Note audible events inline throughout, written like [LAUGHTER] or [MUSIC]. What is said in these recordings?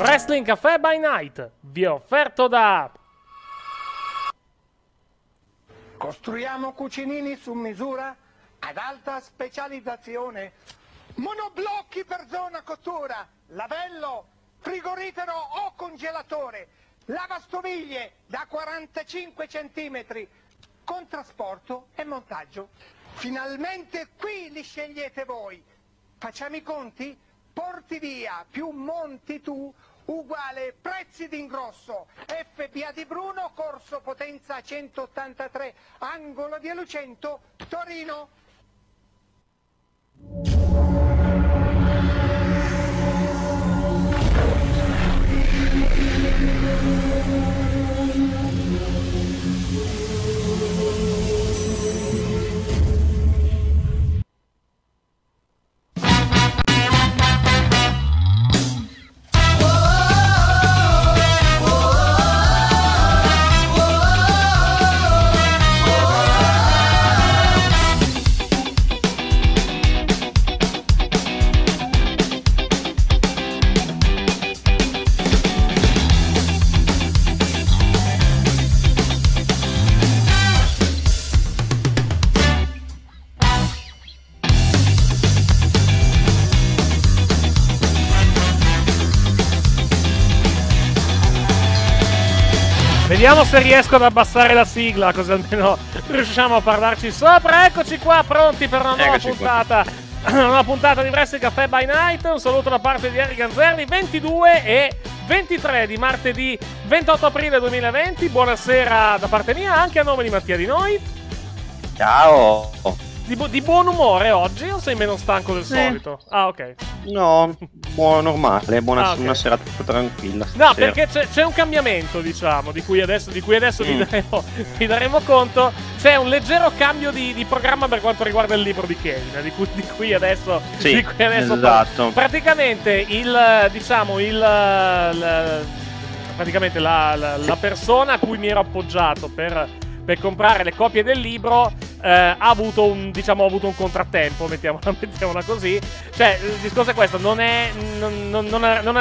Wrestling Cafe by Night vi è offerto da Costruiamo cucinini su misura ad alta specializzazione. Monoblocchi per zona cottura, lavello, frigorifero o congelatore, lavastoviglie da 45 cm, con trasporto e montaggio. Finalmente qui li scegliete voi. Facciamo i conti? Porti via più monti tu uguale prezzi d'ingrosso, FPA di Bruno, corso potenza 183, angolo di Lucento, Torino. Vediamo se riesco ad abbassare la sigla, così almeno riusciamo a parlarci sopra. Eccoci qua, pronti per una nuova Eccoci puntata. Qua. [CLEARS THROAT] Una puntata di Wrestling Caffè by Night. Un saluto da parte di Eric Ganzerni, 22 e 23 di martedì 28 aprile 2020. Buonasera da parte mia, anche a nome di Mattia Di Noi. Ciao. Di, bu- di, buon umore oggi o sei meno stanco del solito? Eh. Ah, ok. No, buono, normale, buona, ah, okay. una serata tranquilla. Stasera. No, perché c'è, c'è, un cambiamento, diciamo, di cui adesso, di cui adesso mm. vi, daremo, vi, daremo, conto. C'è un leggero cambio di, di, programma per quanto riguarda il libro di Kevin, di cui, di cui adesso... Sì, di cui adesso esatto. Parlo. Praticamente il, diciamo, il... il praticamente la, la, la persona a cui mi ero appoggiato per per comprare le copie del libro eh, ha, avuto un, diciamo, ha avuto un contrattempo, mettiamola, [LAUGHS] mettiamola, così. Cioè, il discorso è questo, non è... Non, non, non è, sono non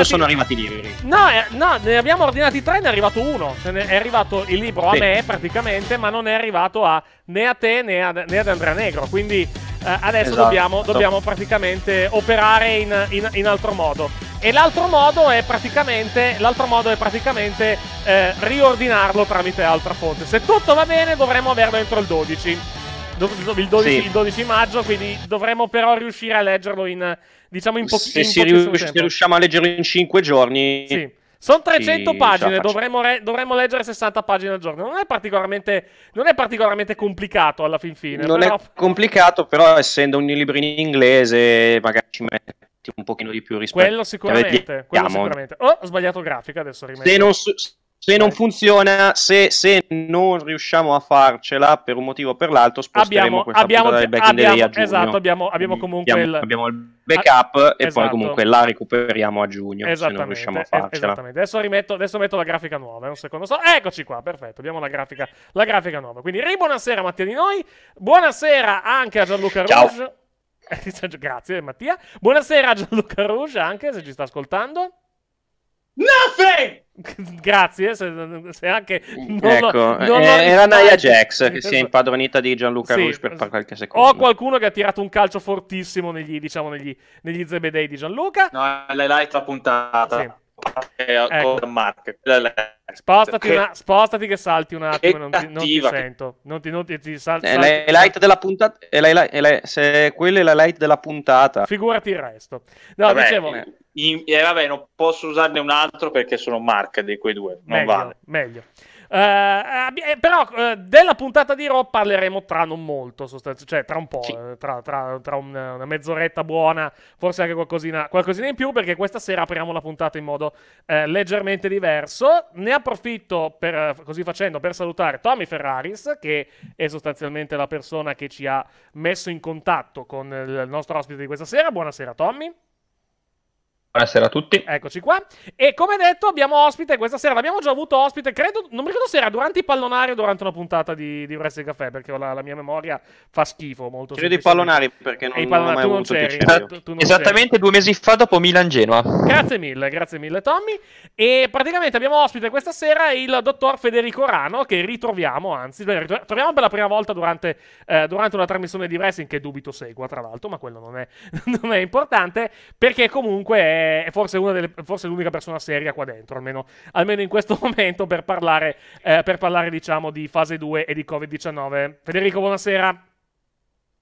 arrivati, sono arrivati i libri. No, eh, no, ne abbiamo ordinati tre, ne è arrivato uno. Cioè, ne è arrivato il libro a me praticamente, ma non è arrivato a, né a te né, a, né ad Andrea Negro. Quindi eh, adesso esatto. dobbiamo, dobbiamo, praticamente operare in, in, in altro modo e l'altro modo è praticamente, modo è praticamente eh, riordinarlo tramite altra fonte. Se tutto va bene dovremmo averlo entro il 12. il, 12 sì. il 12, maggio, quindi dovremmo però riuscire a leggerlo in, diciamo, in, pochi, se in Se riusciamo a leggerlo in 5 giorni... Sì. Sono 300 sì, pagine, dovremmo, re- dovremmo, leggere 60 pagine al giorno. Non è particolarmente, non è particolarmente complicato alla fin fine. Non però... è complicato, però essendo un libro in inglese magari ci mette un pochino di più rispetto quello sicuramente, a quello sicuramente. Oh, ho sbagliato grafica adesso rimetto. se non, se non funziona, se, se, non riusciamo a farcela per un motivo o per l'altro, spostiamo questa abbiamo, puntata del back in delay a giugno. Esatto, abbiamo, abbiamo comunque abbiamo, il... Abbiamo il ah, backup a... e esatto. poi comunque la recuperiamo a giugno se non riusciamo a farcela. Esattamente. Adesso, rimetto, adesso metto la grafica nuova, un secondo. So, eccoci qua, perfetto, abbiamo la grafica, la grafica nuova. Quindi ri buonasera Mattia di noi, buonasera anche a Gianluca Rouge. Ciao. [LAUGHS] Grazie Mattia. Buonasera Gianluca Rouge anche se ci sta ascoltando. Nothing! [LAUGHS] Grazie, se, se anche non ecco, lo, non eh, era Naya Jax che si è impadronita di Gianluca sì, Rouge per far qualche secondo. O qualcuno che ha tirato un calcio fortissimo negli, diciamo, negli, negli zebedei di Gianluca. No, l'hai la puntata. Sì. Eh, ecco. Mark. Spostati, che... Una, spostati che salti un attimo, non ti, non ti, sento. Non ti, non ti, ti sal, eh, è l'highlight della puntata. Eh, è la, è la, se quella è l'highlight della puntata. Figurati il resto. No, vabbè, dicevo... In, in, eh, vabbè, non posso usarne un altro perché sono Mark di quei due. Non meglio, vale. Meglio. Eh, eh, però eh, della puntata di Raw parleremo tra non molto, cioè tra un po', sì. Eh, tra, tra, tra un, eh, una mezz'oretta buona, forse anche qualcosina, qualcosina, in più, perché questa sera apriamo la puntata in modo eh, leggermente diverso. Ne approfitto per, così facendo per salutare Tommy Ferraris, che è sostanzialmente la persona che ci ha messo in contatto con il nostro ospite di questa sera. Buonasera Tommy. Buonasera a tutti. Eccoci qua. E come detto abbiamo ospite questa sera, l'abbiamo già avuto ospite, credo, non mi ricordo se era durante i pallonari o durante una puntata di, di Wrestling Café, perché la, la, mia memoria fa schifo molto. Credo i pallonari perché non, e i pallonari, non ho mai tu non c'eri. Tu, tu non Esattamente c'eri. due mesi fa dopo Milan-Genoa. Grazie mille, grazie mille Tommy. E praticamente abbiamo ospite questa sera il dottor Federico Rano, che ritroviamo, anzi, ritroviamo per la prima volta durante, eh, durante una trasmissione di Wrestling, che dubito segua tra l'altro, ma quello non è, [LAUGHS] non è importante, perché comunque è è forse, delle, forse, l'unica persona seria qua dentro, almeno, almeno in questo [LAUGHS] momento, per parlare, eh, per parlare diciamo, di fase 2 e di Covid-19. Federico, buonasera.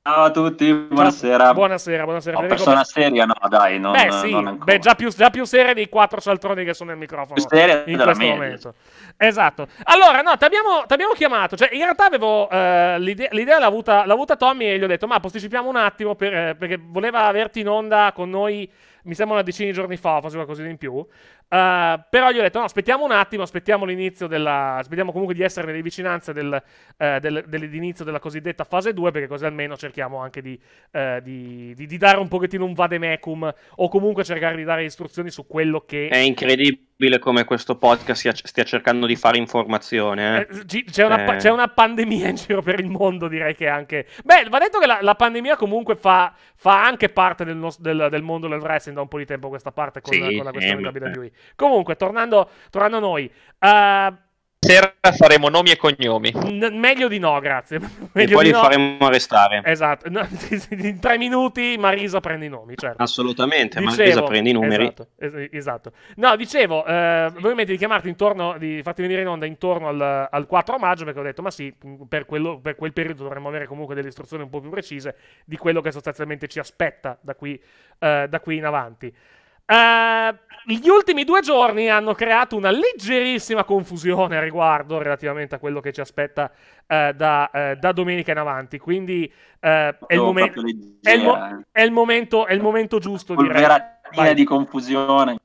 Ciao a tutti, buonasera. Buonasera, buonasera. No, persona seria, no, dai. Non, beh, sì, non beh, già, più, già più seria dei quattro cialtroni che sono nel microfono. Più seria in questo media. momento. Esatto. Allora, no, ti abbiamo chiamato. Cioè, in realtà avevo eh, l'idea, l'idea l'ha, avuta, l'ha avuta Tommy e gli ho detto, ma posticipiamo un attimo per, eh, perché voleva averti in onda con noi mi sembra una decina di giorni fa, forse qualcosina in più. Uh, però gli ho detto: no, aspettiamo un attimo, aspettiamo l'inizio della. Aspettiamo comunque di essere nelle vicinanze del, uh, del, dell'inizio della cosiddetta fase 2, perché così almeno cerchiamo anche di, uh, di, di, di dare un pochettino un vademecum, o comunque cercare di dare istruzioni su quello che. È incredibile come questo podcast stia cercando di fare informazione. Eh. Eh, c'è, una, eh. c'è, una, pandemia in giro per il mondo, direi che anche... Beh, va detto che la, la pandemia comunque fa, fa anche parte del, nos- del, del, mondo del wrestling da un po' di tempo questa parte con, sì, con la questione di WWE. Comunque, tornando, tornando a noi... Uh, sera faremo nomi e cognomi. N- meglio di no, grazie. [LAUGHS] meglio e poi li no. faremo arrestare. Esatto. [LAUGHS] In tre minuti Marisa prende i nomi, certo. Assolutamente, dicevo, Marisa prende i numeri. Esatto. Es- esatto. No, dicevo, eh, ovviamente di chiamarti intorno, di farti venire in onda intorno al, al 4 maggio, perché ho detto, ma sì, per, quello, per, quel periodo dovremmo avere comunque delle istruzioni un po' più precise di quello che sostanzialmente ci aspetta da qui, eh, da qui in avanti. Eh, gli ultimi due giorni hanno creato una leggerissima confusione a riguardo relativamente a quello che ci aspetta eh, da, eh, da, domenica in avanti. Quindi eh, è il, momen- leggera, è, il mo- è, il momento, è il momento giusto. Una di confusione.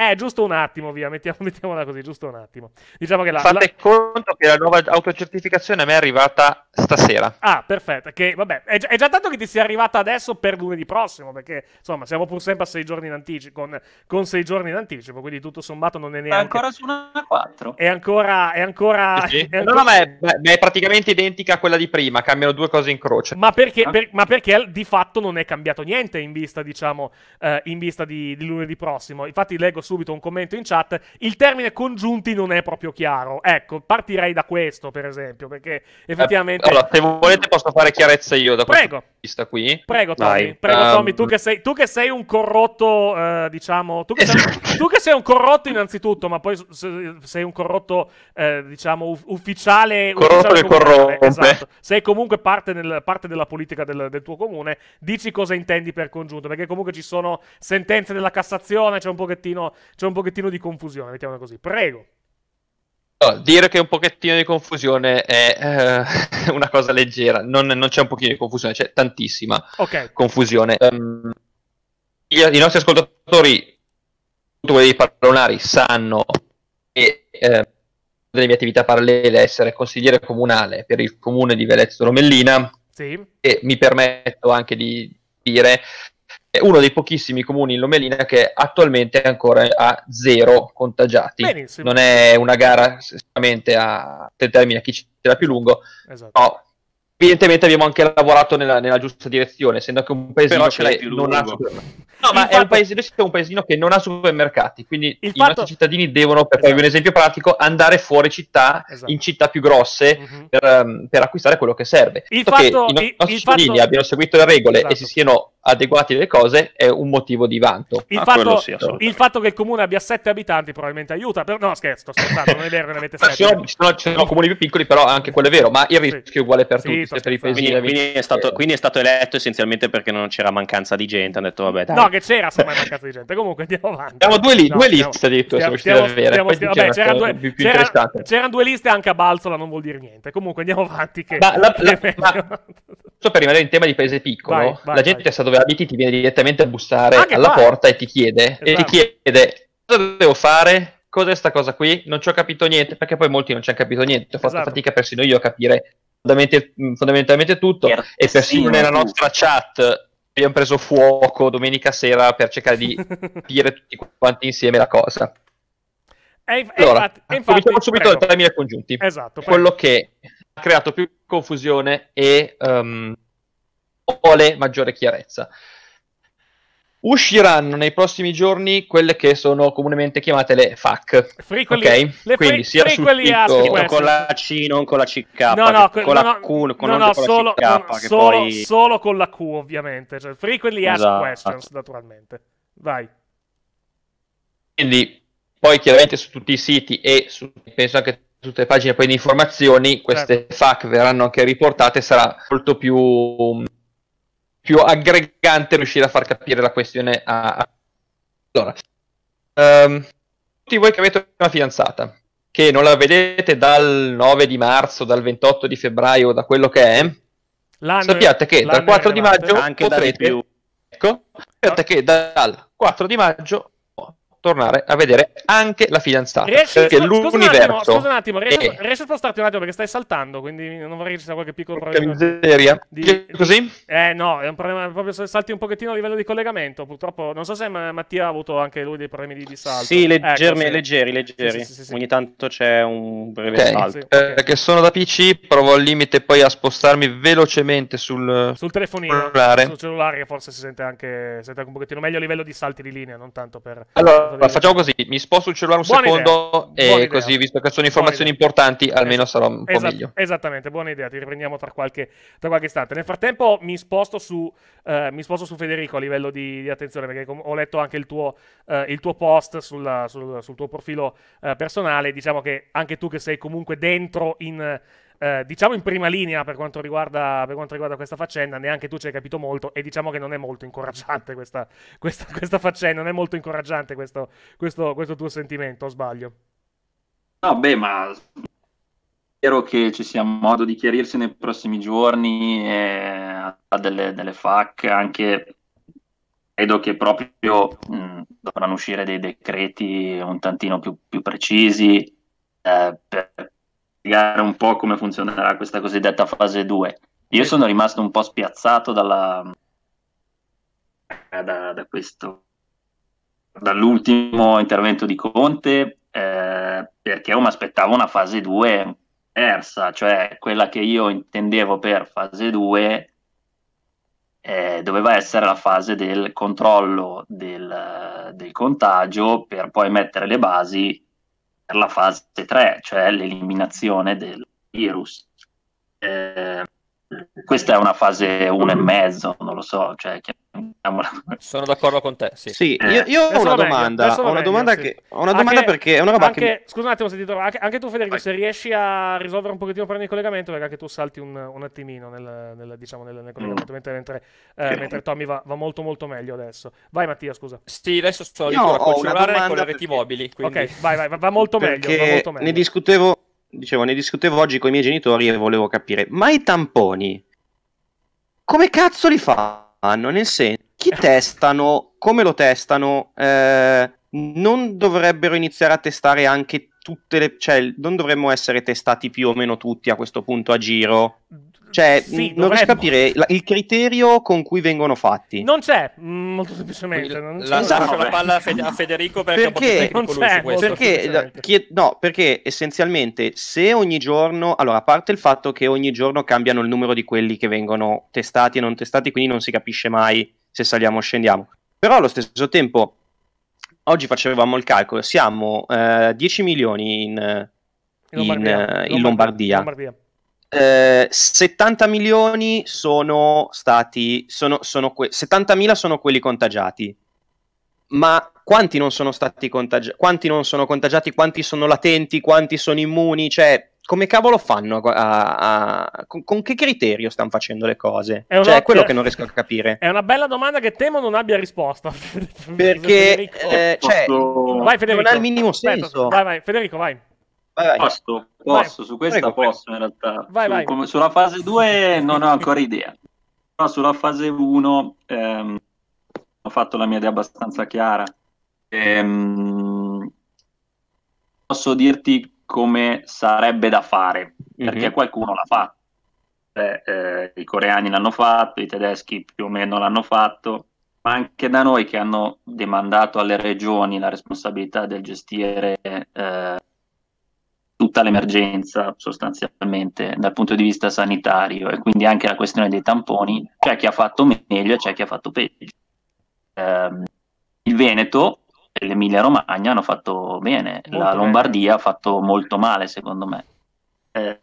Eh, giusto un attimo, via, mettiamo, [LAUGHS] mettiamola così, giusto un attimo. Diciamo che la, Fate la... conto che la nuova autocertificazione a me è arrivata stasera. Ah, perfetto, che vabbè, è già, è già, tanto che ti sia arrivata adesso per lunedì prossimo, perché insomma siamo pur sempre a sei giorni in anticipo, con, con sei giorni in anticipo, quindi tutto sommato non è neanche... È ancora su una 4. È ancora... È ancora, sì, [LAUGHS] È ancora... No, no, ma è, ma è, praticamente identica a quella di prima, cambiano due cose in croce. Ma perché, ah. per, ma perché di fatto non è cambiato niente in vista, diciamo, eh, in vista di, di lunedì prossimo. Infatti leggo subito un commento in chat, il termine congiunti non è proprio chiaro. Ecco, partirei da questo, per esempio, perché eh, effettivamente... Allora, se volete posso fare chiarezza io da Prego. Questo questa qui. Prego, Tommy, prego, um... Tommy tu, che sei, tu, che sei, un corrotto, eh, diciamo, tu che, sei, esatto. tu che, sei, un corrotto innanzitutto, ma poi sei un corrotto, eh, diciamo, ufficiale. Corrotto ufficiale che Esatto. Sei comunque parte, nel, parte della politica del, del, tuo comune, dici cosa intendi per congiunto, perché comunque ci sono sentenze della Cassazione, c'è un pochettino, c'è un pochettino di confusione, mettiamola così. Prego dire che un pochettino di confusione è eh, [LAUGHS] una cosa leggera, non, non, c'è un pochino di confusione, c'è tantissima okay. confusione. Um, gli, I nostri ascoltatori, quelli dei parlonari, sanno che eh, delle mie attività parallele essere consigliere comunale per il comune di Velezzo Romellina sì. e mi permetto anche di dire è uno dei pochissimi comuni in Lomelina che attualmente è ancora a zero contagiati. Benissimo. Non è una gara sicuramente a determina chi ce l'ha più lungo, esatto. no. Evidentemente abbiamo anche lavorato nella, nella giusta direzione, essendo anche un paese che non ha No, ma è un paesino, è un paesino che non ha supermercati, quindi il i fatto... nostri cittadini devono, per esatto. farvi un esatto. esempio pratico, andare fuori città, esatto. in città più grosse, mm-hmm. per, um, per, acquistare quello che serve. Il fatto che i nostri cittadini fatto... abbiano seguito le regole esatto. e si siano adeguati alle cose è un motivo di vanto. Il, ah, fatto, sì, il fatto, che il comune abbia 7 abitanti probabilmente aiuta, però no scherzo, scherzando, non è vero, ne avete 7. Ci sono, ci, sono, ci sono, comuni più piccoli, però anche quello è vero, ma il rischio sì. è uguale per sì, tutti, per i paesini. Quindi, quindi, è stato, quindi è stato eletto essenzialmente perché non c'era mancanza di gente, hanno detto vabbè, dai, no, che c'era insomma una cazzo di gente. Comunque andiamo avanti. Abbiamo due, li- no, due liste addirittura. Stiamo, stiamo, stiamo, stiamo, c'erano, due, liste anche a Balzola, non vuol dire niente. Comunque andiamo avanti. Che, ma, la, la, [LAUGHS] ma, so per rimanere in tema di paese piccolo, vai, vai, la gente vai. sa dove abiti, ti viene direttamente a bussare ah, alla fai? porta e ti chiede, esatto. e ti esatto. chiede cosa devo fare cos'è sta cosa qui? Non ci ho capito niente, perché poi molti non ci hanno capito niente, ho fatto esatto. fatica persino io a capire fondamentalmente, fondamentalmente tutto, Chiaro, e persino sì, nella nostra chat abbiamo preso fuoco domenica sera per cercare di capire [LAUGHS] tutti quanti insieme la cosa. E, inf- allora, infatti, infatti, cominciamo subito dal termine congiunti. Esatto. Prego. Quello che ha creato più confusione e um, vuole maggiore chiarezza. Usciranno nei prossimi giorni quelle che sono comunemente chiamate le FAC. Frequently, okay? le Quindi sia frequently asked con la C, non con la CK. No, no, con no, la Q, no, con, no, solo, con la CK. No, solo, poi... solo, con la Q, ovviamente. Cioè, frequently asked esatto. questions, naturalmente. Vai. Quindi, poi chiaramente su tutti i siti e su, penso anche su tutte le pagine poi di informazioni, queste certo. FAC verranno anche riportate, sarà molto più più aggregante riuscire a far capire la questione a... Allora, um, tutti voi che avete una fidanzata, che non la vedete dal 9 di marzo, dal 28 di febbraio, da quello che è, l'anno, sappiate che dal 4 di maggio anche potrete... Ecco, sappiate no. che dal 4 di maggio tornare a vedere anche la fidanzata. Riesci, perché scusa, l'universo. Scusa un attimo, riesci, è... riesci a spostarti un attimo perché stai saltando, quindi non vorrei che ci sia qualche piccolo problema. Che miseria. Di... Così? Eh no, è un problema proprio se salti un pochettino a livello di collegamento. Purtroppo, non so se Mattia ha avuto anche lui dei problemi di, di salto. Sì, ecco, leggermi, ecco, leggeri, leggeri. Sì, sì, sì, Ogni tanto c'è un breve okay. salto. Okay. Eh, perché eh, sono da PC, provo al limite poi a spostarmi velocemente sul, sul telefonino. Cellulare. Sul cellulare che forse si sente anche, si sente anche un pochettino meglio a livello di salti di linea, non tanto per... Allora, ma facciamo così, mi sposto il cellulare un buona secondo idea, e così, visto che sono informazioni importanti, almeno sarò un po' esatto, meglio. Esattamente, buona idea, ti riprendiamo tra qualche, tra qualche istante. Nel frattempo mi sposto su, eh, mi sposto su Federico a livello di, di attenzione, perché ho letto anche il tuo, eh, il tuo post sulla, sul, sul, tuo profilo eh, personale, diciamo che anche tu che sei comunque dentro in eh, diciamo in prima linea per quanto, riguarda, per quanto, riguarda, questa faccenda, neanche tu ci hai capito molto e diciamo che non è molto incoraggiante questa, [LAUGHS] questa, questa faccenda, non è molto incoraggiante questo, questo, questo tuo sentimento, o sbaglio? No, beh, ma spero che ci sia modo di chiarirsi nei prossimi giorni, eh, a delle, delle FAC, anche credo che proprio mh, mm, dovranno uscire dei decreti un tantino più, più precisi eh, per spiegare un po' come funzionerà questa cosiddetta fase 2. Io sono rimasto un po' spiazzato dalla, eh, da, da questo, dall'ultimo intervento di Conte, eh, perché io mi aspettavo una fase 2 diversa, cioè quella che io intendevo per fase 2 eh, doveva essere la fase del controllo del, del contagio per poi mettere le basi per la fase 3, cioè l'eliminazione del virus. Eh, questa è una fase 1 e mezzo, non lo so, cioè, sono d'accordo con te. Sì, sì io, io eh. ho una domanda. Ho una meglio, domanda, sì. che, ho una domanda anche, perché è una roba anche, che. Scusa un attimo, sentito, anche, anche tu, Federico, Vai. se riesci a risolvere un pochettino per il collegamento, perché anche tu salti un, un attimino nel, nel, diciamo, nel, nel collegamento, mm. mentre, eh, mentre, Tommy va, va, molto, molto meglio adesso. Vai, Mattia, scusa. Sì, adesso sto no, con il cellulare e con le reti mobili. Quindi... Ok, vai, vai, va molto, meglio, va molto meglio. Ne discutevo, dicevo, ne discutevo oggi con i miei genitori e volevo capire, ma i tamponi come cazzo li fa? fanno, nel senso, chi testano, come lo testano, eh, non dovrebbero iniziare a testare anche tutte le... cioè non dovremmo essere testati più o meno tutti a questo punto a giro? Cioè, sì, non riesco a capire la, il criterio con cui vengono fatti. Non c'è, mm, molto semplicemente. Non c'è. La, esatto. la palla a, Fede, a Federico perché, perché non c'è. Perché, chied- no, perché essenzialmente se ogni giorno, allora a parte il fatto che ogni giorno cambiano il numero di quelli che vengono testati e non testati, quindi non si capisce mai se saliamo o scendiamo. Però allo stesso tempo, oggi facevamo il calcolo, siamo eh, 10 milioni in, in, in, Lombardia, in eh, Lombardia. Lombardia 70 eh, milioni sono stati sono, sono que- 70.000 sono quelli contagiati ma quanti non sono stati contagiati quanti non sono contagiati quanti sono latenti quanti sono immuni cioè come cavolo fanno a, a, a, con, con, che criterio stanno facendo le cose è cioè, è quello che non riesco a capire è una bella domanda che temo non abbia risposta [LAUGHS] perché eh, cioè, vai Federico non ha il minimo senso vai vai Federico vai vai, vai. Posso, posso su questa prego, posso prego. in realtà. Vai, su, come, sulla fase 2 non ho ancora idea, però sulla fase 1 ehm, ho fatto la mia idea abbastanza chiara. Ehm, posso dirti come sarebbe da fare, mm-hmm. perché qualcuno l'ha fatto. Eh, eh, I coreani l'hanno fatto, i tedeschi più o meno l'hanno fatto, ma anche da noi che hanno demandato alle regioni la responsabilità del gestire eh, tutta l'emergenza sostanzialmente dal punto di vista sanitario e quindi anche la questione dei tamponi, c'è chi ha fatto meglio e c'è chi ha fatto peggio. Eh, il Veneto e l'Emilia Romagna hanno fatto bene, molto la Lombardia bene. ha fatto molto male secondo me. Eh,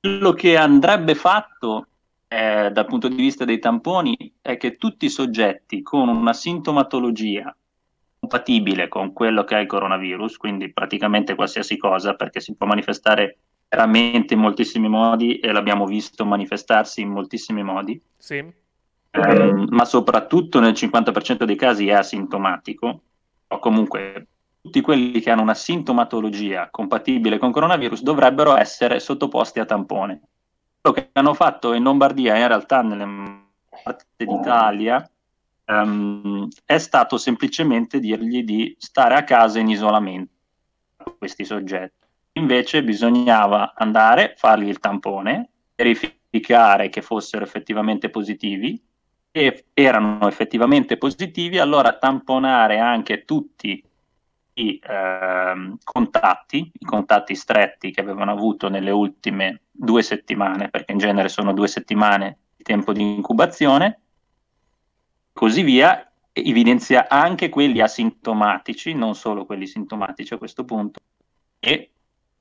quello che andrebbe fatto eh, dal punto di vista dei tamponi è che tutti i soggetti con una sintomatologia compatibile con quello che è il coronavirus, quindi praticamente qualsiasi cosa, perché si può manifestare veramente in moltissimi modi e l'abbiamo visto manifestarsi in moltissimi modi. Sì. Eh, ma soprattutto nel 50% dei casi è asintomatico, o comunque tutti quelli che hanno una sintomatologia compatibile con coronavirus dovrebbero essere sottoposti a tampone. Quello che hanno fatto in Lombardia in realtà nelle parti d'Italia um, è stato semplicemente dirgli di stare a casa in isolamento a questi soggetti. Invece bisognava andare, fargli il tampone, verificare che fossero effettivamente positivi e erano effettivamente positivi, allora tamponare anche tutti i eh, contatti, i contatti stretti che avevano avuto nelle ultime due settimane, perché in genere sono due settimane di tempo di incubazione, così via, evidenzia anche quelli asintomatici, non solo quelli sintomatici a questo punto, e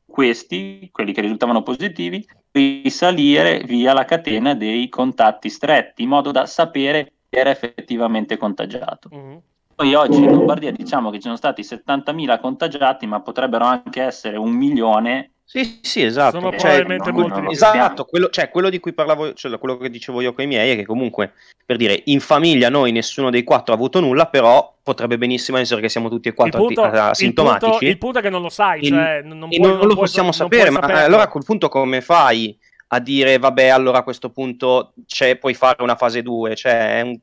questi, quelli che risultavano positivi, risalire via la catena dei contatti stretti, in modo da sapere chi era effettivamente contagiato. Mm-hmm. Poi oggi in Lombardia diciamo che ci sono stati 70.000 contagiati, ma potrebbero anche essere un milione sì, sì, esatto. Sono cioè, probabilmente no, molti esatto, no, Esatto, quello, cioè, quello, di cui parlavo, cioè, quello che dicevo io con i miei è che comunque, per dire, in famiglia noi nessuno dei quattro ha avuto nulla, però potrebbe benissimo essere che siamo tutti e quattro punto, asintomatici. Il punto, il punto, è che non lo sai, cioè, non, puoi, non, non, lo puoi, possiamo non sapere, ma saperlo. allora a quel punto come fai a dire, vabbè, allora a questo punto cioè, puoi fare una fase 2, cioè è un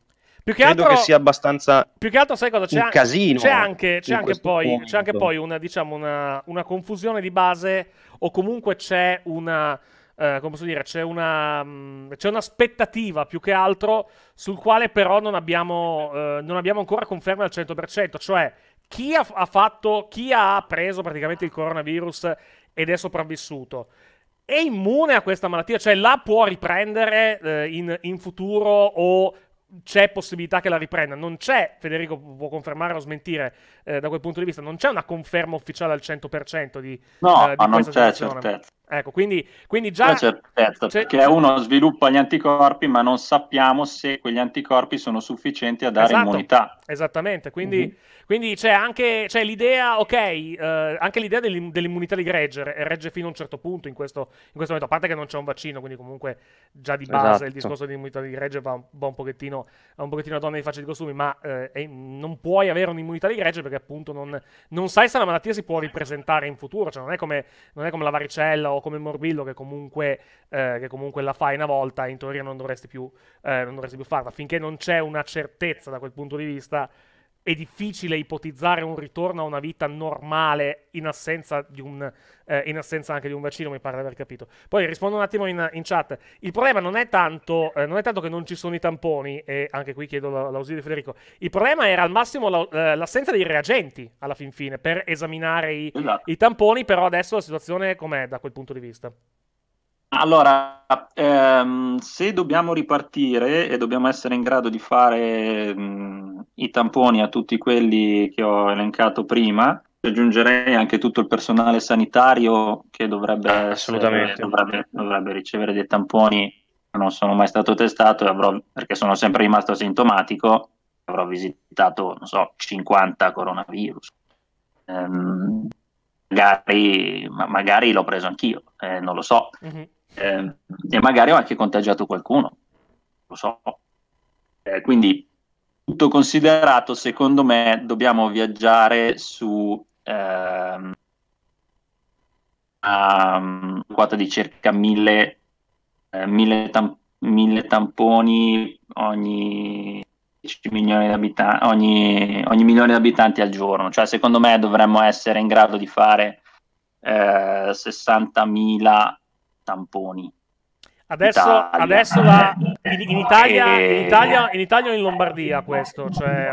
più che Credo altro, che sia abbastanza più che altro, sai cosa? C'è un casino. C'è anche, c'è anche, poi, c'è anche poi una, diciamo, una, una, confusione di base, o comunque c'è una. Eh, come posso dire, c'è, una, mm, c'è un'aspettativa più che altro sul quale però non abbiamo, eh, non abbiamo ancora conferme al 100%, cioè chi ha, ha fatto, chi ha preso praticamente il coronavirus ed è sopravvissuto è immune a questa malattia, cioè la può riprendere eh, in, in, futuro o c'è possibilità che la riprenda. Non c'è, Federico può confermare o smentire eh, da quel punto di vista, non c'è una conferma ufficiale al 100% di, no, eh, di non c'è situazione. certezza. Ecco, quindi, quindi già... C'è certezza, c'è... perché uno sviluppa gli anticorpi ma non sappiamo se quegli anticorpi sono sufficienti a dare esatto, immunità. Esattamente, quindi... Mm-hmm quindi c'è anche c'è l'idea, ok, eh, anche l'idea dell'im- dell'immunità di gregge eh, regge fino a un certo punto in questo, in questo, momento, a parte che non c'è un vaccino, quindi comunque già di base esatto. il discorso dell'immunità di gregge va, va, un, pochettino, un pochettino a donna di faccia di costumi, ma eh, non puoi avere un'immunità di gregge perché appunto non, non, sai se la malattia si può ripresentare in futuro, cioè non è come, non è come la varicella o come il morbillo che comunque, eh, che comunque la fai una volta, in teoria non dovresti più, eh, non dovresti più farla, finché non c'è una certezza da quel punto di vista è difficile ipotizzare un ritorno a una vita normale in assenza, un, eh, in assenza anche di un vaccino, mi pare di aver capito. Poi rispondo un attimo in, in chat. Il problema non è, tanto, eh, non è, tanto, che non ci sono i tamponi, e anche qui chiedo l'ausilio di Federico, il problema era al massimo la, eh, l'assenza dei reagenti, alla fin fine, per esaminare i, esatto. i tamponi, però adesso la situazione com'è da quel punto di vista? Allora, ehm, se dobbiamo ripartire e dobbiamo essere in grado di fare mh, i tamponi a tutti quelli che ho elencato prima, aggiungerei anche tutto il personale sanitario che dovrebbe, eh, essere, dovrebbe, dovrebbe ricevere dei tamponi. Non sono mai stato testato avrò, perché sono sempre rimasto asintomatico. Avrò visitato, non so, 50 coronavirus. Ehm, magari, ma magari l'ho preso anch'io, eh, non lo so. Mm-hmm eh, e magari ho anche contagiato qualcuno, lo so. Eh, quindi tutto considerato, secondo me, dobbiamo viaggiare su ehm, una mm, quota di circa mille, eh, mille, tam- mille tamponi ogni milioni di abitanti, ogni, ogni milione di abitanti al giorno. Cioè, secondo me dovremmo essere in grado di fare eh, 60.000 tamponi. Adesso, Italia. adesso la, in, in, Italia, e... Eh, in, Italia, in, Italia, o in Lombardia questo? Cioè,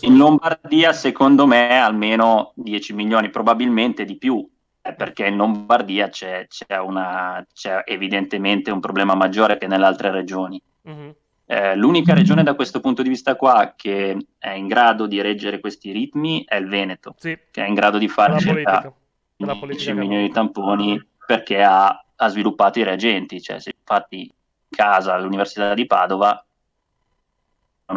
in Lombardia secondo me almeno 10 milioni, probabilmente di più, eh, perché in Lombardia c'è, c'è, una, c'è evidentemente un problema maggiore che nelle altre regioni. Mm-hmm. Eh, l'unica regione da questo punto di vista qua che è in grado di reggere questi ritmi è il Veneto, sì. che è in grado di fare 10 milioni di tamponi perché ha ha sviluppato i reagenti, cioè se fatti in casa all'Università di Padova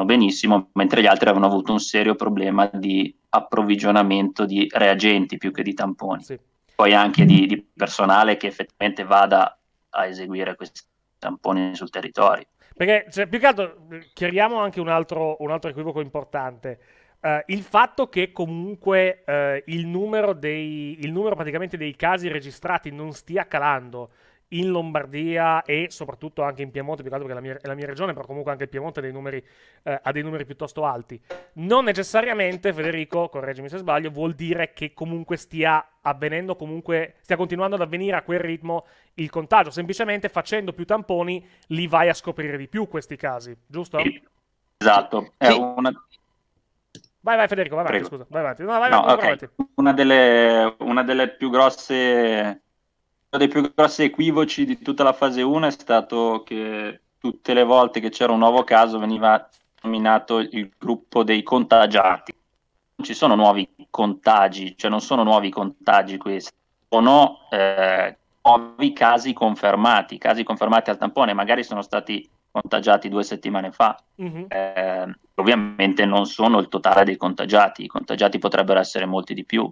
benissimo, mentre gli altri avevano avuto un serio problema di approvvigionamento di reagenti più che di tamponi. Sì. Poi anche di, di, personale che effettivamente vada a eseguire questi tamponi sul territorio. Perché cioè, più che altro eh, chiariamo anche un altro, un altro equivoco importante. Uh, il fatto che comunque uh, il, numero dei, il numero praticamente dei casi registrati non stia calando in Lombardia e soprattutto anche in Piemonte, più che altro perché è la mia, è la mia regione, però comunque anche il Piemonte ha dei, numeri, uh, ha dei numeri piuttosto alti. Non necessariamente, Federico, correggimi se sbaglio, vuol dire che comunque stia avvenendo, comunque stia continuando ad avvenire a quel ritmo il contagio, semplicemente facendo più tamponi li vai a scoprire di più questi casi, giusto? Esatto, è una Vai, vai, Federico, vai avanti, scusa. Vai avanti. No, vai, no, okay. avanti. Una delle, una delle più grosse uno dei più grossi equivoci di tutta la fase 1 è stato che tutte le volte che c'era un nuovo caso veniva nominato il gruppo dei contagiati. Non ci sono nuovi contagi, cioè non sono nuovi contagi questi, sono eh, nuovi casi confermati, casi confermati al tampone, magari sono stati contagiati due settimane fa. Mm-hmm. Eh, ovviamente non sono il totale dei contagiati, i contagiati potrebbero essere molti di più.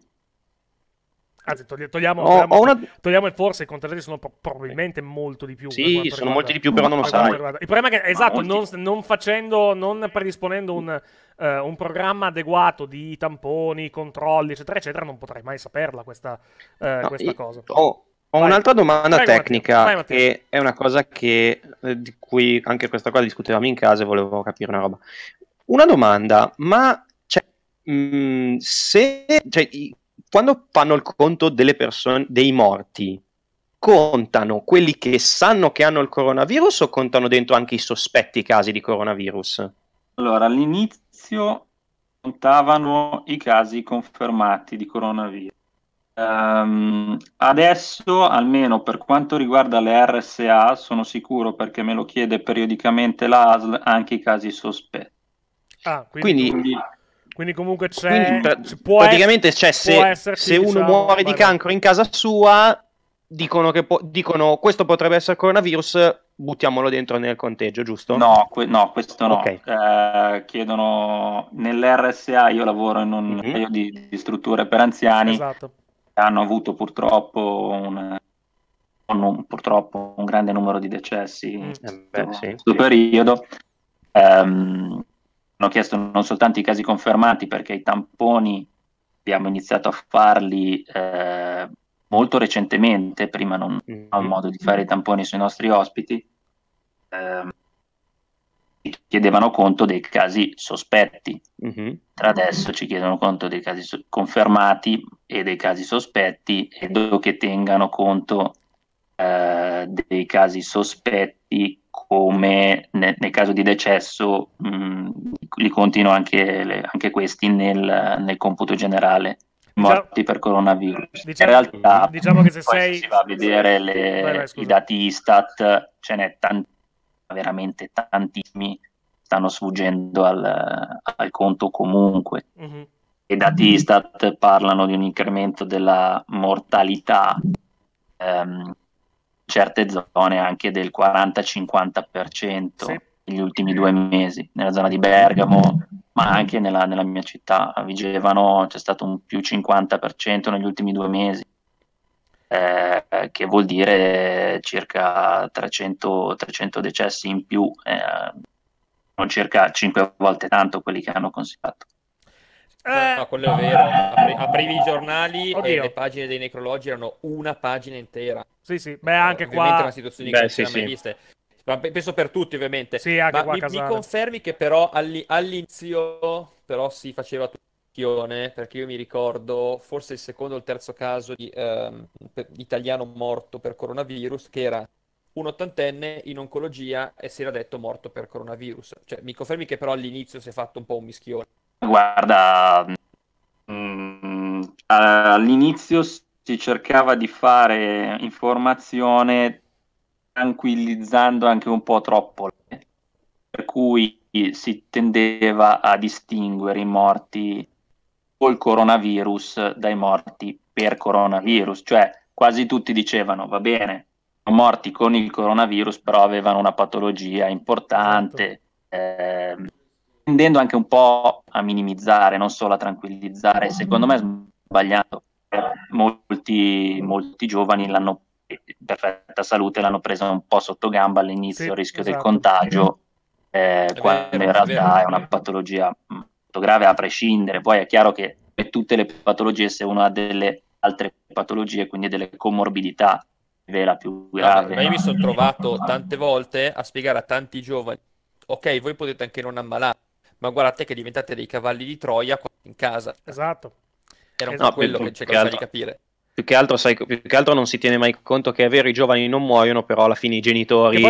Anzi, togli- togliamo, oh, una... togliamo, il forse, i contagiati sono pro- probabilmente molto di più. Sì, sono riguarda, molti di più, però non lo sai. Riguarda. Il problema è che, esatto, non, non, facendo, non predisponendo un, uh, un, programma adeguato di tamponi, controlli, eccetera, eccetera, non potrei mai saperla questa, uh, no, questa io... cosa. Oh ho vai. un'altra domanda vai, tecnica, vai, che è una cosa che, eh, di cui anche questa qua discutevamo in casa e volevo capire una roba. Una domanda, ma cioè, mh, mm, se, cioè, quando fanno il conto delle persone, dei morti, contano quelli che sanno che hanno il coronavirus o contano dentro anche i sospetti casi di coronavirus? Allora, all'inizio contavano i casi confermati di coronavirus. Um, adesso, almeno per quanto riguarda le RSA, sono sicuro perché me lo chiede periodicamente l'ASL anche i casi sospetti. Ah, quindi, quindi, quindi, comunque c'è... Quindi, praticamente c'è cioè, se, se uno diciamo, muore di cancro in casa sua, dicono che po- dicono, questo potrebbe essere coronavirus, buttiamolo dentro nel conteggio, giusto? No, que- no questo no. Okay. Eh, chiedono nell'RSA, io lavoro in un mm-hmm. paio di, di, strutture per anziani. Esatto hanno avuto purtroppo un, un, purtroppo un grande numero di decessi mm. in eh questo, sì, questo sì. periodo. Um, hanno chiesto non soltanto i casi confermati perché i tamponi abbiamo iniziato a farli eh, molto recentemente, prima non mm-hmm. ho modo di fare i tamponi sui nostri ospiti, eh, chiedevano conto dei casi sospetti. Mm-hmm. Tra adesso ci chiedono conto dei casi confermati e dei casi sospetti e dopo che tengano conto eh, dei casi sospetti come ne- nel caso di decesso mh, mm, li contino anche, le- anche questi nel-, nel computo generale diciamo- morti per coronavirus. Diciamo, in realtà, diciamo che se sei... si va a vedere le, vai, vai, i dati Istat, ce n'è tantissimo veramente tantissimi stanno sfuggendo al, al conto comunque. Mm-hmm. I dati Istat parlano di un incremento della mortalità ehm, in certe zone anche del 40-50% sì. negli ultimi due mesi, nella zona di Bergamo, ma anche nella, nella mia città. A Vigevano c'è stato un più 50% negli ultimi due mesi eh, che vuol dire circa 300, 300 decessi in più, eh, circa 5 volte tanto quelli che hanno consigliato. Eh, no, eh, quello è vero. Apri, aprivi i giornali Oddio. e le pagine dei necrologi erano una pagina intera. Sì, sì, beh, anche eh, qua. è una situazione che sì, non sì. mai viste. penso per tutti, ovviamente. Sì, anche Ma qua mi, mi confermi che però all'inizio però si faceva tutto questione perché io mi ricordo forse il secondo o il terzo caso di ehm, italiano morto per coronavirus che era un ottantenne in oncologia e si era detto morto per coronavirus. Cioè, mi confermi che però all'inizio si è fatto un po' un mischione. Guarda, mh, mm, all'inizio si cercava di fare informazione tranquillizzando anche un po' troppo, per cui si tendeva a distinguere i morti il coronavirus dai morti per coronavirus, cioè quasi tutti dicevano va bene, sono morti con il coronavirus, però avevano una patologia importante, eh, tendendo anche un po' a minimizzare, non solo a tranquillizzare, secondo me è sbagliato, molti, molti giovani l'hanno perfetta salute l'hanno presa un po' sotto gamba all'inizio, sì, il rischio esatto. del contagio, eh, quando in realtà è una patologia molto grave a prescindere, poi è chiaro che per tutte le patologie se uno ha delle altre patologie, quindi delle comorbidità, vela più grave. ma io no? mi sono trovato tante volte a spiegare a tanti giovani, ok, voi potete anche non ammalare, ma guardate che diventate dei cavalli di Troia in casa. Esatto. Era un esatto. po' quello che cercavo di capire più che, altro, sai, più che altro non si tiene mai conto che è vero i giovani non muoiono però alla fine i genitori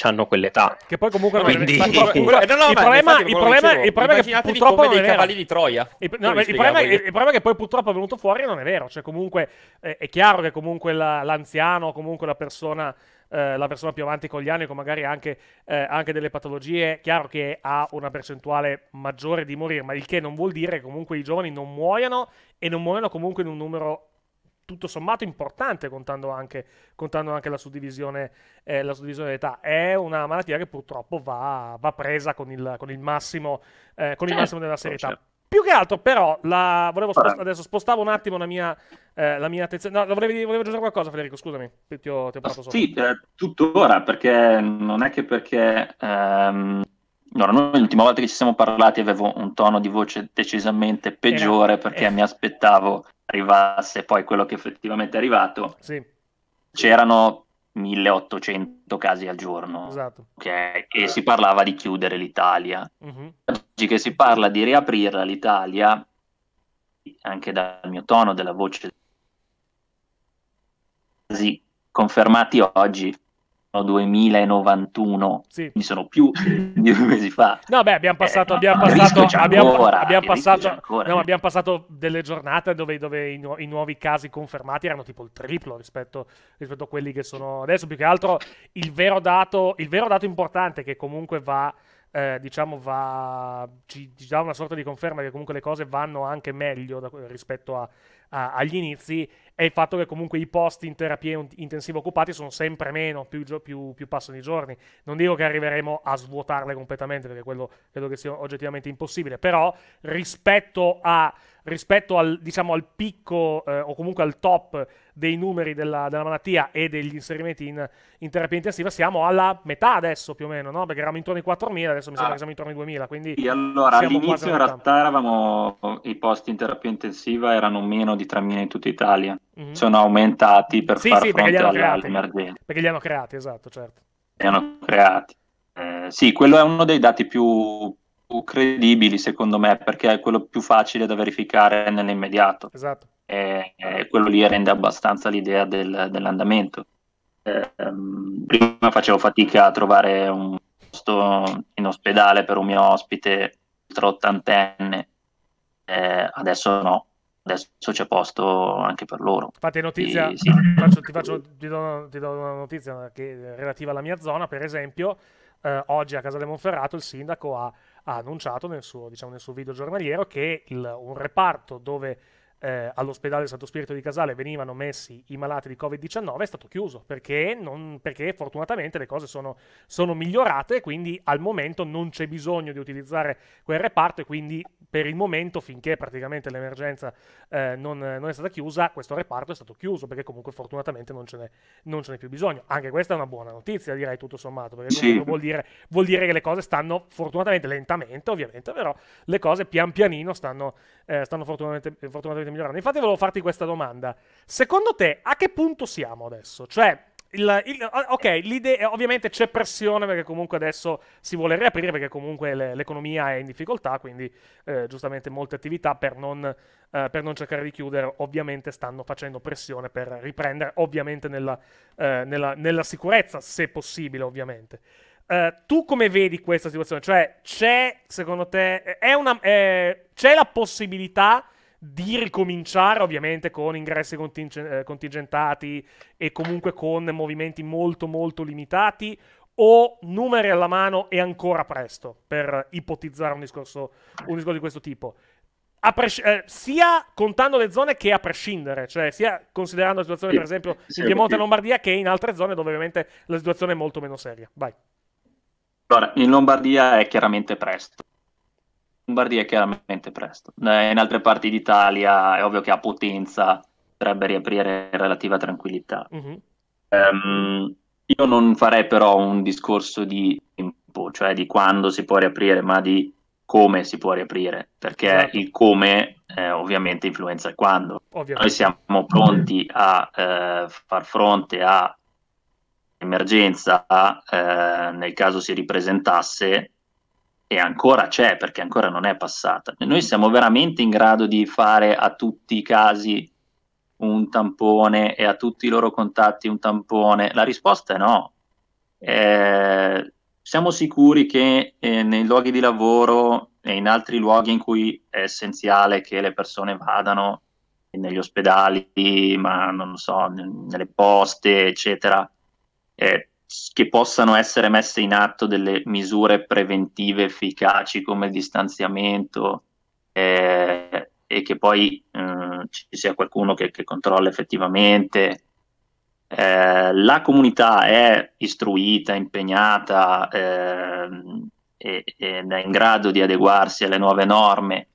hanno quell'età che poi comunque Quindi... non è vero Quindi... Eh, no, no, il problema, il problema, il problema è che purtroppo dei cavalli di Troia il, no, il, problema, il, problema, è che poi purtroppo è venuto fuori e non è vero cioè comunque eh, è chiaro che comunque la, l'anziano comunque la persona eh, la persona più avanti con gli anni, con magari anche, eh, anche delle patologie, è chiaro che ha una percentuale maggiore di morire, ma il che non vuol dire che comunque i giovani non muoiano e non muoiono comunque in un numero tutto sommato importante contando anche, contando anche la, suddivisione, eh, la suddivisione d'età. È una malattia che purtroppo va, va presa con il, con il massimo, eh, con il massimo della serietà. Certo. Più che altro, però, la... volevo spost... adesso spostavo un attimo la mia, eh, la mia attenzione. No, volevi, volevo aggiungere qualcosa, Federico, scusami, ti ho, ti ho ah, parlato Sì, eh, tuttora, perché non è che perché... Ehm... Allora, noi l'ultima volta che ci siamo parlati avevo un tono di voce decisamente peggiore eh, perché mi aspettavo arrivasse poi quello che effettivamente è arrivato, sì. c'erano 1800 casi al giorno esatto. okay? e si parlava di chiudere l'Italia. Uh-huh. Oggi che si parla di riaprirla l'Italia, anche dal mio tono della voce, confermati oggi 2091, sì. mi sono più [LAUGHS] di due mesi fa. No, beh, abbiamo passato, eh, abbiamo passato, abbiamo, ancora, abbiamo, passato no, abbiamo passato delle giornate dove, dove i, nu- i, nuovi casi confermati erano tipo il triplo rispetto, rispetto, a quelli che sono adesso. Più che altro il vero dato, il vero dato importante che comunque va. Eh, diciamo va ci, ci, dà una sorta di conferma che comunque le cose vanno anche meglio da, rispetto a, a, agli inizi è il fatto che comunque i posti in terapia intensiva occupati sono sempre meno, più, più, più, passano i giorni. Non dico che arriveremo a svuotarle completamente, perché quello credo che sia oggettivamente impossibile, però rispetto, a, rispetto al, diciamo, al, picco eh, o comunque al top dei numeri della, della malattia e degli inserimenti in, in, terapia intensiva, siamo alla metà adesso più o meno, no? perché eravamo intorno ai 4.000, adesso mi sembra ah. che siamo intorno ai 2.000. Quindi sì, allora, all'inizio in realtà eravamo, i posti in terapia intensiva erano meno di di tramvie in tutta Italia. Mm-hmm. Sono aumentati per sì, far sì, fronte all'emergenza. Perché li hanno creati, esatto, certo. Li hanno creati. Eh, sì, quello è uno dei dati più, più, credibili, secondo me, perché è quello più facile da verificare nell'immediato. Esatto. E, eh, quello lì rende abbastanza l'idea del, dell'andamento. Eh, prima facevo fatica a trovare un posto in ospedale per un mio ospite ultraottantenne, eh, adesso no adesso c'è posto anche per loro. Infatti, notizia, e, sì. faccio, ti, faccio, ti, do, ti, do, una notizia che, relativa alla mia zona, per esempio. Eh, oggi a Casa del Monferrato il sindaco ha, ha annunciato nel suo, diciamo, nel suo video giornaliero che il, un reparto dove eh, all'ospedale Santo Spirito di Casale venivano messi i malati di Covid-19 è stato chiuso perché, non, perché fortunatamente le cose sono, sono migliorate quindi al momento non c'è bisogno di utilizzare quel reparto e quindi per il momento finché praticamente l'emergenza eh, non, non, è stata chiusa questo reparto è stato chiuso perché comunque fortunatamente non ce n'è, non ce n'è più bisogno anche questa è una buona notizia direi tutto sommato perché sì. vuol, dire, vuol dire che le cose stanno fortunatamente lentamente ovviamente però le cose pian pianino stanno eh, stanno fortunatamente, fortunatamente migliorando. Infatti volevo farti questa domanda. Secondo te a che punto siamo adesso? Cioè, il, il, ok, eh, ovviamente c'è pressione perché comunque adesso si vuole riaprire perché comunque l'economia è in difficoltà, quindi eh, giustamente molte attività per non, eh, per non, cercare di chiudere ovviamente stanno facendo pressione per riprendere, ovviamente nella, eh, nella, nella sicurezza, se possibile ovviamente. Eh, tu come vedi questa situazione? Cioè, c'è, secondo te, una, eh, c'è la possibilità di ricominciare ovviamente con ingressi conting- eh, contingentati e comunque con movimenti molto molto limitati o numeri alla mano è ancora presto per ipotizzare un discorso, un discorso di questo tipo? Pres- eh, sia contando le zone che a prescindere, cioè sia considerando la situazione sì, per esempio sì, in Piemonte e Lombardia che in altre zone dove ovviamente la situazione è molto meno seria. Vai. Allora, in Lombardia è chiaramente presto. In Lombardia è chiaramente presto. Eh, in altre parti d'Italia è ovvio che a potenza potrebbe riaprire relativa tranquillità. Mm-hmm. Um, io non farei però un discorso di tempo, cioè di quando si può riaprire, ma di come si può riaprire, perché esatto. il come eh, ovviamente influenza il quando. Ovviamente. Noi siamo pronti a eh, far fronte a emergenza eh, nel caso si ripresentasse e ancora c'è perché ancora non è passata. Noi siamo veramente in grado di fare a tutti i casi un tampone e a tutti i loro contatti un tampone? La risposta è no. Eh, siamo sicuri che eh, nei luoghi di lavoro e in altri luoghi in cui è essenziale che le persone vadano negli ospedali, ma non so, nelle poste, eccetera, eh, che possano essere messe in atto delle misure preventive efficaci come il distanziamento eh, e che poi eh, ci sia qualcuno che, che controlla effettivamente. Eh, la comunità è istruita, impegnata ehm, ed è in grado di adeguarsi alle nuove norme.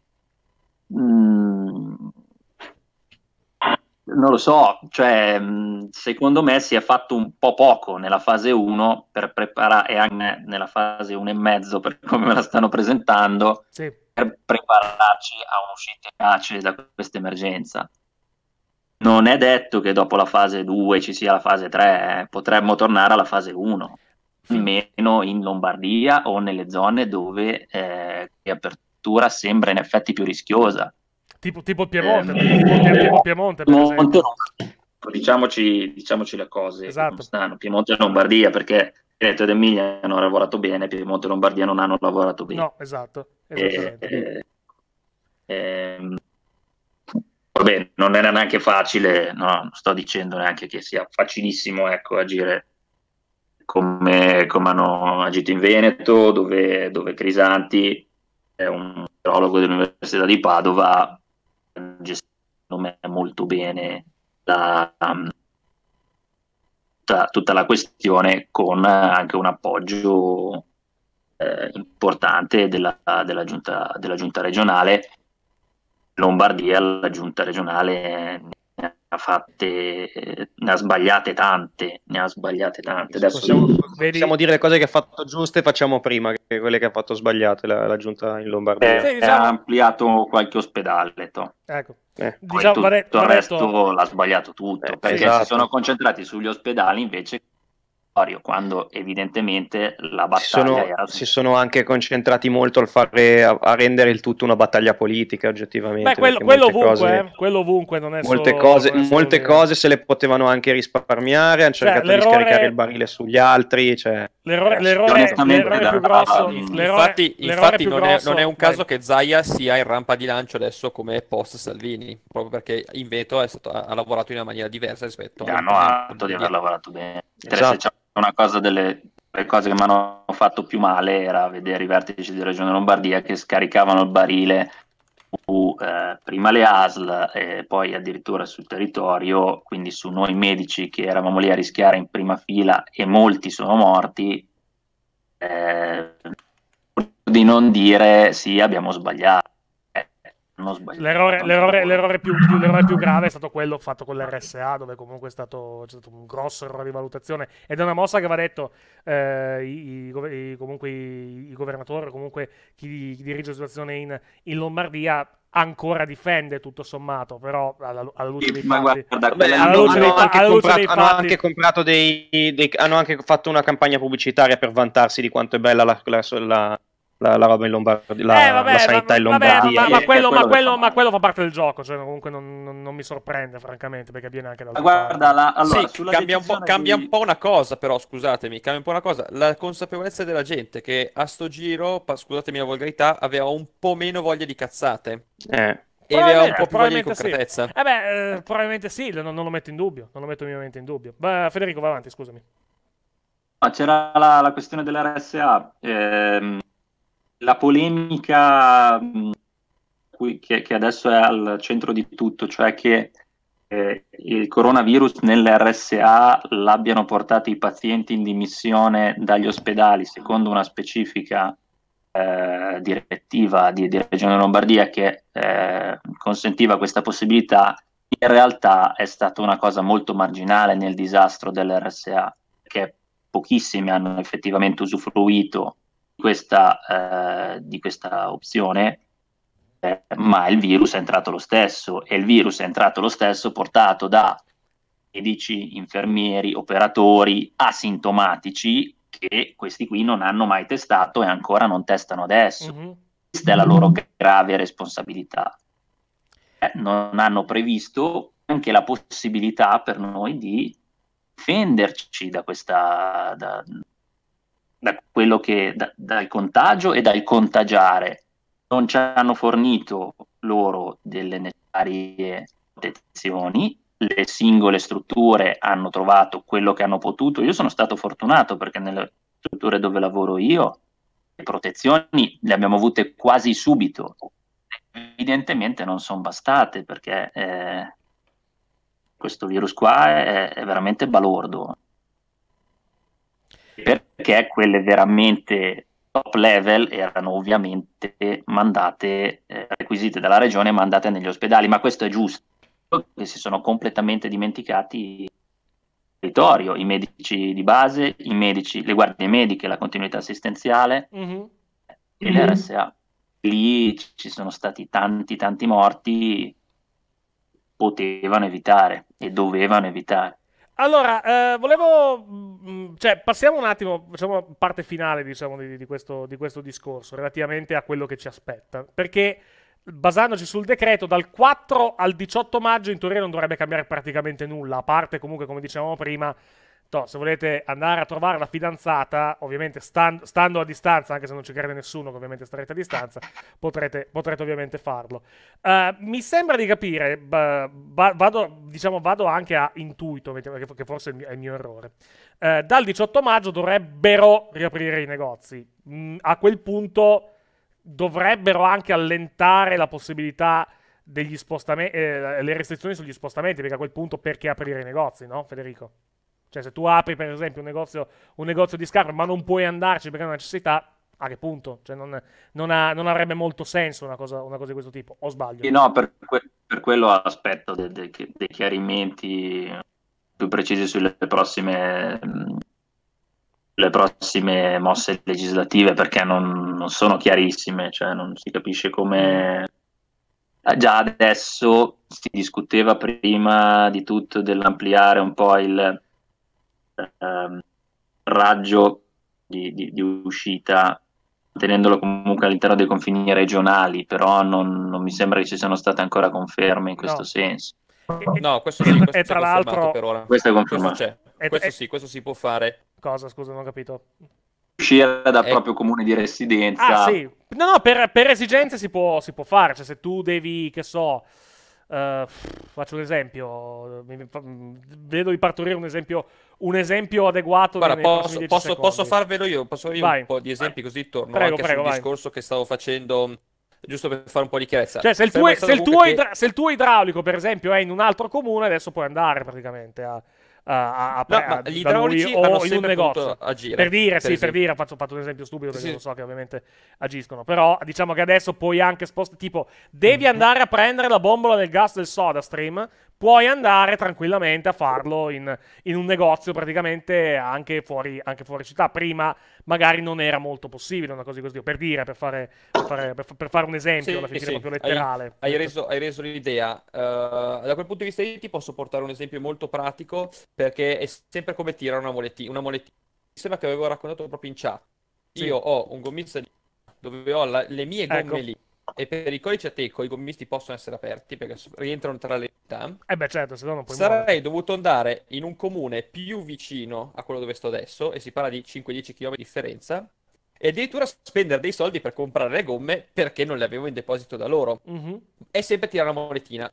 Mm non lo so, cioè, mm, secondo me si è fatto un po' poco nella fase 1 per preparare, e anche nella fase 1 e mezzo per come me la stanno presentando, sì. per prepararci a un'uscita facile da questa emergenza. Non è detto che dopo la fase 2 ci sia la fase 3, eh. potremmo tornare alla fase 1, almeno in Lombardia o nelle zone dove eh, l'apertura sembra in effetti più rischiosa tipo, tipo eh, Piemonte, eh, tipo, tipo eh, Piemonte, Piemonte diciamoci, diciamoci, le cose esatto. stanno. Piemonte e Lombardia, perché Veneto ed Emilia hanno lavorato bene, Piemonte e Lombardia non hanno lavorato bene. No, esatto. E, e, e, vabbè, non era neanche facile, no, non sto dicendo neanche che sia facilissimo ecco, agire come, come, hanno agito in Veneto, dove, dove Crisanti è un teologo dell'Università di Padova, me molto bene la, um, tutta, tutta, la questione con anche un appoggio eh, importante della, della, giunta, della, giunta, regionale. Lombardia, la giunta regionale ne ha fatte, ne ha sbagliate tante, ne ha sbagliate tante. Adesso possiamo, possiamo dire le cose che ha fatto giuste, facciamo prima che quelle che ha fatto sbagliate la, la giunta in Lombardia. Eh, ha esatto. ampliato qualche ospedale. To. Ecco eh. Diciamo, tutto il resto l'ha sbagliato tutto, eh, perché esatto. si sono concentrati sugli ospedali invece quando evidentemente la battaglia si sono, era... si sono anche concentrati molto al fare, a, a, rendere il tutto una battaglia politica oggettivamente. Beh, quello, quello ovunque, cose, eh, quello ovunque non è molte solo, cose, molte cose se le potevano anche risparmiare, hanno cioè, cercato di scaricare il barile sugli altri. Cioè... L'errore, l'errore, l'errore da... più grosso... L'errore, infatti, infatti più non, grosso... È, non, è, un caso Vai. che Zaya sia in rampa di lancio adesso come post Salvini, proprio perché Inveto stato, ha lavorato in una maniera diversa rispetto a... Hanno atto di aver lavorato bene. Cioè, esatto. C'è una cosa delle cose che mi hanno fatto più male era vedere i vertici di Regione Lombardia che scaricavano il barile su eh, prima le ASL e poi addirittura sul territorio, quindi su noi medici che eravamo lì a rischiare in prima fila e molti sono morti, eh, di non dire sì abbiamo sbagliato non sbaglio. L'errore, l'errore, l'errore, più, più, l'errore, più, grave è stato quello fatto con l'RSA, dove comunque è stato, c'è stato un grosso errore di valutazione. Ed è una mossa che va detto, eh, i, i, comunque i, governatori, comunque chi, chi dirige la situazione in, in Lombardia ancora difende tutto sommato, però alla, alla luce dei ma fatti, hanno, comprato, hanno anche comprato dei, dei, hanno anche fatto una campagna pubblicitaria per vantarsi di quanto è bella la, la, la, la, la roba in Lombardia, la, eh, vabbè, la sanità in Lombardia. Vabbè, ma, ma, eh, eh, quello, ma, quello, ma, quello, fa parte del gioco, cioè comunque non, non, non mi sorprende francamente perché viene anche da... Guarda, la, allora, sì, cambia, un po', di... cambia un po' una cosa però, scusatemi, cambia un po' una cosa, la consapevolezza della gente che a sto giro, scusatemi la volgarità, aveva un po' meno voglia di cazzate. Eh. E aveva un po' più di concretezza. Sì. Eh beh, eh, probabilmente sì, non, non, lo metto in dubbio, non lo metto minimamente in dubbio. Beh, Federico, va avanti, scusami. Ma c'era la, la, questione dell'RSA. Ehm la polemica che, che, adesso è al centro di tutto, cioè che eh, il coronavirus nell'RSA l'abbiano portato i pazienti in dimissione dagli ospedali secondo una specifica eh, direttiva di, di, Regione Lombardia che eh, consentiva questa possibilità, in realtà è stata una cosa molto marginale nel disastro dell'RSA, che pochissimi hanno effettivamente usufruito questa, eh, di questa opzione, eh, ma il virus è entrato lo stesso e il virus è entrato lo stesso portato da medici, infermieri, operatori asintomatici che questi qui non hanno mai testato e ancora non testano adesso. Mm-hmm. Questa è la loro grave responsabilità. Eh, non hanno previsto anche la possibilità per noi di difenderci da questa, da, da quello che, da, dal contagio e dal contagiare. Non ci hanno fornito loro delle necessarie protezioni, le singole strutture hanno trovato quello che hanno potuto. Io sono stato fortunato perché nelle strutture dove lavoro io le protezioni le abbiamo avute quasi subito. Evidentemente non sono bastate perché eh, questo virus qua è, è veramente balordo perché quelle veramente top level erano ovviamente mandate, eh, requisite dalla regione e mandate negli ospedali, ma questo è giusto, che si sono completamente dimenticati il territorio, i medici di base, i medici, le guardie mediche, la continuità assistenziale mm-hmm. e l'RSA. Lì ci sono stati tanti, tanti morti, potevano evitare e dovevano evitare. Allora, eh, volevo... Mm, mm, cioè, passiamo un attimo, facciamo parte finale, diciamo, di, di, questo, di, questo, discorso, relativamente a quello che ci aspetta. Perché, basandoci sul decreto, dal 4 al 18 maggio in teoria non dovrebbe cambiare praticamente nulla, a parte comunque, come dicevamo prima, Toh, se volete andare a trovare la fidanzata, ovviamente stand, stando a distanza, anche se non ci crede nessuno, che ovviamente starete a distanza, [LAUGHS] potrete, potrete ovviamente farlo. Uh, mi sembra di capire, b- b- vado, diciamo, vado, anche a intuito, che forse è il mio, è il mio errore. Uh, dal 18 maggio dovrebbero riaprire i negozi. Mm, a quel punto dovrebbero anche allentare la possibilità degli spostamenti, eh, le restrizioni sugli spostamenti, perché a quel punto perché aprire i negozi, no Federico? Cioè, se tu apri, per esempio, un negozio, un negozio di scarpe, ma non puoi andarci perché è una necessità, a che punto? Cioè, non, non, ha, non avrebbe molto senso una cosa, una cosa, di questo tipo, o sbaglio? Sì, no, per, que- per quello aspetto dei de- de chiarimenti più precisi sulle prossime, le prossime mosse legislative, perché non, non sono chiarissime, cioè non si capisce come ah, già adesso si discuteva prima di tutto dell'ampliare un po' il, ehm, raggio di, di, di, uscita, tenendolo comunque all'interno dei confini regionali, però non, non, mi sembra che ci siano state ancora conferme in questo no. senso. No, questo sì, questo e tra l'altro per ora. questo è confermato. Questo, e, questo e... sì, questo si può fare. Cosa, scusa, non ho capito. Uscire dal e... proprio comune di residenza. Ah, sì. No, no, per, per esigenze si può, si può fare, cioè se tu devi, che so, Uh, faccio un esempio, mm, vedo di partorire un esempio, un esempio adeguato. Guarda, posso, posso, posso, farvelo io, posso farvelo io un po' di esempi così torno prego, anche prego, sul vai. discorso che stavo facendo giusto per fare un po' di chiarezza. Cioè, se il, tuo, se il tuo, che... idra- se il tuo idraulico, per esempio, è in un altro comune, adesso puoi andare praticamente a a, a, no, a, gli idraulici lui, o in un negozio. Agire, per dire, per sì, esempio. per dire, ho fatto, ho fatto, un esempio stupido perché sì. lo so che ovviamente agiscono, però diciamo che adesso puoi anche spostare, tipo, devi mhm. andare a prendere la bombola del gas del SodaStream, puoi andare tranquillamente a farlo in, in un negozio praticamente anche fuori, anche fuori, città. Prima magari non era molto possibile una cosa di questo per dire, per fare, per fare, per, per fare un esempio, sì, alla fine sì, proprio letterale. Hai, hai, reso, hai reso, l'idea. Uh, da quel punto di vista io ti posso portare un esempio molto pratico perché è sempre come tirare una molettina. Una moletina. Mi sembra che avevo raccontato proprio in chat. Sì. Io ho un gommista dove ho la, le mie ecco. gomme ecco. lì e per i codici a ateco i gommisti possono essere aperti perché rientrano tra le città. Eh beh, certo, se no non puoi Sarei muovere. dovuto andare in un comune più vicino a quello dove sto adesso, e si parla di 5-10 km di differenza, e addirittura spendere dei soldi per comprare le gomme perché non le avevo in deposito da loro. Mm-hmm. E sempre tirare una monetina.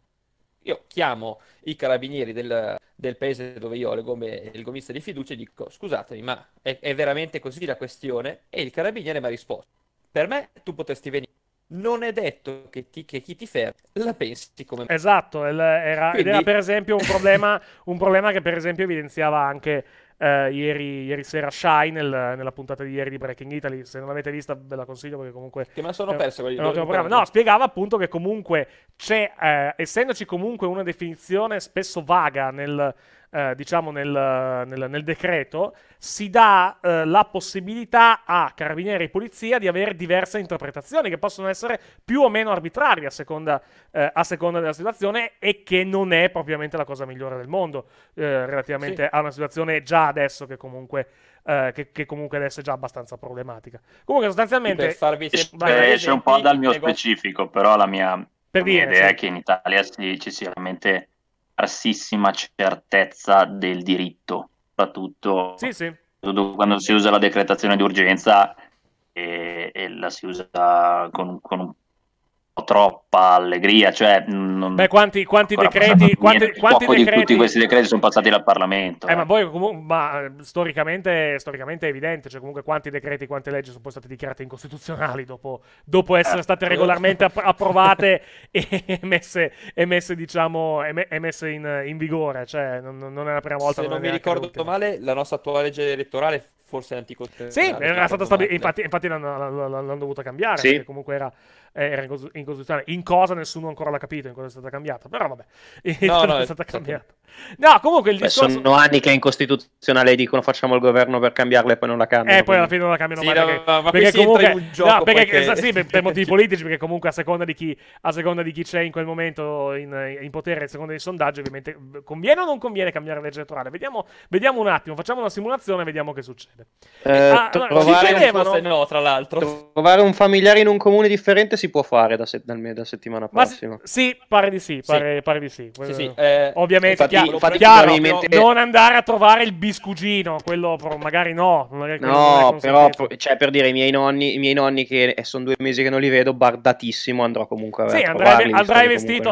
Io chiamo i carabinieri del, del paese dove io ho le gomme, il gommista di fiducia e dico scusatemi, ma è, è veramente così la questione? E il carabiniere mi ha risposto, per me tu potresti venire non è detto che, ti, che chi ti ferma la pensi come me. Esatto, era, Quindi... era per esempio un [LAUGHS] problema, un problema, che per esempio evidenziava anche eh, ieri, ieri, sera Shy nel, nella puntata di ieri di Breaking Italy, se non l'avete vista ve la consiglio perché comunque... Che me la sono eh, persa quelli eh, No, spiegava appunto che comunque c'è, eh, essendoci comunque una definizione spesso vaga nel eh, diciamo nel, nel, nel, decreto, si dà eh, la possibilità a carabinieri e polizia di avere diverse interpretazioni che possono essere più o meno arbitrarie a seconda, eh, a seconda della situazione e che non è propriamente la cosa migliore del mondo eh, relativamente sì. a una situazione già adesso che comunque... Eh, che, che, comunque adesso è già abbastanza problematica. Comunque, sostanzialmente. Per farvi eh, sempre esce un po' dal mio specifico, però la mia, per la mia dire, idea sì. è che in Italia si, ci sia veramente scarsissima certezza del diritto, soprattutto sì, sì. quando si usa la decretazione d'urgenza e, e la si usa con, con, troppa allegria. Cioè, non... Beh, quanti, quanti decreti, quanti, quanti decreti... tutti questi decreti sono passati dal Parlamento. Eh, eh. Ma, poi, comunque, ma storicamente, storicamente, è evidente, cioè comunque quanti decreti, quante leggi sono poi state dichiarate incostituzionali dopo, dopo eh, essere state regolarmente eh. app- approvate [LAUGHS] e messe, e diciamo, e in, in, vigore. Cioè, non, non, è la prima volta. Se non, mi ricordo l'ultima. male, la nostra attuale legge elettorale forse è anticostituzionale. Sì, eh, era stata stabil- infatti, infatti l'hanno, l'hanno, l'hanno dovuta cambiare, sì. perché comunque era eh, era in costruzione. In cosa nessuno ancora l'ha capito, in cosa è stata cambiata, però vabbè, [LAUGHS] no, no, è stata cambiata. No, comunque il Beh, discorso... Sono anni che è incostituzionale e dicono facciamo il governo per cambiarla e poi non la cambiano. E eh, poi alla fine non la cambiano sì, mai. No, perché, ma perché comunque... In un gioco, no, perché, perché... Sì, per, per, [LAUGHS] motivi politici, perché comunque a seconda di chi, seconda di chi c'è in quel momento in, in potere, a seconda dei sondaggi, ovviamente conviene o non conviene cambiare legge elettorale. Vediamo, vediamo un attimo, facciamo una simulazione e vediamo che succede. Eh, eh ah, trovare, no, chiedevano... no, tra l'altro. trovare un familiare in un comune differente si può fare da, se... da settimana prossima. Ma, sì, pare di sì, pare, sì. Pare di sì. Quello... sì eh, ovviamente infatti chiaro, probabilmente... non andare a trovare il biscugino, quello magari no. Magari no, però cioè, per dire i miei nonni, i miei nonni che sono due mesi che non li vedo, bardatissimo, andrò comunque a sì, andrai, andrai vestito,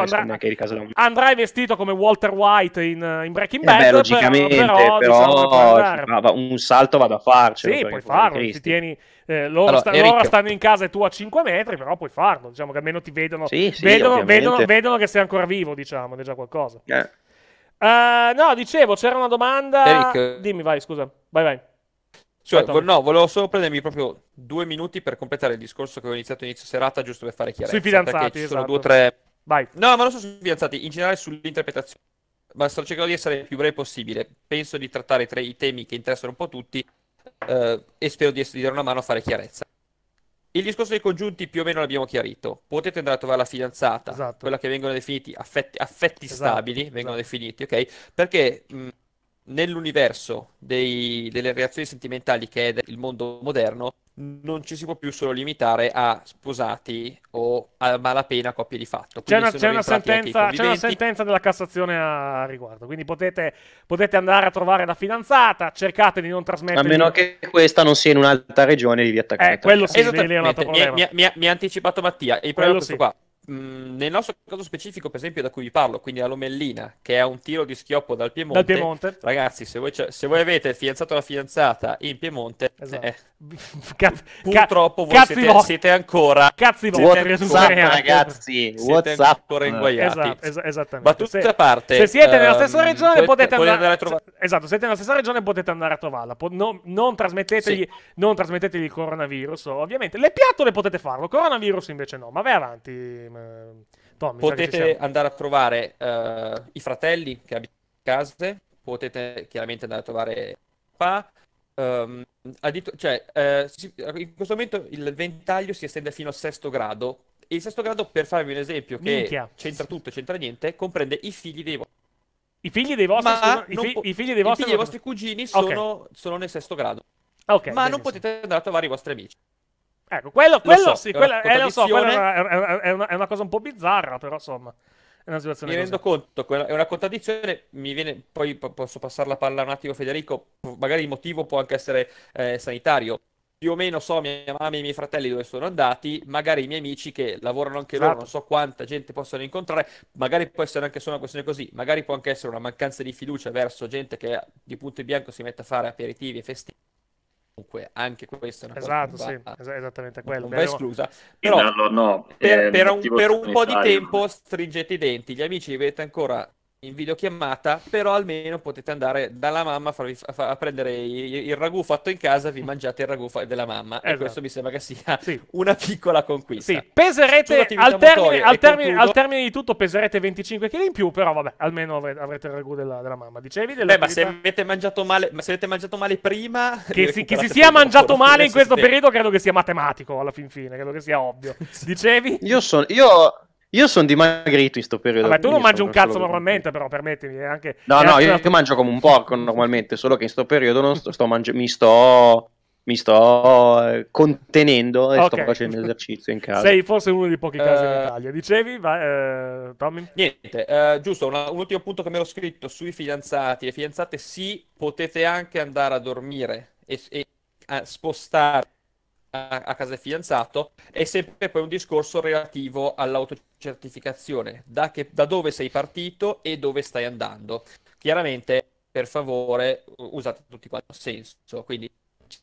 andrà, vestito come Walter White in, in Breaking eh Bad. Eh beh, logicamente, però, però diciamo, no, un salto vado a farcelo. Sì, puoi farlo, ti tieni... Eh, loro, allora, sta, loro, stanno in casa e tu a 5 metri, però puoi farlo. Diciamo che almeno ti vedono. Sì, sì, vedono, vedono, vedono, che sei ancora vivo, diciamo, è già qualcosa. Eh. Uh, no, dicevo, c'era una domanda. Eric, Dimmi, vai, scusa. Vai, vai. Cioè, vai, no, volevo solo prendermi proprio due minuti per completare il discorso che ho iniziato inizio serata, giusto per fare chiarezza. Sui fidanzati, esatto. sono due o tre... Vai. No, ma non so sui fidanzati, in generale sull'interpretazione. Ma sto cercando di essere il più breve possibile. Penso di trattare tre, i temi che interessano un po' tutti eh, e spero di, essere, di dare una mano a fare chiarezza. Il discorso dei congiunti più o meno l'abbiamo chiarito. Potete andare a trovare la fidanzata, esatto. quella che vengono definiti affetti, affetti esatto, stabili, esatto. vengono definiti, ok? Perché mh, nell'universo dei, delle reazioni sentimentali che è il mondo moderno, non ci si può più solo limitare a sposati o a malapena coppie di fatto. C'è una, c'è, una sentenza, c'è una, sentenza, della Cassazione a riguardo, quindi potete, potete, andare a trovare la fidanzata, cercate di non trasmettere... A meno che questa non sia in un'altra regione di via attaccata. Eh, quello sì, è un altro problema. Mi, mi, ha anticipato Mattia, il problema quello è questo sì. qua nel nostro caso specifico, per esempio, da cui vi parlo, quindi la Lomellina, che è un tiro di schioppo dal Piemonte. Dal Piemonte. Ragazzi, se voi, se voi avete il fidanzato o la fidanzata in Piemonte, esatto. eh, [LAUGHS] Cazz- purtroppo voi siete, vo- siete, ancora. Cazzi vostri, ragazzi. Siete ancora inguaiati. Esatto, es- esattamente. Battuta se, parte. Se siete nella stessa ehm, regione, potete, potete, andare, a trovarla. Esatto, se siete nella stessa regione, potete andare a trovarla. Po- non, non, trasmettetegli, sì. non trasmettetegli il coronavirus, ovviamente. Le piattole potete farlo, coronavirus invece no. Ma vai avanti. Ehm, Tom, potete andare a trovare uh, i fratelli che abitano in casa, potete chiaramente andare a trovare papà. Um, ehm, adito- cioè, uh, in questo momento il ventaglio si estende fino al sesto grado. E il sesto grado, per farvi un esempio, che Minchia. c'entra tutto e c'entra niente, comprende i figli dei vostri. I figli dei vostri, sono... I, fi- po- i figli dei vostri, i figli dei vostri cugini okay. sono, nel sesto grado. Okay, ma benissimo. non potete andare a trovare i vostri amici. Ecco, quello, quello so, sì, è quella, eh, lo so, quella è, una, è, una, è una cosa un po' bizzarra, però insomma è una situazione. Mi così. rendo conto, è una contraddizione. Mi viene, poi posso passare la palla un attimo, Federico. Magari il motivo può anche essere eh, sanitario. Più o meno so mia mamma e i miei fratelli dove sono andati, magari i miei amici che lavorano anche esatto. loro, certo. non so quanta gente possono incontrare, magari può essere anche solo una questione così, magari può anche essere una mancanza di fiducia verso gente che di punto in bianco si mette a fare aperitivi e festivi comunque anche questa è una esatto, cosa va, sì, es- esattamente quello. Non va esclusa. Però no, no, per, eh, per, un, per un po' di tempo stringete i denti, gli amici li vedete ancora in videochiamata, però almeno potete andare dalla mamma a, farvi, a, a prendere il, il, ragù fatto in casa, vi mm. mangiate il ragù della mamma. Esatto. E questo mi sembra che sia sì. una piccola conquista. Sì, peserete al termine, al, termine, al termine, di tutto, peserete 25 kg in più, però vabbè, almeno avrete, avrete il ragù della, della mamma. Dicevi? Beh, ma se avete mangiato male, ma se avete mangiato male prima... Che si, che si sia mangiato male in questo periodo credo che sia matematico alla fin fine, credo che sia ovvio. [LAUGHS] Dicevi? Io sono... Io... Io sono dimagrito in sto periodo. Ma tu non mangi un cazzo normalmente, però permettimi. Anche... No, no, io, ti mangio come un porco normalmente, solo che in sto periodo sto, sto mangi- mi sto mi sto eh, contenendo e okay. sto facendo esercizio in casa. Sei forse uno dei pochi casi uh, eh. in Italia. Dicevi, va, uh, Tommy? Niente, uh, giusto, una, un ultimo punto che mi ero scritto sui fidanzati Le fidanzate, sì, potete anche andare a dormire e, e a spostare a casa del fidanzato è sempre poi un discorso relativo all'autocertificazione, da, che, da dove sei partito e dove stai andando. Chiaramente, per favore, usate tutti quanti senso, quindi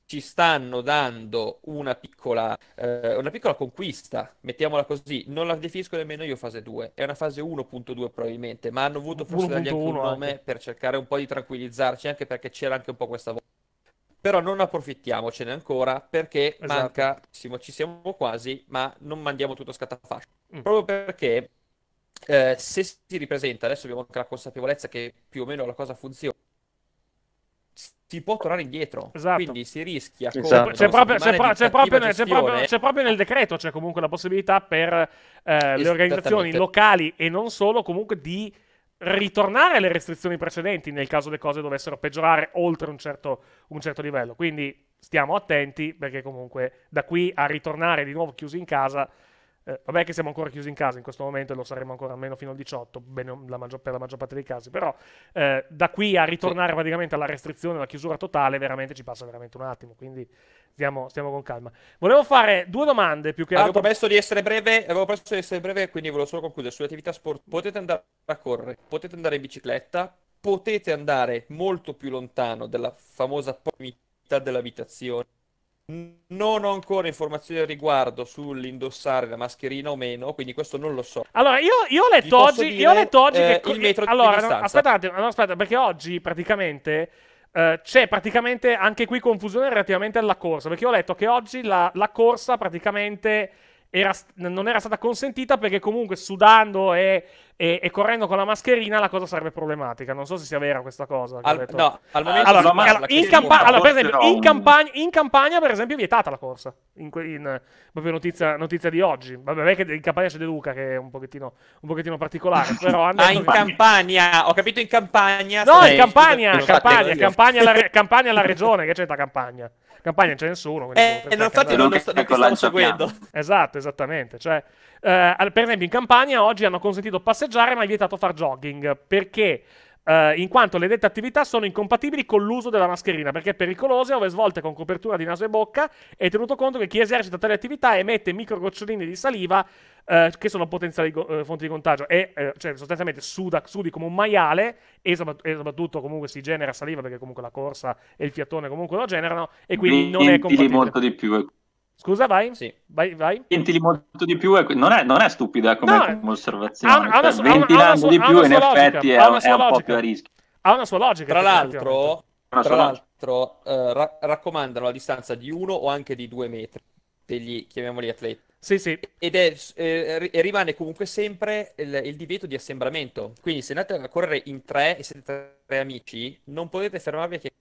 ci stanno dando una piccola, eh, una piccola conquista, mettiamola così, non la definisco nemmeno io fase 2, è una fase 1.2 probabilmente, ma hanno avuto forse dargli anche un nome anche. per cercare un po' di tranquillizzarci, anche perché c'era anche un po' questa volta però non approfittiamocene ancora perché esatto. manca, ci siamo quasi, ma non mandiamo tutto a scattafascio. Mm. Proprio perché eh, se si ripresenta, adesso abbiamo anche la consapevolezza che più o meno la cosa funziona, si può tornare indietro. Esatto. Quindi si rischia. Esatto. C'è, proprio, c'è, pro- c'è, proprio nel, proprio, c'è, proprio, nel decreto, c'è comunque la possibilità per eh, le organizzazioni locali e non solo comunque di ritornare alle restrizioni precedenti nel caso le cose dovessero peggiorare oltre un certo, un certo livello. Quindi stiamo attenti perché comunque da qui a ritornare di nuovo chiusi in casa eh, vabbè che siamo ancora chiusi in casa in questo momento e lo saremo ancora almeno fino al 18, bene, la maggior, per la maggior parte dei casi, però eh, da qui a ritornare sì. praticamente alla restrizione, alla chiusura totale, veramente ci passa veramente un attimo, quindi stiamo, stiamo con calma. Volevo fare due domande più che altro. Avevo promesso di essere breve, avevo promesso di essere breve, quindi volevo solo concludere. Sulle attività sport potete andare a correre, potete andare in bicicletta, potete andare molto più lontano dalla famosa prossimità dell'abitazione non ho ancora informazioni al riguardo sull'indossare la mascherina o meno, quindi questo non lo so. Allora, io, io ho letto oggi, dire, ho letto oggi eh, che il metro allora, di distanza. aspettate, no, aspetta, perché oggi praticamente eh, c'è praticamente anche qui confusione relativamente alla corsa, perché ho letto che oggi la, la corsa praticamente era, non era stata consentita perché comunque sudando e, e, e, correndo con la mascherina la cosa sarebbe problematica. Non so se sia vera questa cosa. Al, no, al momento allora, ma, allora, in, campa- allora, per esempio, in, campagna, in campagna, per esempio, è vietata la corsa. In, in, proprio notizia, notizia, di oggi. Vabbè, che in campagna c'è De Luca che è un pochettino, un pochettino particolare. Però ah, in campagna, ho capito in campagna. No, in campagna, campagna, campagna, la, re- campagna la regione, che c'è da campagna campagna ce n'è solo. Eh, non infatti non, st- non ti stavo seguendo. Esatto, esattamente. Cioè, eh, per esempio in campagna oggi hanno consentito passeggiare ma è vietato far jogging perché eh, in quanto le dette attività sono incompatibili con l'uso della mascherina, perché è pericolose ove svolte con copertura di naso e bocca, e tenuto conto che chi esercita tale attività emette microgoccioline di saliva eh, che sono potenziali eh, fonti di contagio, e eh, cioè sostanzialmente suda, sudi come un maiale, e, soprattutto, e soprattutto comunque si genera saliva, perché comunque la corsa e il fiatone comunque lo generano, e quindi non è compatibile. molto di più ecco. Scusa, vai? Sì. Vai, vai. Ventili molto di più, ecco, non è, non è stupida come, no, come osservazione. Ha, cioè, ha cioè, ventilando di più, in effetti, è, un, è un po' più a rischio. Ha una sua logica. Tra l'altro, tra l'altro eh, ra- raccomandano la distanza di uno o anche di due metri degli, chiamiamoli atleti. Sì, sì. Ed è, eh, rimane comunque sempre il, il, divieto di assembramento. Quindi se andate a correre in tre e siete tre amici, non potete fermarvi che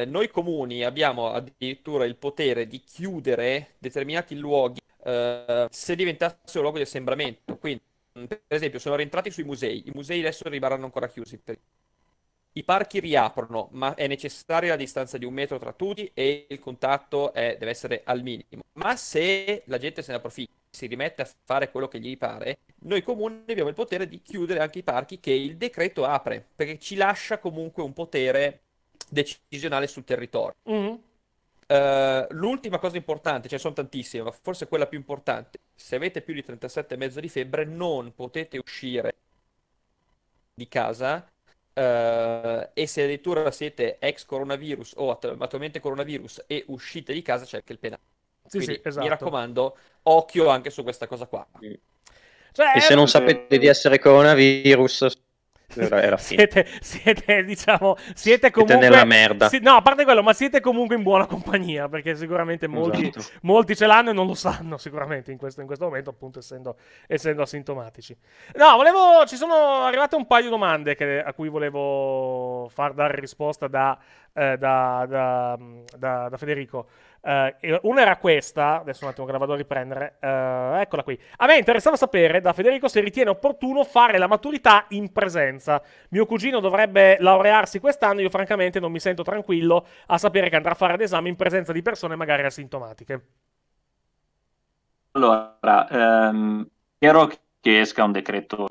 eh, noi comuni abbiamo addirittura il potere di chiudere determinati luoghi eh, se diventassero luogo di assembramento. Quindi, per esempio, sono rientrati sui musei. I musei adesso rimarranno ancora chiusi. Per... I parchi riaprono, ma è necessaria la distanza di un metro tra tutti e il contatto è, deve essere al minimo. Ma se la gente se ne approfitta, si rimette a fare quello che gli pare, noi comuni abbiamo il potere di chiudere anche i parchi che il decreto apre, perché ci lascia comunque un potere decisionale sul territorio. Mm-hmm. Uh, l'ultima cosa importante, ce cioè ne sono tantissime, ma forse quella più importante, se avete più di 37,5 di febbre non potete uscire di casa Uh, e se addirittura siete ex coronavirus o attualmente coronavirus e uscite di casa c'è anche il penale. Sì, Quindi, sì, esatto. mi raccomando, occhio anche su questa cosa qua. Cioè, e se non eh, sapete di essere coronavirus, era, era siete, siete, diciamo, siete comunque... Siete nella merda. Si, no, a parte quello, ma siete comunque in buona compagnia, perché sicuramente molti, esatto. molti ce l'hanno e non lo sanno sicuramente in questo, in questo momento, appunto, essendo, essendo, asintomatici. No, volevo... Ci sono arrivate un paio di domande che, a cui volevo far dare risposta da, eh, da, da, da Federico. Uh, una era questa, adesso un attimo che la vado a riprendere, uh, eccola qui. A me interessava sapere da Federico se ritiene opportuno fare la maturità in presenza. Mio cugino dovrebbe laurearsi quest'anno, io francamente non mi sento tranquillo a sapere che andrà a fare ad l'esame in presenza di persone magari asintomatiche. Allora, ehm, chiaro che esca un decreto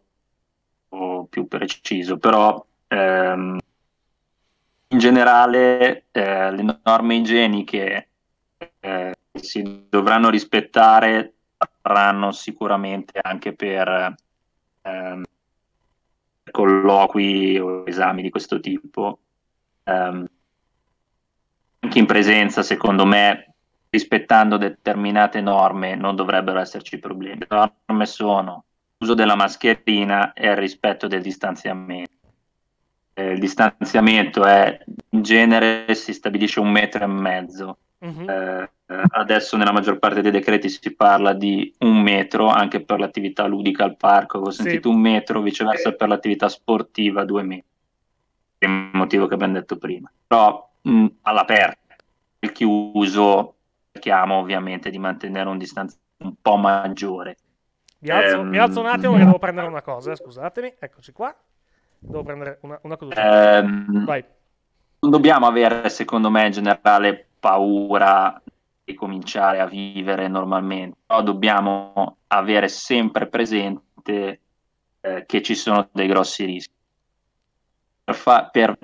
più preciso, però ehm, in generale eh, le norme igieniche eh, si dovranno rispettare saranno sicuramente anche per ehm, colloqui o esami di questo tipo. Ehm, anche in presenza, secondo me, rispettando determinate norme, non dovrebbero esserci problemi. Le norme sono l'uso della mascherina e il rispetto del distanziamento. Eh, il distanziamento è in genere si stabilisce un metro e mezzo Uh-huh. Eh, adesso nella maggior parte dei decreti si parla di un metro anche per l'attività ludica al parco, avevo sentito sì. un metro, viceversa per l'attività sportiva due metri, il motivo che abbiamo detto prima. Però mh, mm, all'aperto, al chiuso, cerchiamo ovviamente di mantenere un distanza un po' maggiore. Mi alzo, eh, mi alzo un attimo perché ehm, devo prendere una cosa, eh, scusatemi, eccoci qua. Devo prendere una, una cosa. Ehm, Vai. Dobbiamo avere, secondo me, in generale paura di cominciare a vivere normalmente, però dobbiamo avere sempre presente eh, che ci sono dei grossi rischi. Per, fa- per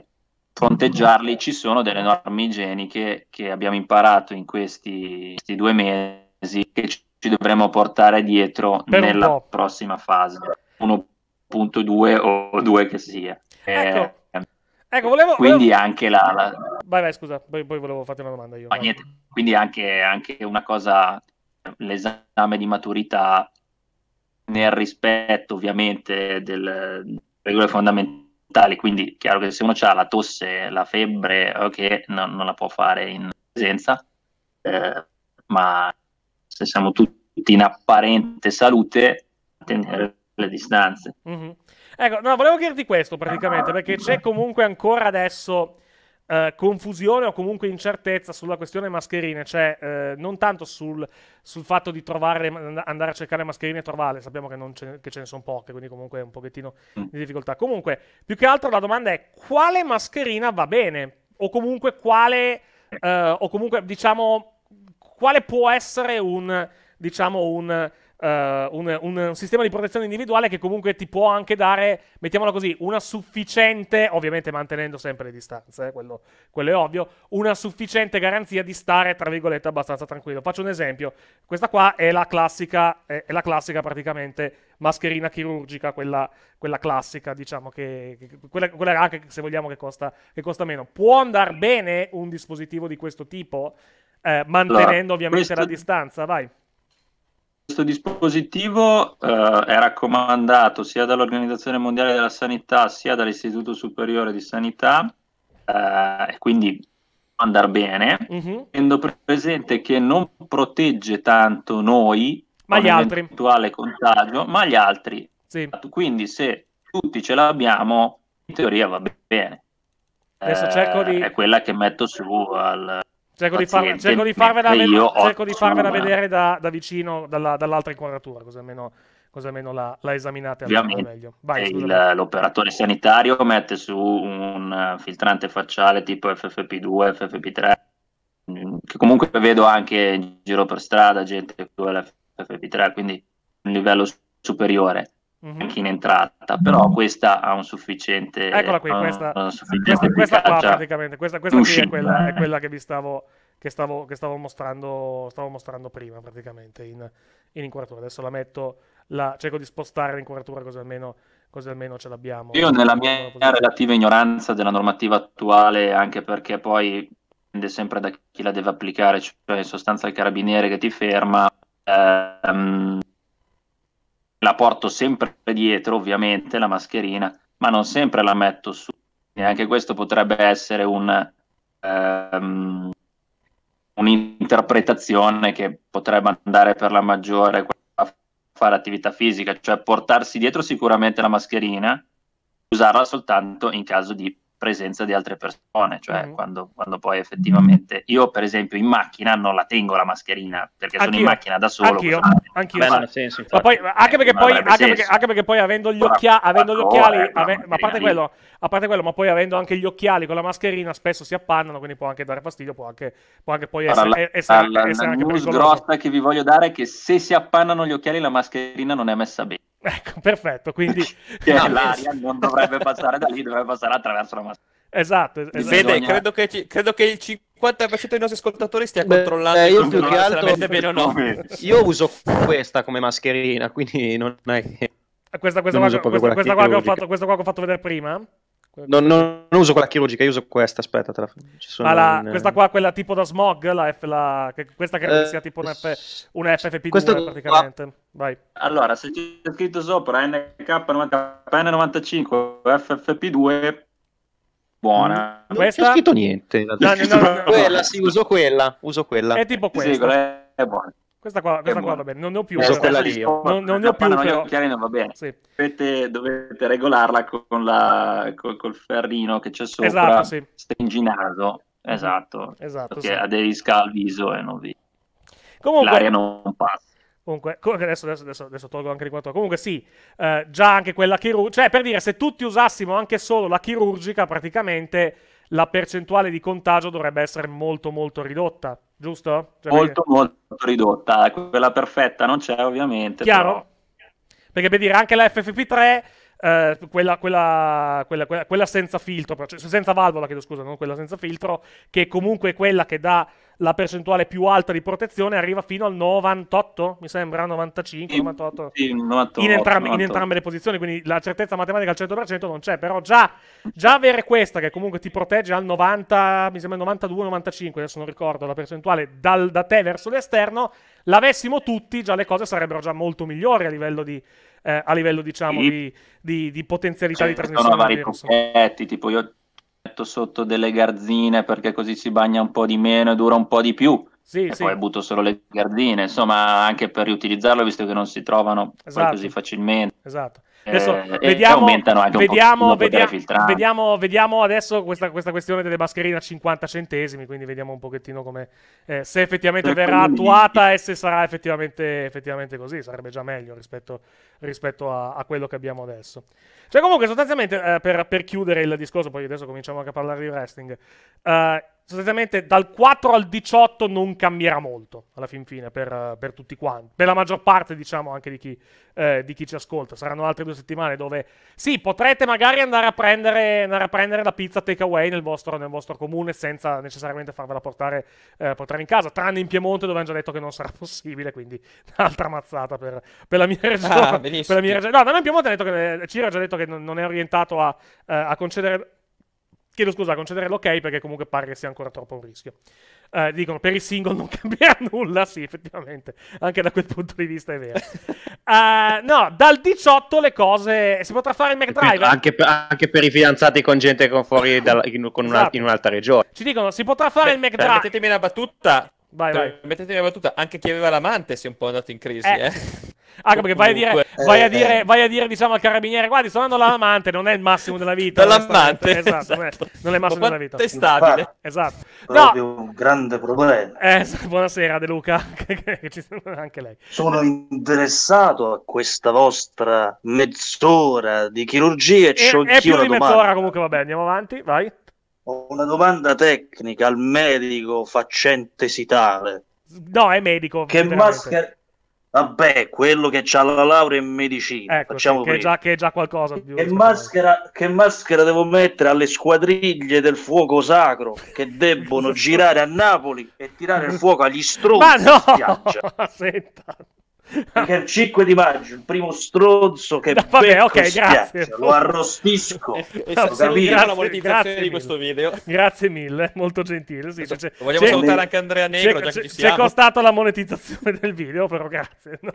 fronteggiarli ci sono delle norme igieniche che abbiamo imparato in questi, questi due mesi che ci dovremmo portare dietro per nella prossima fase 1.2 o 2 che sia. Ecco, eh, Ecco, volevo, quindi volevo... anche la, la... Vai, vai, scusa, poi, poi volevo farti una domanda io. Ma niente, quindi anche, anche una cosa, l'esame di maturità nel rispetto ovviamente delle regole fondamentali, quindi chiaro che se uno ha la tosse, la febbre, ok, no, non la può fare in presenza, eh, ma se siamo tutti in apparente salute, tenere le distanze. Mm-hmm. Ecco, no, volevo dirti questo praticamente, perché c'è comunque ancora adesso eh, confusione o comunque incertezza sulla questione mascherine, cioè eh, non tanto sul, sul fatto di trovare, andare a cercare mascherine e trovarle, sappiamo che, ce, che ce ne sono poche, quindi comunque è un pochettino mm. di difficoltà. Comunque, più che altro la domanda è quale mascherina va bene? O comunque quale, eh, o comunque diciamo, quale può essere un, diciamo, un eh, un, un, sistema di protezione individuale che comunque ti può anche dare, mettiamola così, una sufficiente, ovviamente mantenendo sempre le distanze, eh, quello, quello, è ovvio, una sufficiente garanzia di stare, tra virgolette, abbastanza tranquillo. Faccio un esempio, questa qua è la classica, è, è la classica praticamente mascherina chirurgica, quella, quella classica, diciamo, che, che quella, quella anche, se vogliamo, che costa, che costa meno. Può andare bene un dispositivo di questo tipo? Eh, mantenendo allora, ovviamente questo... la distanza, vai. Questo dispositivo eh, è raccomandato sia dall'Organizzazione Mondiale della Sanità sia dall'Istituto Superiore di Sanità eh, e eh, quindi andare bene, uh-huh. tenendo presente che non protegge tanto noi ma gli altri. eventuale contagio, ma gli altri. Sì. Quindi se tutti ce l'abbiamo, in teoria va bene. Adesso eh, cerco di... È quella che metto su al, Cerco di, far, cerco di farvela, cerco di farvela vedere da, da vicino, dalla, dall'altra inquadratura, così almeno, così almeno la, la, esaminate meglio. Vai, il, l'operatore sanitario mette su un eh, filtrante facciale tipo FFP2, FFP3, mm, che comunque vedo anche in giro per strada gente che usa l'FFP3, quindi un livello superiore mm-hmm. anche in entrata, però mhm. questa ha un sufficiente... Eccola qui, questa, questa, questa qua praticamente, questa, questa è quella, è quella, che vi stavo, che stavo, che stavo, mostrando, stavo mostrando prima praticamente in, in inquadratura. Adesso la metto, la, cerco di spostare l'inquadratura così almeno così almeno ce l'abbiamo. Io nella mia relativa ignoranza della normativa attuale, anche perché poi dipende sempre da chi la deve applicare, cioè in sostanza il carabiniere che ti ferma, ehm, la porto sempre dietro, ovviamente, la mascherina, ma non sempre la metto su. E anche questo potrebbe essere un, ehm, un'interpretazione che potrebbe andare per la maggiore a fare attività fisica, cioè portarsi dietro sicuramente la mascherina, usarla soltanto in caso di presenza di altre persone, cioè mm. quando, quando, poi effettivamente io per esempio in macchina non la tengo la mascherina perché anch'io. sono in macchina da solo. Anch'io, anch'io. Beh, senso, poi, anche, perché eh, poi, anche, perché, anche, perché poi, avendo gli, occhia- avendo gli occhiali, eh, ave- ma a parte, quello, a parte, quello, ma poi avendo anche gli occhiali con la mascherina spesso si appannano, quindi può anche dare fastidio, può anche, può anche poi essere, allora, essere, la, essere, la, essere la news grossa che vi voglio dare è che se si appannano gli occhiali la mascherina non è messa bene. Ecco, perfetto, quindi... [LAUGHS] che no, l'aria non dovrebbe passare da lì, dovrebbe passare attraverso la maschera. Esatto, esatto. Fede, Bisogna... credo, che ci, credo che il 50% dei nostri ascoltatori stia Beh, controllando eh, io più che altro... bene o no. [LAUGHS] Io uso questa come mascherina, quindi non è che... Questa, questa, qua, questa, questa, qua che ho fatto, questa qua che ho fatto vedere prima? Non, non, uso quella chirurgica, io uso questa. Aspetta, te la faccio. Ma la, in... questa eh, qua, quella tipo da smog, la F, la... questa credo eh, che sia tipo un, F, un FFP2 questo... praticamente. Vai. Allora, se c'è scritto sopra NK95 FFP2, buona. Non questa... c'è scritto niente. No, no, no, quella, sì, uso quella. Uso quella. È tipo questa. Sì, è buona. Questa qua, questa qua va bene, non ne ho più. Però. Non, non ne ho ah, più. No, però. Chiarino, va bene. Sì. Dovete, dovete, regolarla con la, col, col ferrino che c'è sopra. Esatto, sì. Stringi naso. Mhm. Esatto. esatto perché sì. aderisca al viso e non vi... Comunque, L'aria non passa. Comunque, adesso, adesso, adesso, adesso tolgo anche di quanto. Comunque, sì, eh, già anche quella chirurgica. Cioè, per dire, se tutti usassimo anche solo la chirurgica, praticamente la percentuale di contagio dovrebbe essere molto, molto ridotta giusto? Cioè, molto, perché... molto ridotta. Quella perfetta non c'è, ovviamente. Chiaro? Però... Perché per dire, anche la FFP3 eh, quella, quella, quella, quella, senza filtro, cioè, senza valvola, chiedo scusa, non quella senza filtro, che comunque è quella che dà la percentuale più alta di protezione, arriva fino al 98, mi sembra, 95, 98, sì, 98 in, entrambe, 98. in entrambe le posizioni, quindi la certezza matematica al 100% non c'è, però già, già avere questa che comunque ti protegge al 90, mi sembra 92-95, adesso non ricordo la percentuale, dal, da te verso l'esterno, l'avessimo tutti, già le cose sarebbero già molto migliori a livello di, eh, a livello, diciamo, sì. di, di, di, potenzialità cioè, di trasmissione. Sono vari trucchetti, tipo io metto sotto delle garzine perché così si bagna un po' di meno e dura un po' di più. Sì, e sì. poi butto solo le garzine, insomma, anche per riutilizzarlo visto che non si trovano esatto. così facilmente. Esatto. Adesso eh, vediamo, vediamo, vediamo, vediamo, vediamo, adesso questa, questa, questione delle mascherine a 50 centesimi, quindi vediamo un pochettino come eh, se effettivamente verrà attuata e se sarà effettivamente, effettivamente così, sarebbe già meglio rispetto, rispetto a, a, quello che abbiamo adesso. Cioè comunque sostanzialmente eh, per, per, chiudere il discorso, poi adesso cominciamo anche a parlare di wrestling, Eh, sostanzialmente dal 4 al 18 non cambierà molto alla fin fine per, per tutti quanti, per la maggior parte diciamo anche di chi, eh, di chi, ci ascolta, saranno altre due settimane dove sì potrete magari andare a prendere, andare a prendere la pizza takeaway nel vostro, nel vostro comune senza necessariamente farvela portare, eh, portare, in casa, tranne in Piemonte dove hanno già detto che non [LAUGHS] sarà possibile, quindi un'altra mazzata per, per, la mia ah, regione. Ah, [LAUGHS] per la mia regione. No, da me in Piemonte hanno detto che, eh, Ciro ha già detto che non è orientato a, eh, a concedere Chiedo scusa, concedere l'ok perché comunque pare che sia ancora troppo un rischio. Eh, dicono per i single non [LAUGHS] cambia nulla, sì, effettivamente, anche da quel punto di vista è vero. uh, [LAUGHS] no, dal 18 le cose si potrà fare il McDrive. Anche per, anche per i fidanzati con gente con fuori [LAUGHS] dal, in, con esatto. in, un'altra regione. Ci dicono si potrà fare Beh, il McDrive. Mettetemi una battuta. Vai, vai. Mettetemi una battuta, anche chi aveva l'amante si è un po' andato in crisi, eh. eh. Anche ah, perché vai a dire, vai a eh, dire, eh. vai a dire diciamo al carabiniere, guardi, sto andando dall'amante, non è il massimo della vita. Dall'amante. Esatto, esatto. Non, è, il massimo della vita. È stabile. Infatti, esatto. No. un grande problema. Eh, esatto, buonasera De Luca, [LAUGHS] anche lei. Sono interessato a questa vostra mezz'ora di chirurgia e, e ho anch'io più di mezz'ora domanda. comunque, vabbè, andiamo avanti, vai. Ho una domanda tecnica al medico faccente esitare. No, è medico. Che maschera Vabbè, quello che ha la laurea in medicina, ecco, facciamo che, è già, che è già qualcosa. Più che, maschera, che maschera devo mettere alle squadriglie del fuoco sacro che debbono [LAUGHS] girare a Napoli e tirare il fuoco agli stronzi? Ma no! Senta. [LAUGHS] Perché il 5 di maggio, il primo stronzo che [LAUGHS] no, vabbè, okay, spiazza, grazie. lo arrostisco. [LAUGHS] E, grazie, la monetizzazione di questo video. Grazie mille, molto gentile. Sì, cioè, vogliamo salutare anche Andrea Negro. Ci è costato la monetizzazione del video, però grazie. No.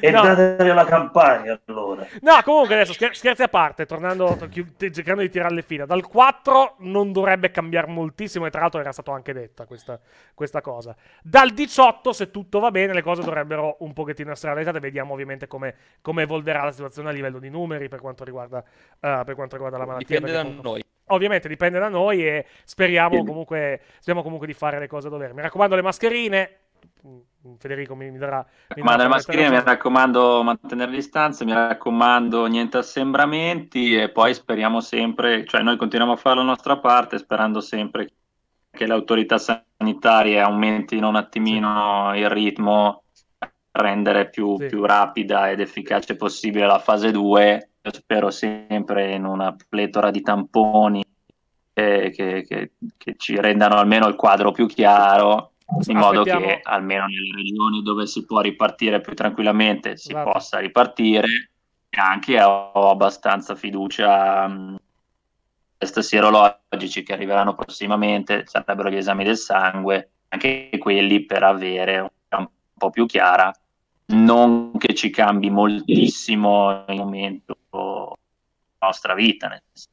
E no. la campagna allora. No, comunque adesso scher scherzi a parte, tornando, cercando di tirare le fila. Dal 4 non dovrebbe cambiare moltissimo e tra l'altro era stato anche detta questa, questa cosa. Dal 18, se tutto va bene, le cose dovrebbero un pochettino continuerà la età, vediamo ovviamente come, come, evolverà la situazione a livello di numeri per quanto riguarda, uh, per quanto riguarda la malattia. Dipende da comunque... noi. Ovviamente dipende da noi e speriamo comunque, speriamo comunque di fare le cose a dovere. Mi raccomando le mascherine, mm, Federico mi, mi darà. Mi Ma darà mascherine, mi raccomando, mantenere le distanze, mi raccomando, niente assembramenti e poi speriamo sempre, cioè noi continuiamo a fare la nostra parte sperando sempre che le autorità sanitarie aumentino un attimino sì. il ritmo rendere più, sì. più rapida ed efficace possibile la fase 2. Io spero sempre in una pletora di tamponi che, che, che, che ci rendano almeno il quadro più chiaro in modo che almeno nelle regioni dove si può ripartire più tranquillamente si Vabbè. Esatto. possa ripartire e anche ho abbastanza fiducia mh, mm, test sierologici che arriveranno prossimamente sarebbero gli esami del sangue anche quelli per avere un po' più chiara non che ci cambi moltissimo il momento della nostra vita. Nel senso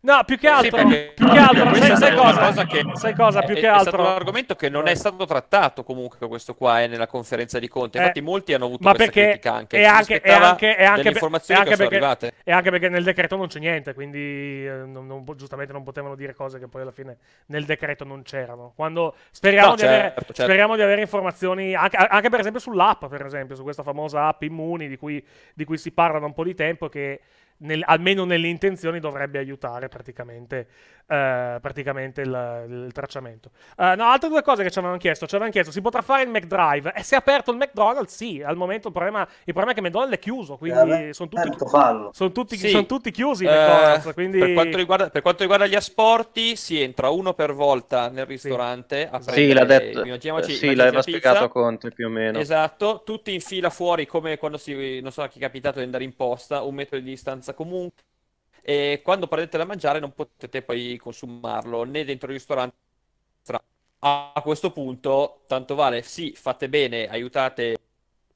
No, più che altro, sì, più che altro sai, sai cosa? cosa che sai cosa? Più è, che altro. È stato un argomento che non è stato trattato comunque questo qua è eh, nella conferenza di Conte. Eh, Infatti, eh, molti hanno avuto ma perché critica anche. È anche, è anche, è anche, informazioni è anche che perché, sono arrivate. E anche perché nel decreto non c'è niente, quindi eh, non, non, giustamente non potevano dire cose che poi alla fine nel decreto non c'erano. Quando, speriamo, no, di certo, avere, certo. speriamo di avere informazioni anche, anche, per esempio sull'app, per esempio, su questa famosa app Immuni di cui, di cui si parla da un po' di tempo che nel, almeno nelle intenzioni dovrebbe aiutare praticamente eh, praticamente il, il tracciamento. Uh, no, altre due cose che ci avevano chiesto. Ci avevano chiesto, si potrà fare il McDrive? E eh, se è aperto il McDonald's? Sì, al momento il problema, il problema è che McDonald's è chiuso, quindi eh, sono, tutti, certo, sono, tutti, sì. sono tutti chiusi uh, quindi... per, quanto riguarda, per, quanto riguarda, gli asporti, si entra uno per volta nel ristorante. Sì, sì l'ha detto. Immaginiamoci, sì, l'aveva spiegato Conte più o meno. Esatto, tutti in fila fuori come quando si, non so a chi è capitato di andare in posta, un metro di distanza comunque e quando prendete da mangiare non potete poi consumarlo né dentro il ristorante. A questo punto, tanto vale, sì, fate bene, aiutate i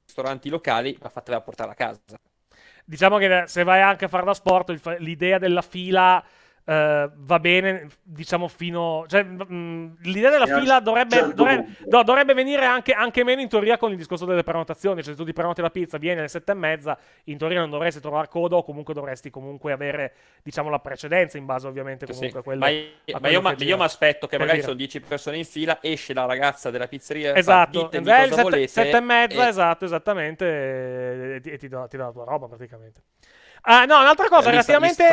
ristoranti locali, ma fatela portare a casa. Diciamo che se vai anche a fare da sport, l'idea della fila Uh, va bene, diciamo fino... Cioè, mh, mm, mm, l'idea della yeah, fila dovrebbe, certo. dovrebbe, no, dovrebbe venire anche, anche, meno in teoria con il discorso delle prenotazioni, cioè se tu ti prenoti la pizza, vieni alle sette e mezza, in teoria non dovresti trovare coda o comunque dovresti comunque avere, diciamo, la precedenza in base ovviamente comunque sì. a quello Ma, a ma io, mi aspetto che per magari dire. sono dieci persone in fila, esce la ragazza della pizzeria esatto. e fa, sette, sette, e mezza, e... esatto, esattamente, e, e ti, do, ti dà la tua roba praticamente. Ah, no, un'altra cosa, relativamente...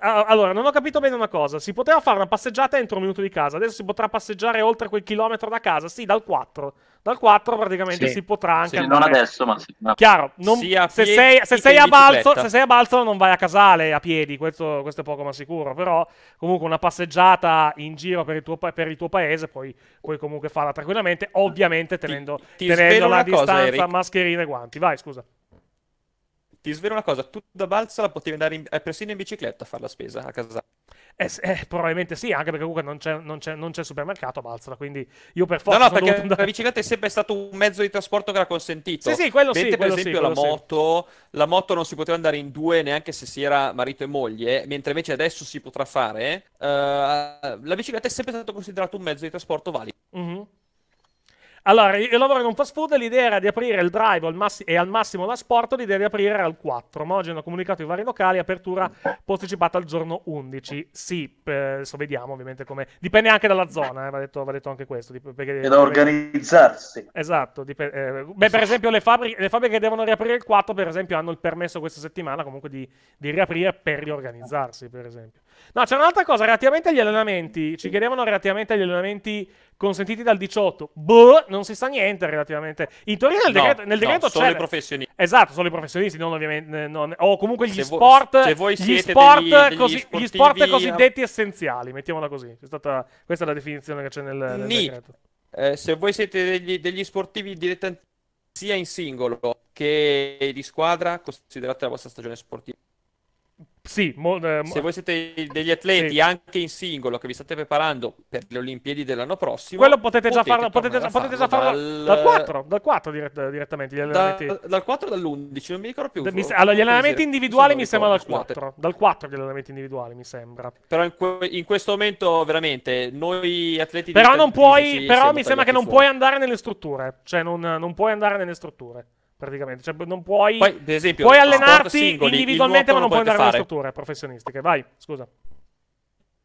Ah, allora, non ho capito bene una cosa. Si poteva fare una passeggiata entro un minuto di casa, adesso si potrà passeggiare oltre quel chilometro da casa? Sì, dal 4. Dal 4 praticamente sì. si potrà anche... Sì, non adesso, ma... Sì, ma... Chiaro, non... se, sei, se, sei a balzo, se sei a balzo non vai a Casale a piedi, questo, questo, è poco ma sicuro. Però comunque una passeggiata in giro per il tuo, per il tuo paese poi, puoi comunque farla tranquillamente, ovviamente tenendo, ti, ti tenendo la distanza, cosa, mascherina e guanti. Vai, scusa ti svelo una cosa, tu da Balza la potevi andare in, eh, persino in bicicletta a fare la spesa a casa. Eh, eh, probabilmente sì, anche perché comunque non c'è, non c'è, non c'è supermercato a Balzala, quindi io per forza... No, no, perché andare... la bicicletta è sempre stato un mezzo di trasporto che l'ha consentito. Sì, sì, quello Vente, sì. per esempio sì, la moto, sì. la moto non si poteva andare in due neanche se si era marito e moglie, mentre invece adesso si potrà fare. Uh, la bicicletta è sempre stato considerato un mezzo di trasporto valido. Mm-hmm. Allora, io lavoro in un fast food e l'idea era di aprire il drive al massi- e al massimo l'asporto, l'idea di aprire era al 4. Mogen ha comunicato i vari locali, apertura posticipata al giorno 11. Sì, adesso eh, vediamo ovviamente come... Dipende anche dalla zona, eh, va, detto, va, detto, anche questo. Dip- perché, e da organizzarsi. Esatto. Dip- eh, beh, per esempio le, fabbri- le fabbriche che devono riaprire il 4, per esempio, hanno il permesso questa settimana comunque di, di riaprire per riorganizzarsi, per esempio. No, c'è un'altra cosa, relativamente agli allenamenti, ci chiedevano relativamente agli allenamenti consentiti dal 18. Boh, non si sa niente relativamente. In teoria nel decreto, nel decreto no, c'è... Solo i professionisti. Esatto, solo i professionisti, non ovviamente... Eh, non, o comunque gli se sport... Voi, voi gli, sport degli, degli, cosi, gli sport cosiddetti essenziali, mettiamola così. Stata, questa è la definizione che c'è nel, nel decreto. Eh, se voi siete degli, degli sportivi direttamente sia in singolo che di squadra, considerate la vostra stagione sportiva sì, mo, eh, se voi siete degli atleti sì. anche in singolo che vi state preparando per le Olimpiadi dell'anno prossimo, quello potete, potete già farlo, potete, farlo, potete già farlo dal... dal 4, dal 4 dirett- direttamente. Gli allenamenti. Da, dal 4 all'11, non mi ricordo più. Da, mi, allora, gli allenamenti individuali mi sembrano dal 4, dal 4 gli allenamenti individuali mi sembra. Però in, que- in questo momento veramente noi atleti Però non puoi, però mi sembra che non fuori. puoi andare nelle strutture, cioè non, non puoi andare nelle strutture praticamente. Cioè, non puoi, Poi, esempio, puoi allenarti singoli, individualmente, ma non puoi andare fare. nelle strutture professionistiche. Vai, scusa.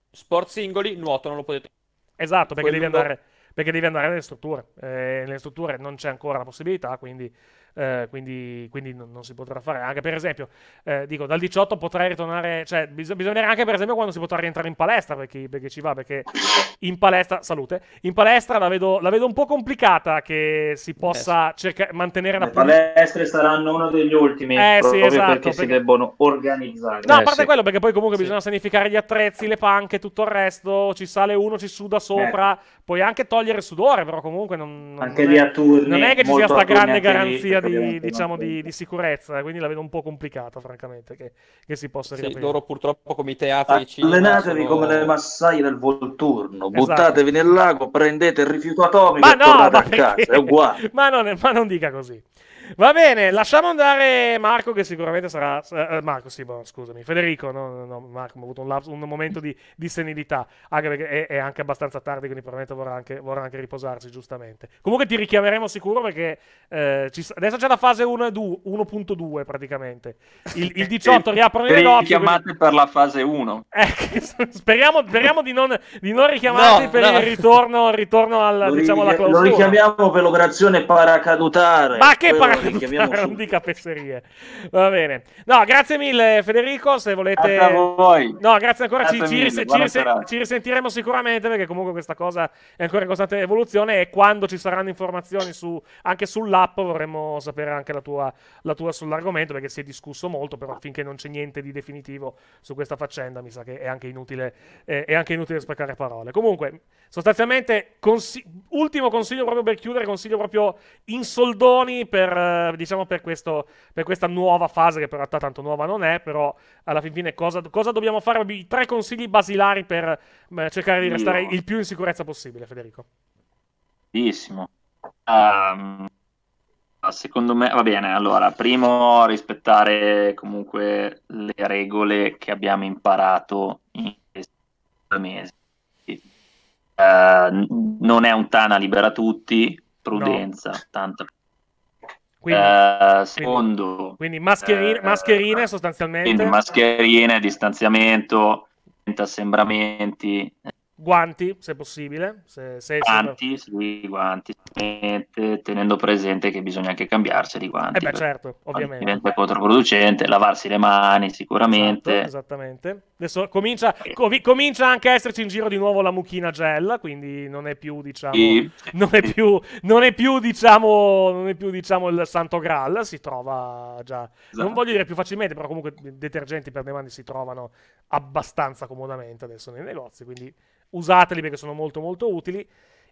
Sport singoli, nuoto non lo potete Esatto, perché devi, andare, perché devi, andare, nelle strutture. Eh, nelle strutture non c'è ancora la possibilità, quindi eh, quindi, quindi non, non, si potrà fare. Anche per esempio, eh, dico, dal 18 potrai ritornare, cioè bis- bisogna vedere anche per esempio quando si potrà rientrare in palestra, perché, perché ci va, perché in palestra, salute, in palestra la vedo, la vedo un po' complicata che si possa eh, cerca- mantenere una... Le palestre saranno uno degli ultimi, eh, sì, esatto, perché, perché, si debbono organizzare. No, a eh, parte sì. quello, perché poi comunque sì. bisogna sanificare gli attrezzi, le panche, tutto il resto, ci sale uno, ci suda sopra, eh. puoi anche togliere sudore, però comunque non, non, anche è, lì turni, non è che ci sia sta grande garanzia di di, diciamo, di, di, sicurezza, quindi la vedo un po' complicata, francamente, che, che si possa riaprire. Sì, loro purtroppo come i teatri ah, Allenatevi sono... come le massaie del Volturno, esatto. buttatevi nel lago, prendete il rifiuto atomico ma e no, tornate a casa, è uguale. [LAUGHS] ma, non, ma non dica così. Va bene, lasciamo andare Marco che sicuramente sarà... Eh, eh, Marco, sì, boh, scusami. Federico, no, no, no Marco, ho avuto un, lapso, un momento di, di, senilità, anche perché è, è, anche abbastanza tardi, quindi probabilmente vorrà anche, vorrà anche, riposarsi, giustamente. Comunque ti richiameremo sicuro perché eh, ci, adesso c'è la fase 1.2 praticamente. Il, il 18 riaprono i occhi. Richiamate per la fase 1. Eh, [LAUGHS] speriamo, speriamo di, non, di non richiamarti no, per il ritorno, ritorno al, diciamo, alla clausura. Lo richiamiamo per l'operazione paracadutare. Ma che paracadutare? che chiamiamo non dica fesserie. Va bene. No, grazie mille Federico, se volete... voi. No, grazie ancora, grazie ci, mille, ci, risen- ci, risentiremo sicuramente perché comunque questa cosa è ancora in costante evoluzione e quando ci saranno informazioni su, anche sull'app vorremmo sapere anche la tua, la tua sull'argomento perché si è discusso molto, però finché non c'è niente di definitivo su questa faccenda mi sa che è anche inutile, eh, è anche inutile spaccare parole. Comunque, sostanzialmente, consi- ultimo consiglio proprio per chiudere, consiglio proprio in soldoni per eh, diciamo per, questo, per, questa nuova fase, che per realtà tanto nuova non è, però alla fin fine cosa, cosa dobbiamo fare? I tre consigli basilari per eh, cercare di restare Io. il più in sicurezza possibile, Federico. Benissimo. Um, secondo me va bene. Allora, primo, rispettare comunque le regole che abbiamo imparato in questi due mesi. Uh, non è un Tana libera tutti, prudenza, no. tanta quindi, uh, secondo, quindi mascherine, eh, mascherine eh, sostanzialmente. Quindi mascherine, distanziamento, assembramenti, Guanti, se possibile. Se, se guanti, se... sì, guanti, tenendo presente che bisogna anche cambiarsi di guanti. Eh beh, certo, ovviamente. Diventa controproducente, lavarsi le mani sicuramente. Esatto, esattamente. Adesso comincia, eh. co- comincia, anche a esserci in giro di nuovo la mucchina gel, quindi non è più, diciamo, sì. non, è più, non è più, diciamo, non è più, diciamo, il santo graal, si trova già, esatto. non voglio dire più facilmente, però comunque detergenti per le mani si trovano abbastanza comodamente adesso nei negozi, quindi usateli perché sono molto molto utili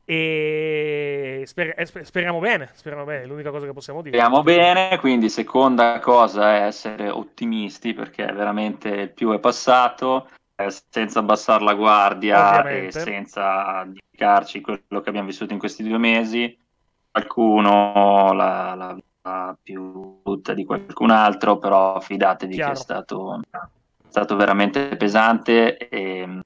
e sper- eh, sper- speriamo bene, speriamo bene, è l'unica cosa che possiamo dire. Speriamo bene, quindi seconda cosa è essere ottimisti perché veramente il più è passato eh, senza abbassare la guardia Ovviamente. e senza indicarci quello che abbiamo vissuto in questi due mesi. Qualcuno la, la vita più brutta di qualcun altro, però fidatevi Chiaro. che è stato, è stato veramente pesante e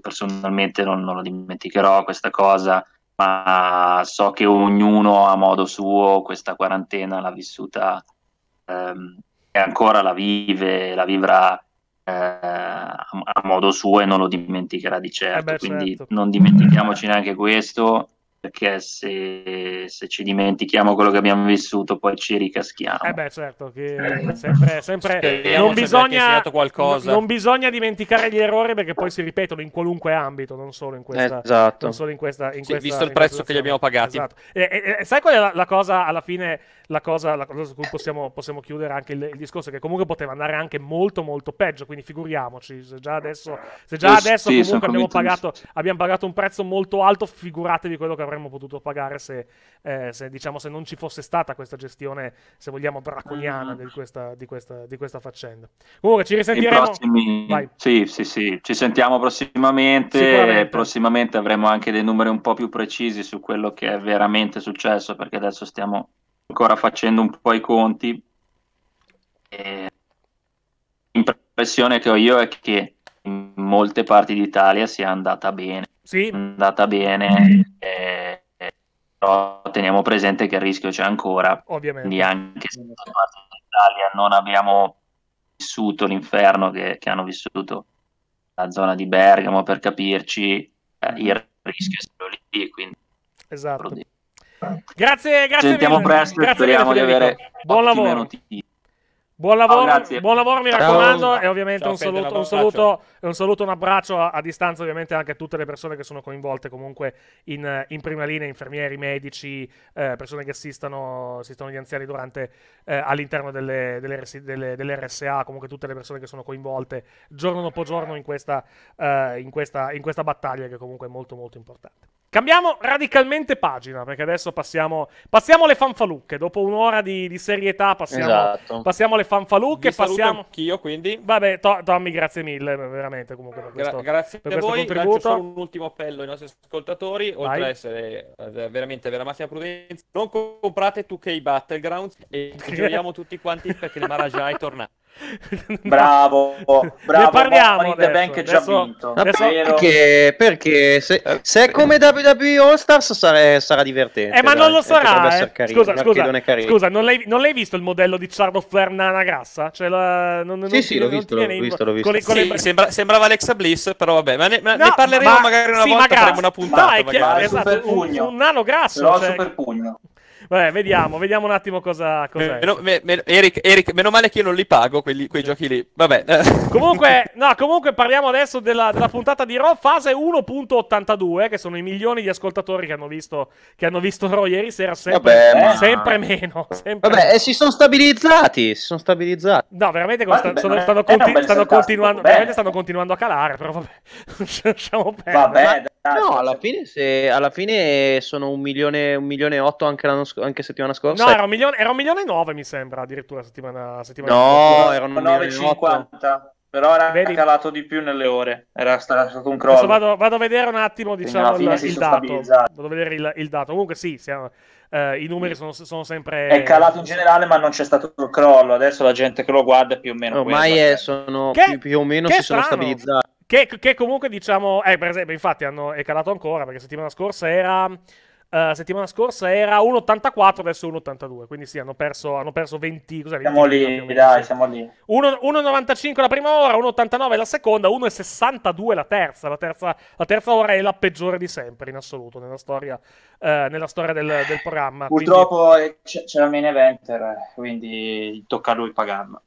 personalmente non, non lo dimenticherò questa cosa, ma so che ognuno a modo suo questa quarantena l'ha vissuta ehm, e ancora la vive, la vivrà eh, a modo suo e non lo dimenticherà di certo. Eh beh, Quindi certo. non dimentichiamoci neanche questo perché se, se, ci dimentichiamo quello che abbiamo vissuto poi ci ricaschiamo. Eh beh certo, che eh. sempre, sempre Speriamo non, bisogna, qualcosa. non bisogna dimenticare gli errori perché poi si ripetono in qualunque ambito, non solo in questa. Esatto. In questa, in sì, questa visto il prezzo che gli abbiamo pagati. Esatto. E, e, sai qual è la, la cosa alla fine la cosa, la cosa su cui possiamo, possiamo chiudere anche il, il, discorso è che comunque poteva andare anche molto molto peggio, quindi figuriamoci, se già adesso, se già adesso sì, comunque abbiamo pagato, abbiamo pagato, un prezzo molto alto, figuratevi quello che avremmo potuto pagare se, eh, se, diciamo, se non ci fosse stata questa gestione, se vogliamo, draconiana mm. di, questa, di, questa, di, questa, faccenda. Comunque ci risentiremo. Prossimi... Sì, sì, sì, ci sentiamo prossimamente, prossimamente avremo anche dei numeri un po' più precisi su quello che è veramente successo perché adesso stiamo ancora facendo un po' i conti, eh, l'impressione che ho io è che in molte parti d'Italia sia andata bene. Sì. È andata bene, eh, però teniamo presente che il rischio c'è ancora. Ovviamente. Quindi anche se in molte parti d'Italia non abbiamo vissuto l'inferno che, che hanno vissuto la zona di Bergamo, per capirci, eh, il rischio è solo lì. Quindi esatto. Produce. Grazie, grazie. Ci sentiamo mille. presto grazie speriamo mille, di avere buon lavoro. Buon lavoro, oh, buon lavoro, mi raccomando, Ciao. e ovviamente Ciao, un, saluto, un, saluto, un, saluto, un abbraccio a, a, distanza ovviamente anche a tutte le persone che sono coinvolte comunque in, in prima linea, infermieri, medici, eh, persone che assistano, assistono gli anziani durante, eh, all'interno delle, delle, delle, delle, RSA, comunque tutte le persone che sono coinvolte giorno dopo giorno in questa, eh, in questa, in questa battaglia che comunque è molto molto importante. Cambiamo radicalmente pagina, perché adesso passiamo, passiamo alle fanfalucche. Dopo un'ora di, di serietà passiamo, esatto. passiamo, alle fanfalucche. Vi passiamo... anch'io, quindi. Vabbè, to- Tommy, grazie mille, veramente, comunque, per questo, Gra- grazie per a questo voi. contributo. Lancio solo un ultimo appello ai nostri ascoltatori, Vai. oltre ad essere eh, veramente della massima prudenza, non comprate 2K Battlegrounds e ci vediamo [LAUGHS] tutti quanti perché il Marajah è tornato bravo, [LAUGHS] bravo. Ne parliamo adesso, Bank già adesso, vinto. Adesso... Perché, perché se, se, è come WWE All Stars sarà, sarà divertente. Eh, ma dai, non lo sarà. Eh. Carino, scusa, scusa, scusa non, l'hai, non, l'hai, visto il modello di Charlotte Flair Nana Grassa? Cioè, la, non, non sì, ti, sì, l'ho visto, l'ho visto, l'ho visto. Con le, con sì, le... sembra, sembrava Alexa Bliss, però vabbè, ma ne, ma no, ne parleremo ma, magari una sì, volta, magari, faremo una puntata. Ma è chiaro, esatto, un, un, nano grasso. Però cioè- super pugno. Vabbè, vediamo, vediamo un attimo cosa. cosa eh, meno, me, me, Eric, Eric, meno male che io non li pago quelli, quei giochi lì. Vabbè. [LAUGHS] Comunque, no, comunque parliamo adesso della, della puntata di Raw, fase 1.82, eh, che sono i milioni di ascoltatori che hanno visto, che hanno visto Raw ieri sera. Sempre, Vabbè, ma... sempre meno. Sempre Vabbè, eh, meno. Eh, si sono stabilizzati. Si sono stabilizzati. No, veramente sta, sono, stanno, conti- stanno, continuando, veramente stanno continuando a calare, però vabbè, [LAUGHS] lasciamo perdere. Vabbè, Ah, no, alla fine, se, alla fine sono un milione, un milione e otto anche, anche, settimana scorsa. No, era un, milione, era un milione e nove, mi sembra, addirittura settimana, settimana No, erano 9,50. Però era Vedi? calato di più nelle ore. Era stato un crollo. Vado, vado, a vedere un attimo, diciamo, il, il dato. Vado a vedere il, il dato. Comunque sì, siamo... Uh, i numeri sono, sono, sempre. È calato in generale, ma non c'è stato il crollo. Adesso la gente che lo guarda più o meno. Ormai è, cioè. sono che, più, più, o meno si strano. sono stabilizzati. Che, che comunque diciamo, eh, per esempio, infatti hanno, è calato ancora perché settimana scorsa era Uh, settimana scorsa era 1,84, adesso 1,82. Quindi sì, hanno perso, hanno perso 20. Cos'è, siamo lì, meno, dai, siamo lì. 1,95 la prima ora, 1,89 la seconda, 1,62 la terza. La terza, la terza ora è la peggiore di sempre in assoluto nella storia, uh, nella storia del, del, programma. Purtroppo quindi... c'è, la main event, eh, quindi tocca a lui pagarla.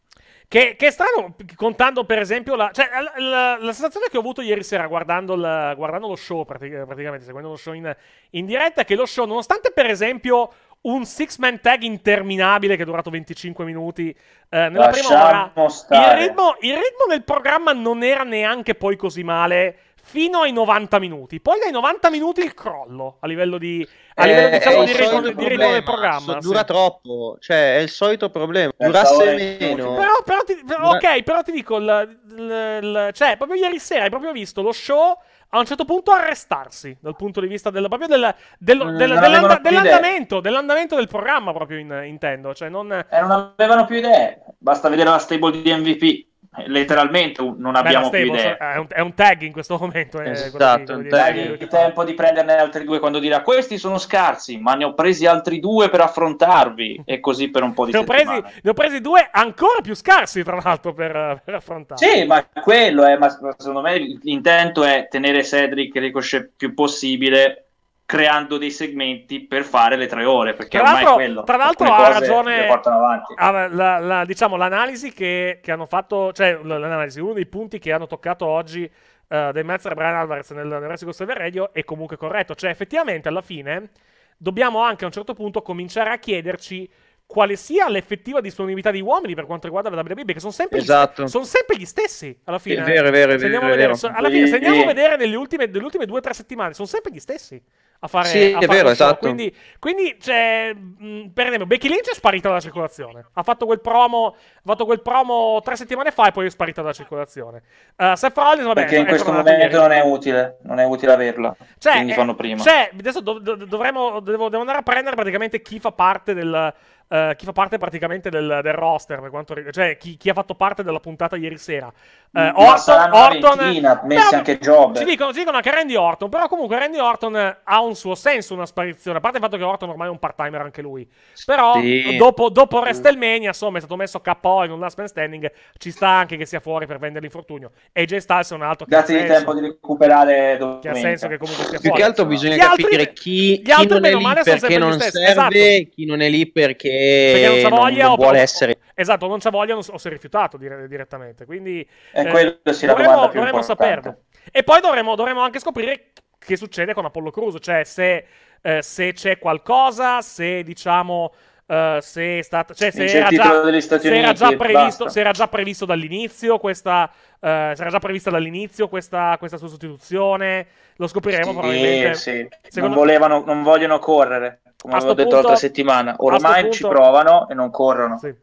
Che, che, è strano, contando per esempio la, cioè, la, la, la sensazione che ho avuto ieri sera guardando, guardando lo show, pratica, praticamente seguendo lo show in, in, diretta, che lo show, nonostante per esempio un six-man tag interminabile che è durato 25 minuti eh, nella Lasciamo prima ora, il ritmo, il ritmo, del programma non era neanche poi così male fino ai 90 minuti. Poi dai 90 minuti il crollo a livello di, a livello, eh, diciamo, di, ritmo, di ritmo del programma. Dura sì. troppo, cioè è il solito problema. Durasse meno. Però, però ti, però, ok, però ti dico, il, il, il, cioè proprio ieri sera hai proprio visto lo show a un certo punto arrestarsi dal punto di vista del, proprio del, del, mm, del, dell'anda, dell'andamento, dell'andamento, del programma proprio in, intendo. Cioè non... Eh, non avevano più idee, basta vedere la stable di MVP letteralmente non abbiamo Beh, più idea. È un, è un, tag in questo momento. Eh, esatto, è esatto, un tag. Hai il tempo di prenderne altri due quando dirà questi sono scarsi, ma ne ho presi altri due per affrontarvi e così per un po' di tempo. Ne ho presi due ancora più scarsi, tra l'altro, per, per affrontarvi. Sì, ma quello è, ma secondo me l'intento è tenere Cedric Ricochet più possibile creando dei segmenti per fare le tre ore perché tra ormai quello tra l'altro ha ragione la, ah, la, la, diciamo l'analisi che, che, hanno fatto cioè l'analisi uno dei punti che hanno toccato oggi uh, eh, dei Mazzer e Brian Alvarez nel, nel Resico Server Radio è comunque corretto cioè effettivamente alla fine dobbiamo anche a un certo punto cominciare a chiederci quale sia l'effettiva disponibilità di uomini per quanto riguarda la WWE, che sono sempre, esatto. st- sono sempre gli stessi alla fine. È vero, è vero, è vero. Alla fine, se andiamo a vedere nelle ultime, nelle ultime due o tre settimane, sono sempre gli stessi a fare, sì, a è vero, esatto. Quindi, quindi cioè, mh, mm, per esempio, Becky Lynch è sparita dalla circolazione. Ha fatto quel promo, fatto quel promo tre settimane fa e poi è sparita dalla circolazione. Uh, Seth Rollins, vabbè, perché in questo momento non è utile, non è utile averla. Cioè, quindi eh, fanno prima. Cioè, adesso dov- dovremo, devo, devo, andare a prendere praticamente chi fa parte del. Uh, chi fa parte praticamente del, del roster, per quanto riguarda, cioè chi, chi, ha fatto parte della puntata ieri sera. Uh, Orton, Orton, ventina, messi però, anche Job. Ci dicono, ci dicono anche Randy Orton, però comunque Randy Orton ha un un suo senso una sparizione. A parte il fatto che Orton ormai è un part-timer anche lui. Però sì. dopo, dopo WrestleMania, insomma, è stato messo KO in un last man standing. Ci sta anche che sia fuori per vendere l'infortunio. E Jay Styles è un altro che Dati ha senso, tempo di recuperare domenica. Che ha senso che comunque sia fuori. Più che altro bisogna gli capire altri, chi, gli altri chi non è lì perché non serve, esatto. chi non è lì perché, perché non, voglia, non, vuole o, essere... Esatto, non c'ha voglia o si è rifiutato dire, direttamente. Quindi... E eh, quello sì, la dovremmo, dovremmo saperlo. E poi dovremmo, dovremo, anche scoprire che succede con Apollo Crews, cioè se, eh, se c'è qualcosa, se diciamo... Uh, se, stata, cioè, se, era già, se, era previsto, se, era già, previsto, dall'inizio questa, uh, era già prevista dall'inizio questa, questa sua sostituzione lo scopriremo sì, probabilmente sì. Non, volevano, non, vogliono correre come avevo detto l'altra settimana ormai ci punto... provano e non corrono sì.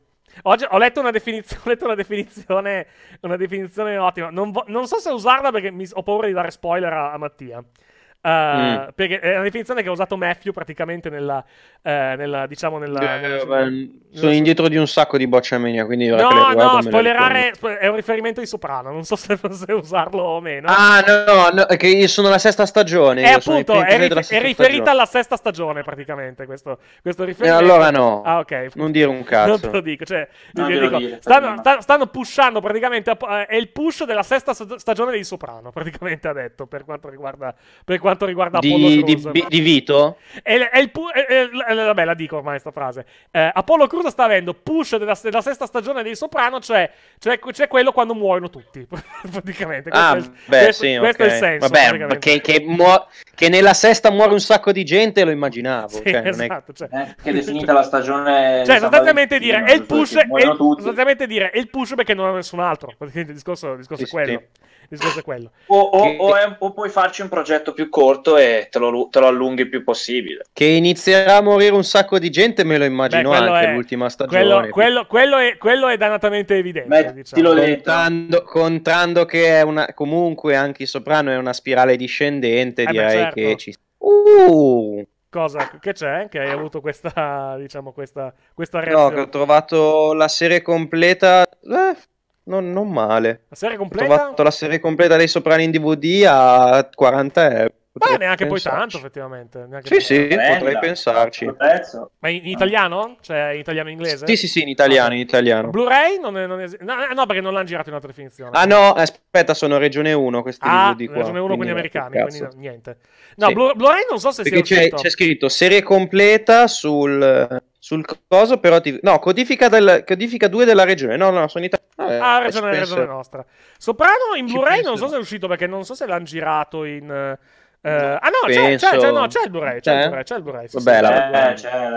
Oggi ho letto una definizione, letto una definizione, una definizione ottima. Non, vo- non, so se usarla perché mi- ho paura di dare spoiler a, a Mattia. Uh, mm. Eh, perché è una definizione che ha usato Matthew praticamente nella, eh, nella diciamo nella, eh, nella, beh, nella, sono indietro di un sacco di boccia mania, quindi no, no, spoilerare è un riferimento di Soprano, non so se, [LAUGHS] se usarlo o meno. Ah, no, no, che io sono la sesta stagione. Eh, appunto, è, ri- è, riferita stagione. alla sesta stagione praticamente questo, questo eh, riferimento. E allora no, ah, okay. non dire un cazzo. Non te lo dico, cioè, non non dico dire, stanno, sta, stanno, pushando praticamente, eh, è il push della sesta stagione di Soprano praticamente ha detto per quanto riguarda... Per quanto quanto riguarda Apollo di, Cruz. Di, di Vito? È, è il pu- è, è, vabbè, la dico ormai questa frase. Eh, Apollo Cruz sta avendo push della, della sesta stagione dei Soprano, cioè, cioè, cioè quello quando muoiono tutti, [LAUGHS] praticamente. Ah, questo beh, questo, sì, questo okay. è il senso. Vabbè, che, che, muo- che, nella sesta muore un sacco di gente, lo immaginavo. Sì, cioè, esatto, cioè. Eh, che è definita la stagione... Cioè, sostanzialmente dire, è il push... Sostanzialmente dire, è il push perché non ha nessun altro. il discorso, il discorso sì, è quello. Sì discorso è quello. O, o, o, è, o, puoi farci un progetto più corto e te lo, te lo, allunghi il più possibile. Che inizierà a morire un sacco di gente, me lo immagino Beh, anche è, l'ultima stagione. Quello, quello, quello, è, quello, è, danatamente evidente. Diciamo. Contrando, contrando, che una, comunque anche il soprano è una spirale discendente, eh direi certo. che ci... Uh! Cosa che c'è? Che hai avuto questa, diciamo, questa, questa reazione? No, che ho trovato la serie completa... Eh non, non male. La serie completa? Ho fatto la serie completa dei Soprani in DVD a 40 euro. Potrei Beh, neanche pensarci. poi tanto, effettivamente. Neanche sì, sì, bella, potrei pensarci. Ma in, italiano? Cioè, in italiano e inglese? Sì, sì, sì, in italiano, in italiano. Blu-ray? Non è, non è... No, eh, no, perché non l'hanno girato in altra definizione. Ah, no, aspetta, sono regione 1 questi ah, DVD qua. regione 1 quindi, quindi americani, cazzo. quindi niente. No, sì. Blu-ray non so se perché sia c'è, c'è scritto serie completa sul, sul coso però ti... No, codifica, del... codifica 2 della regione. No, no, sono in Italia. Ah, eh, regione, penso... regione nostra. Soprano in Blu-ray non so se è uscito perché non so se l'hanno girato in... Uh, ah no, c'è, c'è, c'è, no, c'è il Blu-ray, c'è, il eh? Blu-ray, c'è il Blu-ray. Sì, Vabbè, sì, c'è, eh,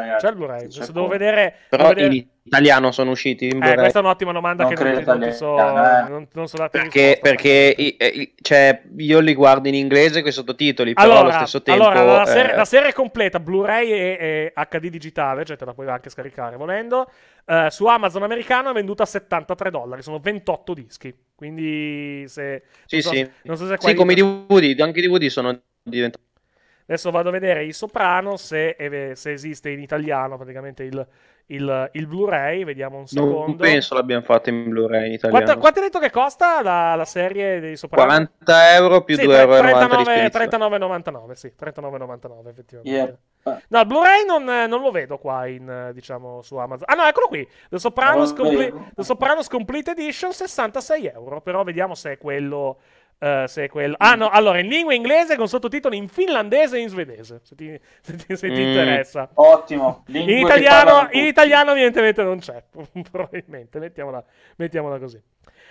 c'è, c'è, il Blu-ray. Adesso devo vedere... Però devo vedere... In italiano sono usciti? in Eh, questa è un'ottima domanda non che non, italiano, so, eh. non, non so date Perché, perché eh, i, cioè, io li guardo in inglese con i sottotitoli, allora, allo stesso tempo... Allora, la, eh. serie, eh... la serie completa, Blu-ray e, e, HD digitale, cioè te la puoi anche scaricare volendo, eh, su Amazon americano è venduta a 73 dollari, sono 28 dischi. Quindi se... Sì, non so, sì. Non so se sì, come i DVD, anche i DVD sono diventati Adesso vado a vedere i Soprano se, se esiste in italiano praticamente il, il, il, Blu-ray. Vediamo un secondo. Non penso l'abbiamo fatto in Blu-ray in italiano. Quanto, quanto hai detto che costa la, la, serie dei Soprano? 40 euro più sì, 2,99 euro. 39,99, sì, 39,99 effettivamente. Yeah. Ah. No, il Blu-ray non, non, lo vedo qua in, diciamo, su Amazon. Ah no, eccolo qui. The Sopranos, oh, ah, Comple- The Sopranos Complete Edition, 66 euro. Però vediamo se è quello Uh, se è quello. Ah, no, allora in lingua inglese con sottotitoli in finlandese e in svedese. Se ti, se ti, se ti mm, interessa, ottimo. in italiano, in italiano, evidentemente, non c'è. [LAUGHS] Probabilmente, mettiamola, mettiamola così.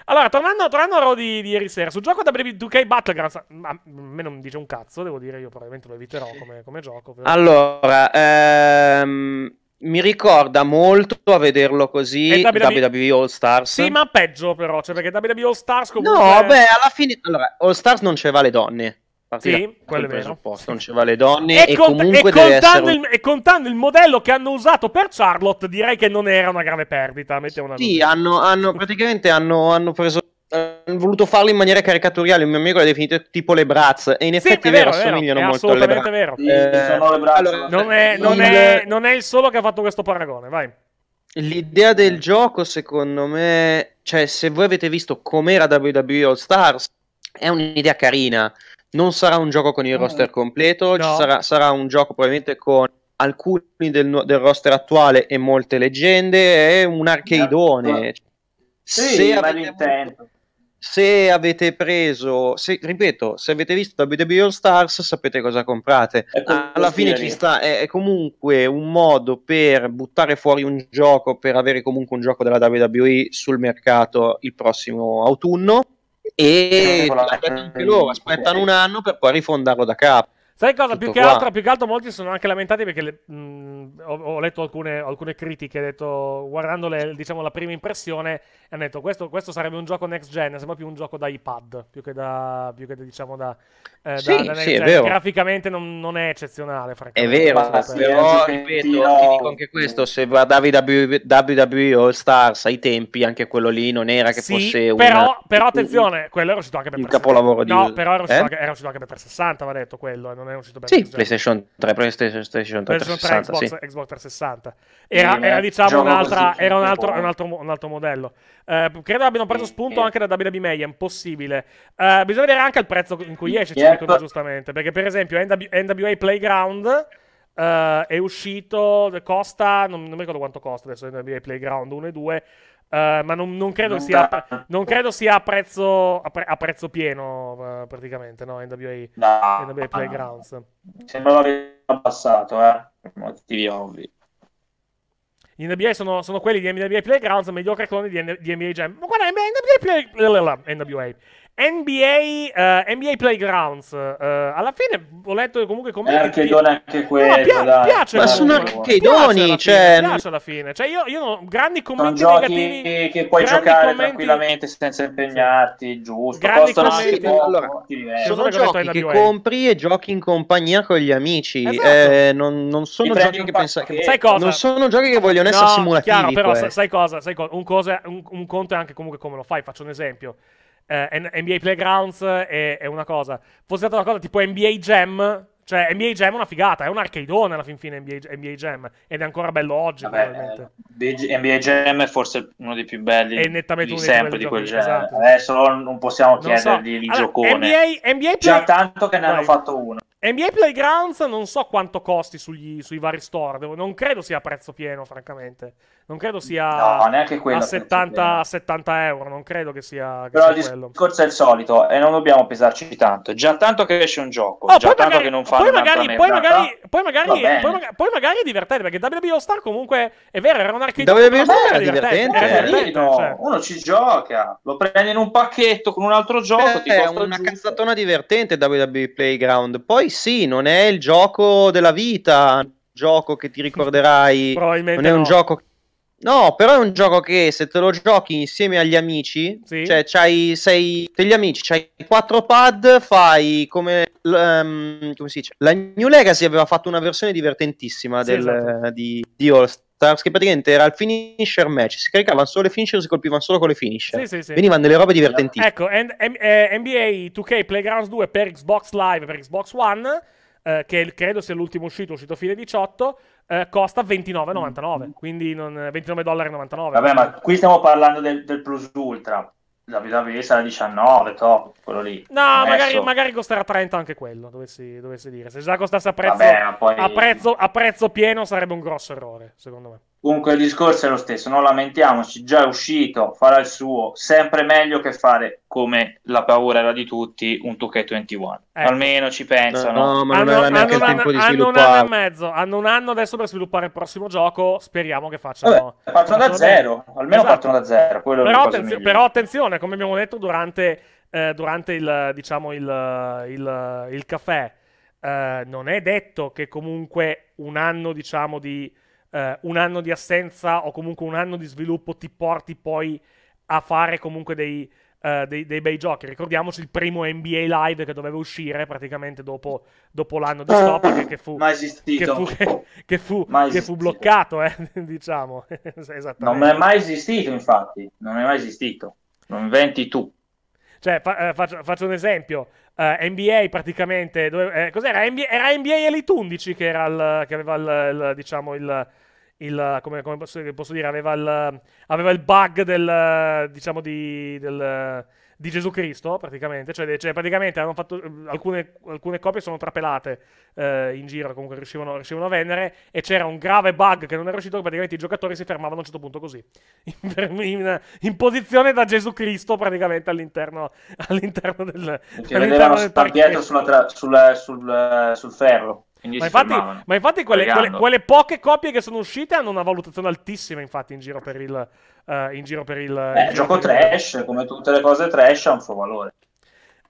Allora, tornando, tornando a Raw di, ieri sera, sul gioco da WB2K Battlegrounds, a me non dice un cazzo, devo dire, io probabilmente lo eviterò come, come gioco. Però. Allora, ehm, mi ricorda molto a vederlo così WWE... WWE All Stars. Sì, ma peggio però, cioè perché WWE All Stars comunque... No, beh, alla fine... Allora, All Stars non ce va le donne. sì, quello è vero. Non ce va le donne e, e, cont- e, contando essere... il, e, contando il, modello che hanno usato per Charlotte, direi che non era una grave perdita. Mettiamola sì, hanno, hanno, praticamente hanno, hanno preso hanno voluto farlo in maniera caricatoriale. Un mio amico l'ha definito tipo le brazze. E in effetti sì, è vero, assomigliano è molto alle brazze. Sì, eh, non, è, il... solo che ha fatto questo paragone. Vai. L'idea del gioco, secondo me, cioè, se voi avete visto com'era WWE All Stars, è un'idea carina. Non sarà un gioco con il mm. roster completo, no. sarà, sarà, un gioco probabilmente con alcuni del, del roster attuale e molte leggende. È un arcadone. No. Sì, se avete avuto, se avete preso, se, ripeto, se avete visto WWE All Stars sapete cosa comprate. Alla fine ci sta, è, è, comunque un modo per buttare fuori un gioco, per avere comunque un gioco della WWE sul mercato il prossimo autunno e, aspettano un anno per poi rifondarlo da capo. Sai cosa? Più che, altro, più che, altro, molti sono anche lamentati perché le, mh, ho, ho, letto alcune, alcune critiche, ho detto, guardando le, diciamo, la prima impressione, hanno detto questo, questo sarebbe un gioco next gen, sembra più un gioco da iPad, più che da, più che, diciamo, da, eh, sì, da, da sì, Graficamente non, non, è eccezionale, francamente. È vero, però ripeto, no. ti dico anche questo, se guardavi WWE All Stars ai tempi, anche quello lì non era che sì, fosse però, però attenzione, quello era uscito anche per... Un 360. capolavoro di... No, però era uscito, eh? anche, era uscito anche per 360, va detto quello, eh, non non è uscito per Sì, PlayStation 3, PlayStation, PlayStation 3, 360, Xbox, sì. Xbox 360. Era, era eh, diciamo, un'altra, era un, altro, un, altro, un altro modello. Eh, credo abbiano preso spunto anche da WWE Mayhem, possibile. Eh, bisogna vedere anche il prezzo in cui esce, ci dicono, certo. giustamente. Perché, per esempio, NW, NWA Playground... Uh, è uscito, costa, non, non, mi ricordo quanto costa adesso NWA Playground 1 e 2, Uh, ma non, non, credo sia, non, credo sia, a prezzo, a pre, a prezzo pieno, uh, praticamente, no? NWA, no, NWA Playgrounds. No. Sembrava che abbassato, eh? Per motivi ovvi. Gli NBA sono, sono quelli di NBA Playgrounds, mediocre cloni di, N- di NBA Jam. Ma guarda, NBA, NBA Play... NBA, uh, eh, NBA Playgrounds. Uh, alla fine ho letto comunque come. Archedoni anche quello. No, pia- dai. piace ma sono archedoni. Cioè... Piace alla fine. Cioè, io, io non... grandi commenti sono negativi. Che puoi giocare commenti... tranquillamente senza impegnarti. Giusto. Grandi Costano commenti... poco, allora, sono, sono giochi che compri e giochi in compagnia con gli amici. Esatto. Eh, non, non, sono giochi che pensa... che... Sai cosa? Non sono giochi che vogliono essere no, simulativi. Chiaro, però, sai cosa? Sai cosa? Un, cosa... Un, un conto è anche comunque come lo fai. Faccio un esempio eh, NBA Playgrounds è, è, una cosa. Fosse stata una cosa tipo NBA Jam. Cioè, NBA Jam è una figata, è un arcadeone alla fin fine NBA, NBA Jam. Ed è ancora bello oggi, Vabbè, eh, NBA Jam è forse uno dei più belli. È nettamente uno dei sempre di quel genere. Esatto. Adesso non possiamo chiedergli so. il allora, giocone. NBA, NBA Play... Già tanto che ne Vai. hanno fatto uno. NBA Playgrounds non so quanto costi sugli, sui vari store, non credo sia a prezzo pieno, francamente non credo sia no, neanche quello, a, 70, a 70 euro, non credo che sia... Che Però sia il discorso è il solito e non dobbiamo pesarci tanto, già tanto che esce un gioco, oh, già tanto magari, che non fa poi magari, poi magari, poi, magari, poi, poi magari è divertente, perché WWE All Star comunque è vero, era un archetipo... era divertente, era eh. divertente, eh, cioè. uno ci gioca, lo prende in un pacchetto con un altro gioco, Beh, È una giusto. cazzatona divertente WWE Playground, poi sì, non è il gioco della vita, gioco che ti ricorderai. non è un gioco che No, però è un gioco che se te lo giochi insieme agli amici, sì. cioè c'hai sei degli amici, c'hai quattro pad, fai come, um, come si dice? La New Legacy aveva fatto una versione divertentissima sì, del, esatto. di, di All Stars che praticamente era il finisher match, si caricavano solo le finisher, si colpivano solo con le finisher. Sì, sì, Venivano delle robe divertentissime. Ecco, and, and, uh, eh, NBA 2K Playgrounds 2 per Xbox Live, per Xbox One, uh, che credo sia l'ultimo uscito, uscito a fine 18 eh, costa 29,99, mm. quindi non, 29,99 dollari. Vabbè, ma qui stiamo parlando del, del Plus Ultra. La WWE sarà 19, top, quello lì. No, magari, magari, costerà 30 anche quello, dovessi, dovessi dire. Se già costasse a prezzo, Vabbè, poi... a prezzo, a prezzo pieno sarebbe un grosso errore, secondo me. Comunque il discorso è lo stesso, non lamentiamoci, già è uscito, farà il suo, sempre meglio che fare come la paura era di tutti, un 2K21. Eh. Ecco. Almeno ci pensano. No, no ma non hanno, neanche hanno, il tempo hanno, di sviluppare. Hanno un anno e mezzo, hanno un anno adesso per sviluppare il prossimo gioco, speriamo che facciano... Vabbè, partono da zero, bene. almeno esatto. partono da zero. Però, attenzio, però, attenzione, come abbiamo detto durante, eh, durante il, diciamo, il, il, il caffè, eh, non è detto che comunque un anno, diciamo, di eh, un anno di assenza o comunque un anno di sviluppo ti porti poi a fare comunque dei, eh, dei, dei bei giochi. Ricordiamoci il primo NBA Live che doveva uscire praticamente dopo, dopo l'anno di eh, stop che, che, fu, che, fu, [LAUGHS] che, fu, che fu bloccato, eh, [LAUGHS] diciamo. [LAUGHS] non è mai esistito infatti, non è mai esistito. Non inventi tu. Cioè, fa- eh, faccio, faccio, un esempio. Uh, eh, NBA praticamente. Dove, eh, cos'era? NBA, era NBA Elite 11 che, era il, che aveva il, il diciamo il. il come, come posso, dire? Aveva il, aveva il bug del. diciamo di. del di Gesù Cristo, praticamente. Cioè, cioè praticamente hanno fatto, eh, alcune, alcune copie sono trapelate eh, in giro, comunque riuscivano, riuscivano, a vendere, e c'era un grave bug che non era uscito, praticamente i giocatori si fermavano a un certo punto così, [LAUGHS] in, in, in posizione da Gesù Cristo praticamente all'interno, all'interno del... Che all'interno vedevano del sulla, tra, sulla, sul, eh, sul ferro. Quindi ma, infatti, ma infatti quelle, quelle, quelle, poche copie che sono uscite hanno una valutazione altissima infatti in giro per il, uh, in giro per il, Beh, il gioco trash, come tutte le cose trash ha un suo valore.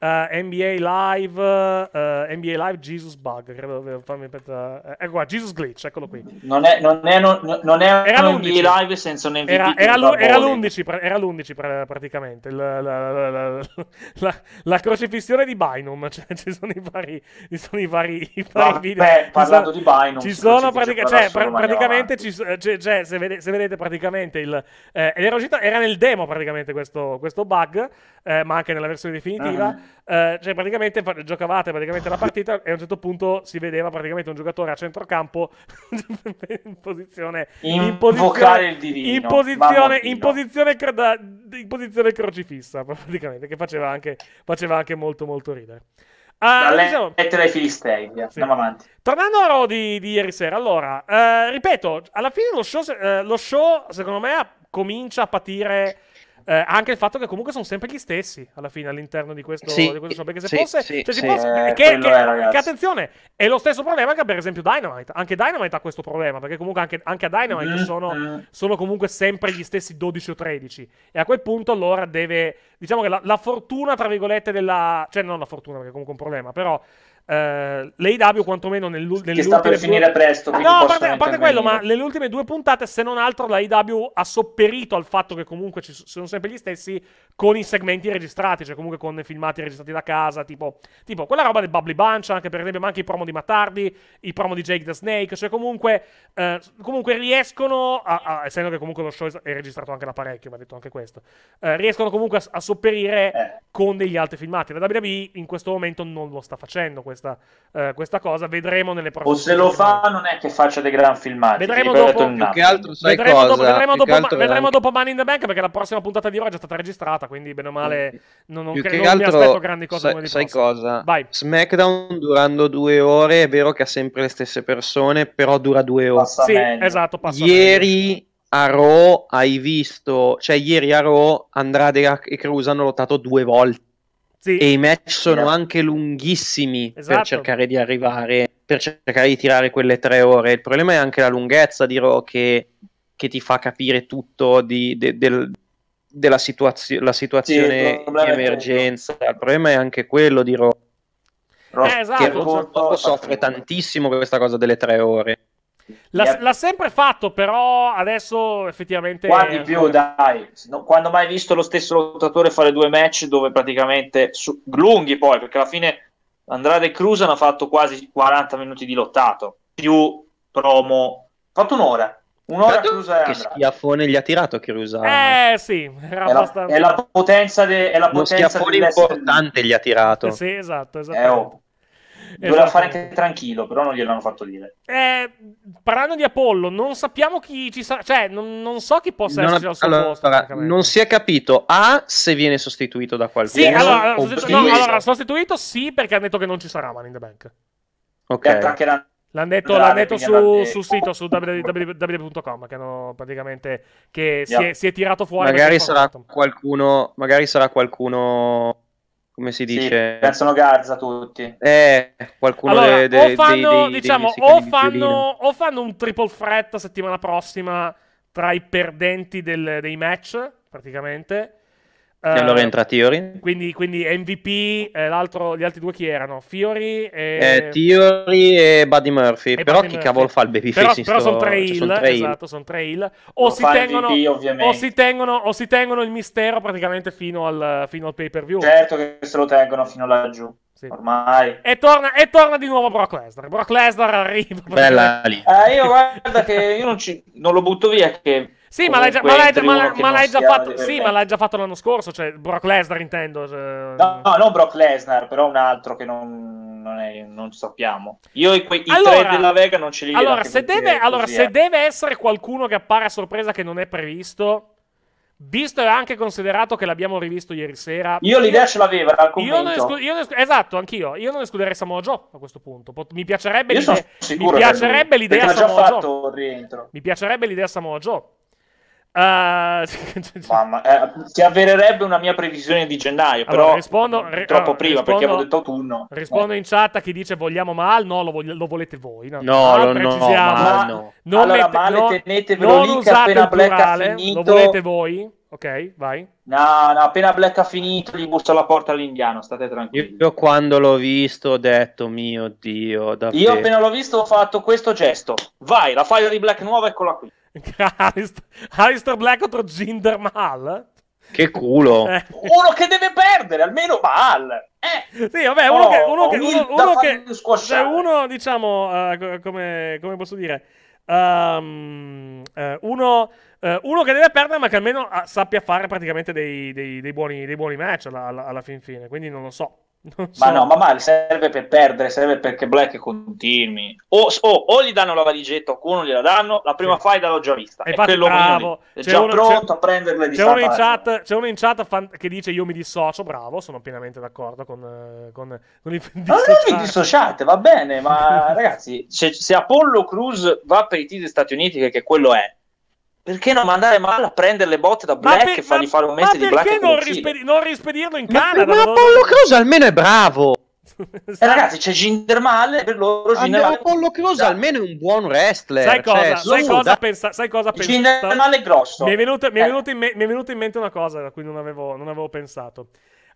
Uh, eh, NBA Live, uh, eh, NBA Live Jesus Bug, credo, eh, fammi, uh, ecco qua, Jesus Glitch, eccolo qui. Non è, non è, non, non è era l'11. NBA Live senza un MVP. Era, era, era l'11, era l'11 praticamente, la, la, la, la, crocifissione di Binum [LAUGHS] cioè, ci sono i vari, ci sono i vari, i vari Vabbè, video. parlando sono, di Binum ci sono pratica, cioè, pra, praticamente, ci, cioè, cioè, se, vede, se, vedete praticamente il... Eh, era, uscito, era nel demo praticamente questo, questo bug, eh, ma anche nella versione definitiva. Uh-huh eh, cioè praticamente giocavate praticamente la partita e a un certo punto si vedeva praticamente un giocatore a centrocampo [LAUGHS] in posizione in posizione, in, posizione, in, posizione in posizione crocifissa [LAUGHS] praticamente che faceva anche, faceva anche molto molto ridere Ah, dalle diciamo... lettere ai Filistei. Sì. Andiamo avanti. Tornando a Raw di, di, ieri sera, allora, eh, ripeto, alla fine lo show, eh, lo show secondo me, comincia a patire eh, anche il fatto che comunque sono sempre gli stessi alla fine all'interno di questo, sì, di questo show. Perché se sì, fosse, sì, cioè, sì. Fosse, eh, che, che, è, che, attenzione, è lo stesso problema che per esempio Dynamite. Anche Dynamite ha questo problema perché comunque anche, anche a Dynamite mm-hmm. sono, sono, comunque sempre gli stessi 12 o 13. E a quel punto allora deve, diciamo che la, la fortuna, tra virgolette, della, cioè non la fortuna perché è comunque un problema, però eh, l'AW quantomeno nell'u- che sta per finire due... presto no a parte, a parte quello ma nelle ultime due puntate se non altro l'AW ha sopperito al fatto che comunque ci sono sempre gli stessi con i segmenti registrati cioè comunque con filmati registrati da casa tipo, tipo quella roba del Bubbly Bunch anche per esempio ma anche i promo di Matardi i promo di Jake the Snake cioè comunque, eh, comunque riescono a, a, essendo che comunque lo show è registrato anche da parecchio mi ha detto anche questo eh, riescono comunque a, a sopperire eh. con degli altri filmati la WWE in questo momento non lo sta facendo questo questa, eh, questa cosa. Vedremo nelle prossime. O se lo fa, non è che faccia dei gran filmati. Vedremo dopo. Che altro sai vedremo, cosa? Dopo, vedremo, dopo, altro ma, vedremo dopo Man in the Bank perché la prossima puntata di ora è già stata registrata. Quindi, bene o male, non, non, credo, non altro, mi aspetto grandi cose. Sai, sai cosa? Vai. SmackDown durando due ore è vero che ha sempre le stesse persone, però dura due ore. Passa sì, meglio. esatto. Passa Ieri. Meglio a Raw hai visto, cioè ieri a Raw Andrade e Cruz hanno lottato due volte. Sì. E i match sono sì. anche lunghissimi esatto. per cercare di arrivare, per cercare di tirare quelle tre ore. Il problema è anche la lunghezza dirò, che, che ti fa capire tutto di, de, del, della situazio- situazione sì, di emergenza. Il problema è anche quello dirò, eh, esatto, che purtroppo soffre tantissimo questa cosa delle tre ore. L'ha, yeah. l'ha, sempre fatto, però adesso effettivamente... Qua di più, dai. quando mai visto lo stesso lottatore fare due match dove praticamente... Su... lunghi poi, perché alla fine Andrade e Cruz hanno fatto quasi 40 minuti di lottato, più promo... Ha fatto un'ora. Un'ora Cruz e Andrade. Che schiaffone gli ha tirato Cruz. Eh sì, era è, abbastanza... la, è la potenza, de, è la potenza... Uno schiaffone importante gli ha tirato. Eh, sì, esatto, esatto. Esatto. Doveva fare anche tranquillo, però non gliel'hanno fatto dire. Eh, parlando di Apollo, non sappiamo chi ci sarà, cioè non, non so chi possa non essere al suo allora, posto. Allora, non si è capito A se viene sostituito da qualcuno. Sì, allora, sostitu- no, allora, sostituito sì perché hanno detto che non ci sarà Man in the Bank. Ok. L'hanno detto, l'hanno detto su, sul sito su www.com che hanno praticamente che yeah. si, è, si, è, tirato fuori. Magari sarà, qualcuno, magari sarà qualcuno come si dice? Sì, sono Garza tutti. Eh, qualcuno allora, de, de, o fanno, dei, dei, diciamo, dei o, fanno, o fanno, un triple threat settimana prossima tra i perdenti del, dei match, praticamente, e eh, allora entra Theory. Quindi, quindi MVP, eh, gli altri due chi erano? Fiori e... Eh, Tiori e Buddy Murphy. E però Buddy chi Murphy. cavolo fa il babyface Però, però sono tre cioè, son esatto, sono tre hill. O, si tengono, MVP, o, si tengono, o si tengono il mistero praticamente fino al, fino al pay-per-view. Certo che se lo tengono fino laggiù. Sì. Ormai. E torna, e torna, di nuovo Brock Lesnar. Brock Lesnar arriva. Bella lì. Eh, io guarda che io non, ci, non lo butto via che sì, ma l'hai, già, fatto, sì, ma l'hai già fatto l'anno scorso, cioè Brock Lesnar intendo. Cioè... No, no, non Brock Lesnar, però un altro che non, non, è, non sappiamo. Io i, i allora, tre della Vega non ce li Allora, se, deve, allora se eh. deve essere qualcuno che appare a sorpresa che non è previsto, Visto e anche considerato che l'abbiamo rivisto ieri sera. Io l'idea ce l'avevo al commento. Io esclu- io esclu- esatto, anch'io. Io non escluderei Samoa Joe a questo punto. Pot- mi piacerebbe, l'ide- mi piacerebbe l'idea Samoa Joe. Mi piacerebbe l'idea Samoa Joe. Uh... Mamma, eh, si avvererebbe una mia previsione di gennaio, allora, però rispondo, mm, re, troppo ah, prima rispondo, perché avevo detto autunno. Rispondo no. in chat a chi dice vogliamo Mal, no, lo, voglio, lo volete voi. No, no, ah, lo, no, no, ma, no. Non allora, mette, male, tenetevelo lì che appena Black plurale, ha finito... Lo volete voi? Ok, vai. No, no, appena Black ha finito gli bussa la porta all'indiano, state tranquilli. Io quando l'ho visto ho detto, mio Dio, davvero. Io appena l'ho visto ho fatto questo gesto. Vai, la file di Black nuova, eccola qui. [LAUGHS] Alistair Black contro Jinder Mal. Che culo! [LAUGHS] Eh. Uno che deve perdere, almeno Mal. Eh. Sì, vabbè, uno oh, che... Uno che, uno, uno che cioè uno, diciamo, uh, come, come, posso dire... Um, uh, uno, uh, uno, che deve perdere, ma che almeno ah, sappia fare praticamente dei, dei, dei, buoni, dei buoni, match alla, alla, alla fin fine. Quindi non lo so. [LAUGHS] So. Ma no, ma male serve per perdere, serve perché Black continui. O, o, o gli danno la valigetta o uno gliela danno. La prima sì. fight l'ho già vista. E infatti, è bravo. È c'è già uno, pronto c'è, a prenderle di c'è uno, chat, c'è uno in chat fan- che dice io mi dissocio, bravo, sono pienamente d'accordo con, eh, con, con il Ma non vi dissociate, va bene, ma [LAUGHS] ragazzi, se, se Apollo Cruz va per i titoli Stati Uniti, che quello è, perché non mandare Mal a prendere le botte da Black per, e fargli ma, fare un mese di Black? Perché non, rispedi- non rispedirlo in ma, Canada? Ma, ma Apollo Crews almeno è bravo. [LAUGHS] eh, ragazzi, c'è Ginder Mal per loro. Ginder Mal... Apollo Crews almeno è un buon wrestler. Sai cosa, cioè, sai cosa, pensa, sai cosa pensa? Ginder Mal è grosso. Mi è, venuto, mi, è eh. me- in mente una cosa a cui non avevo, non avevo pensato.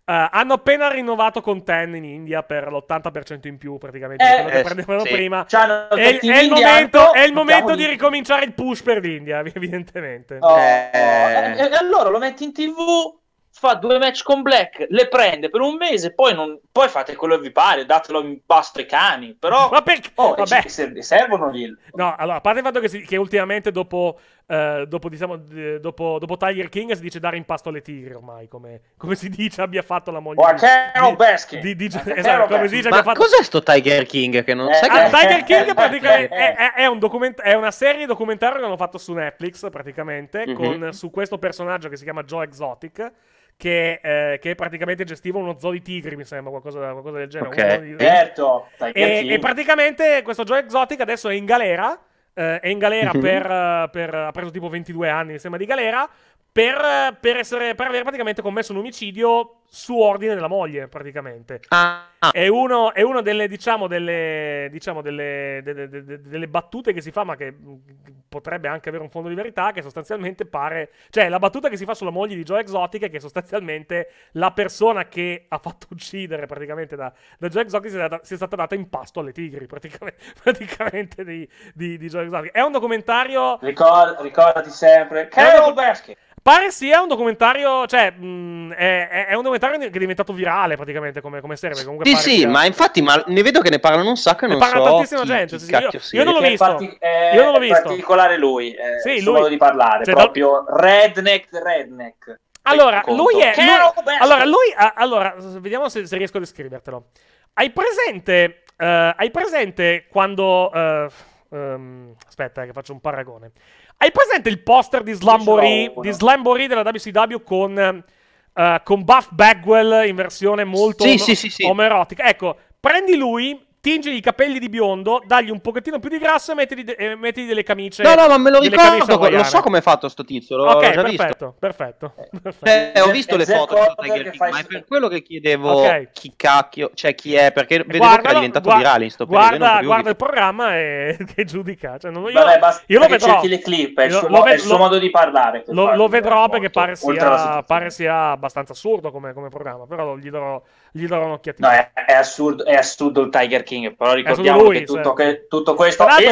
Eh, hanno appena rinnovato con Ten in India per l'80% in più praticamente eh, quello che eh, prendevano sì. prima. È, è, il momento, è, il momento, di ricominciare il push per l'India, [LAUGHS] evidentemente. Oh, eh. E, eh, allora lo metti in tv, fa due match con Black, le prende per un mese, poi, non, poi fate quello che vi pare, datelo in basto ai cani. Però Ma perché? Oh, Vabbè. Ci servono lì. No, allora, a parte il fatto che, che ultimamente dopo eh, dopo, diciamo, dopo, dopo, Tiger King si dice dare in pasto alle tigre ormai, come, come si dice abbia fatto la moglie. Guacero Beschi. Esatto, Ma cos'è sto Tiger King che non eh, sai ah, Tiger King [LAUGHS] praticamente è, è, è, un document... è una serie documentario che hanno fatto su Netflix praticamente mm-hmm. con, su questo personaggio che si chiama Joe Exotic. Che, eh, che, praticamente gestiva uno zoo di tigri, mi sembra, qualcosa, qualcosa del genere. Okay. Di... Certo, e, e praticamente questo Joe Exotic adesso è in galera eh, è in galera mm-hmm. per, eh, per, ha preso tipo 22 anni, insieme sembra, di galera per, per, essere, per, aver praticamente commesso un omicidio su ordine della moglie, praticamente. Ah, ah. È, uno, è una delle, diciamo, delle, diciamo, delle, de, de, delle, battute che si fa, ma che mm, potrebbe anche avere un fondo di verità, che sostanzialmente pare... Cioè, la battuta che si fa sulla moglie di Joe Exotic è che sostanzialmente la persona che ha fatto uccidere praticamente da, da Joe Exotic si è, data, si è, stata data in pasto alle tigri, praticamente, [LAUGHS] praticamente di, di, di, Joe Exotic. È un documentario... Ricord, ricordati sempre... Carol Baskin! Pare sia un documentario, cioè, mh, mm, è, è, un documentario che è diventato virale praticamente come, come serie. Comunque sì, sì, sia... ma infatti ma ne vedo che ne parlano un sacco e non parla so parla tantissima chi, gente. Chi sì, io, io, non l'ho visto. Parti- eh, io non l'ho visto. In particolare lui, eh, sì, lui. modo di parlare, cioè, proprio da... redneck, redneck. Allora, lui è... Lui, allora, lui... Allora, vediamo se, se riesco a descrivertelo. Hai presente... Uh, hai presente quando... Uh, um, aspetta, eh, che faccio un paragone. Hai presente il poster di Slamboree, di Slamboree della WCW con, uh, con Buff Bagwell in versione molto sì, no, sì, sì, omerotica? Ecco, prendi lui, tingili i capelli di biondo, dagli un pochettino più di grasso e mettili, de e mettili delle camicie. No, no, ma me lo ricordo, lo so come è fatto sto tizio, l'ho okay, perfetto, perfetto, eh, perfetto. Eh, ho visto le foto di Tiger King, ma è per quello che chiedevo okay. chi cacchio, cioè chi è, perché vedo che è diventato virale in sto periodo. Guarda, guarda il programma e, [LAUGHS] che giudica. Cioè, non, io, Vabbè, basta io lo vedrò. le clip, è il suo, lo, è il suo modo di parlare. Lo, lo vedrò perché pare sia, abbastanza assurdo come programma, però gli darò gli darò un'occhiatina. No, è, è, assurdo, è assurdo il Tiger King, però ricordiamo lui, che, tutto, che tutto, questo tra l'altro,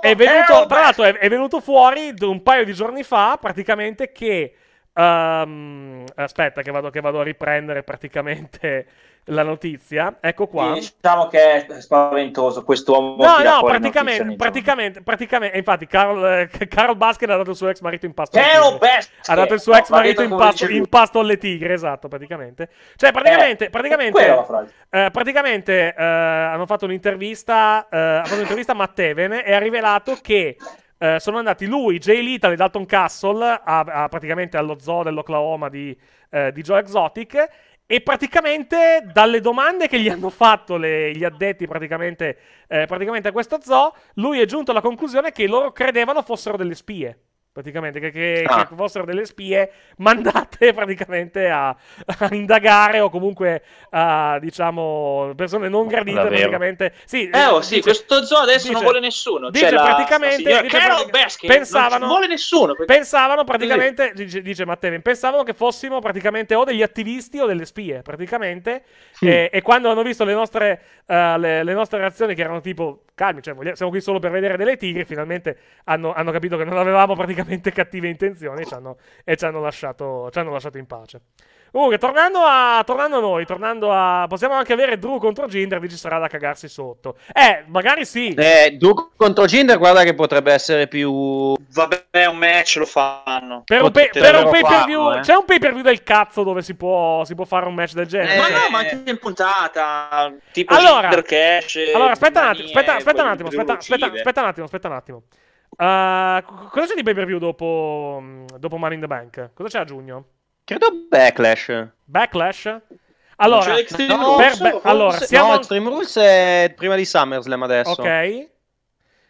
è, venuto, tra è, è venuto fuori un paio di giorni fa praticamente che... Um, aspetta, che vado, che vado, a riprendere praticamente la notizia, ecco qua. Sì, diciamo che è spaventoso questo uomo. No, no, praticamente, praticamente, praticamente, infatti Carl, eh, Carl Baskin ha dato il suo ex marito in pasto. Carl Ha dato il suo ex marito in pasto, in pasto, alle tigre, esatto, praticamente. Cioè, praticamente, eh, praticamente, eh, praticamente eh, hanno fatto un'intervista, eh, hanno fatto un'intervista a Mattevene e ha rivelato che eh, sono andati lui, Jay Little e Dalton Castle a, a praticamente allo zoo dell'Oklahoma di, eh, di Joe Exotic e praticamente dalle domande che gli hanno fatto le, gli addetti praticamente, eh, praticamente a questo zoo, lui è giunto alla conclusione che loro credevano fossero delle spie praticamente, che, che, ah. che, fossero delle spie mandate [LAUGHS] praticamente a, a indagare o comunque a, diciamo, persone non gradite Davvero. praticamente. Sì, eh, oh, sì, dice, questo zoo adesso dice, non vuole nessuno. Cioè dice la, praticamente... La dice praticamente pensavano, non vuole nessuno. Perché... Pensavano praticamente, sì. dice, dice Matteo, pensavano che fossimo praticamente o degli attivisti o delle spie, praticamente. Sì. E, e, quando hanno visto le nostre, uh, le, le nostre reazioni che erano tipo, calmi, cioè, vogliamo, siamo qui solo per vedere delle tigri, finalmente hanno, hanno capito che non avevamo praticamente francamente [LAUGHS] cattive intenzioni e ci hanno, e ci hanno, lasciato, ci hanno lasciato in pace. Comunque, tornando a, tornando a noi, tornando a... Possiamo anche avere Drew contro Ginder, vi ci sarà da cagarsi sotto. Eh, magari sì. Eh, Drew contro Ginder, guarda che potrebbe essere più... Vabbè, un match lo fanno. Per un, pay, per un pay per view... Eh. C'è un pay per view del cazzo dove si può, si può fare un match del genere. Eh, ma no, ma eh. anche in puntata. Tipo allora, Ginder Cash... Allora, aspetta un attimo, aspetta, aspetta un attimo, aspetta, aspetta, aspetta un attimo, aspetta un attimo. Uh, cosa c'è di pay per view dopo, mm, dopo Money in the Bank? Cosa c'è a giugno? Credo Backlash. Backlash? Allora, no, per be- forse, allora siamo... no, Extreme Rules è prima di SummerSlam adesso. Ok.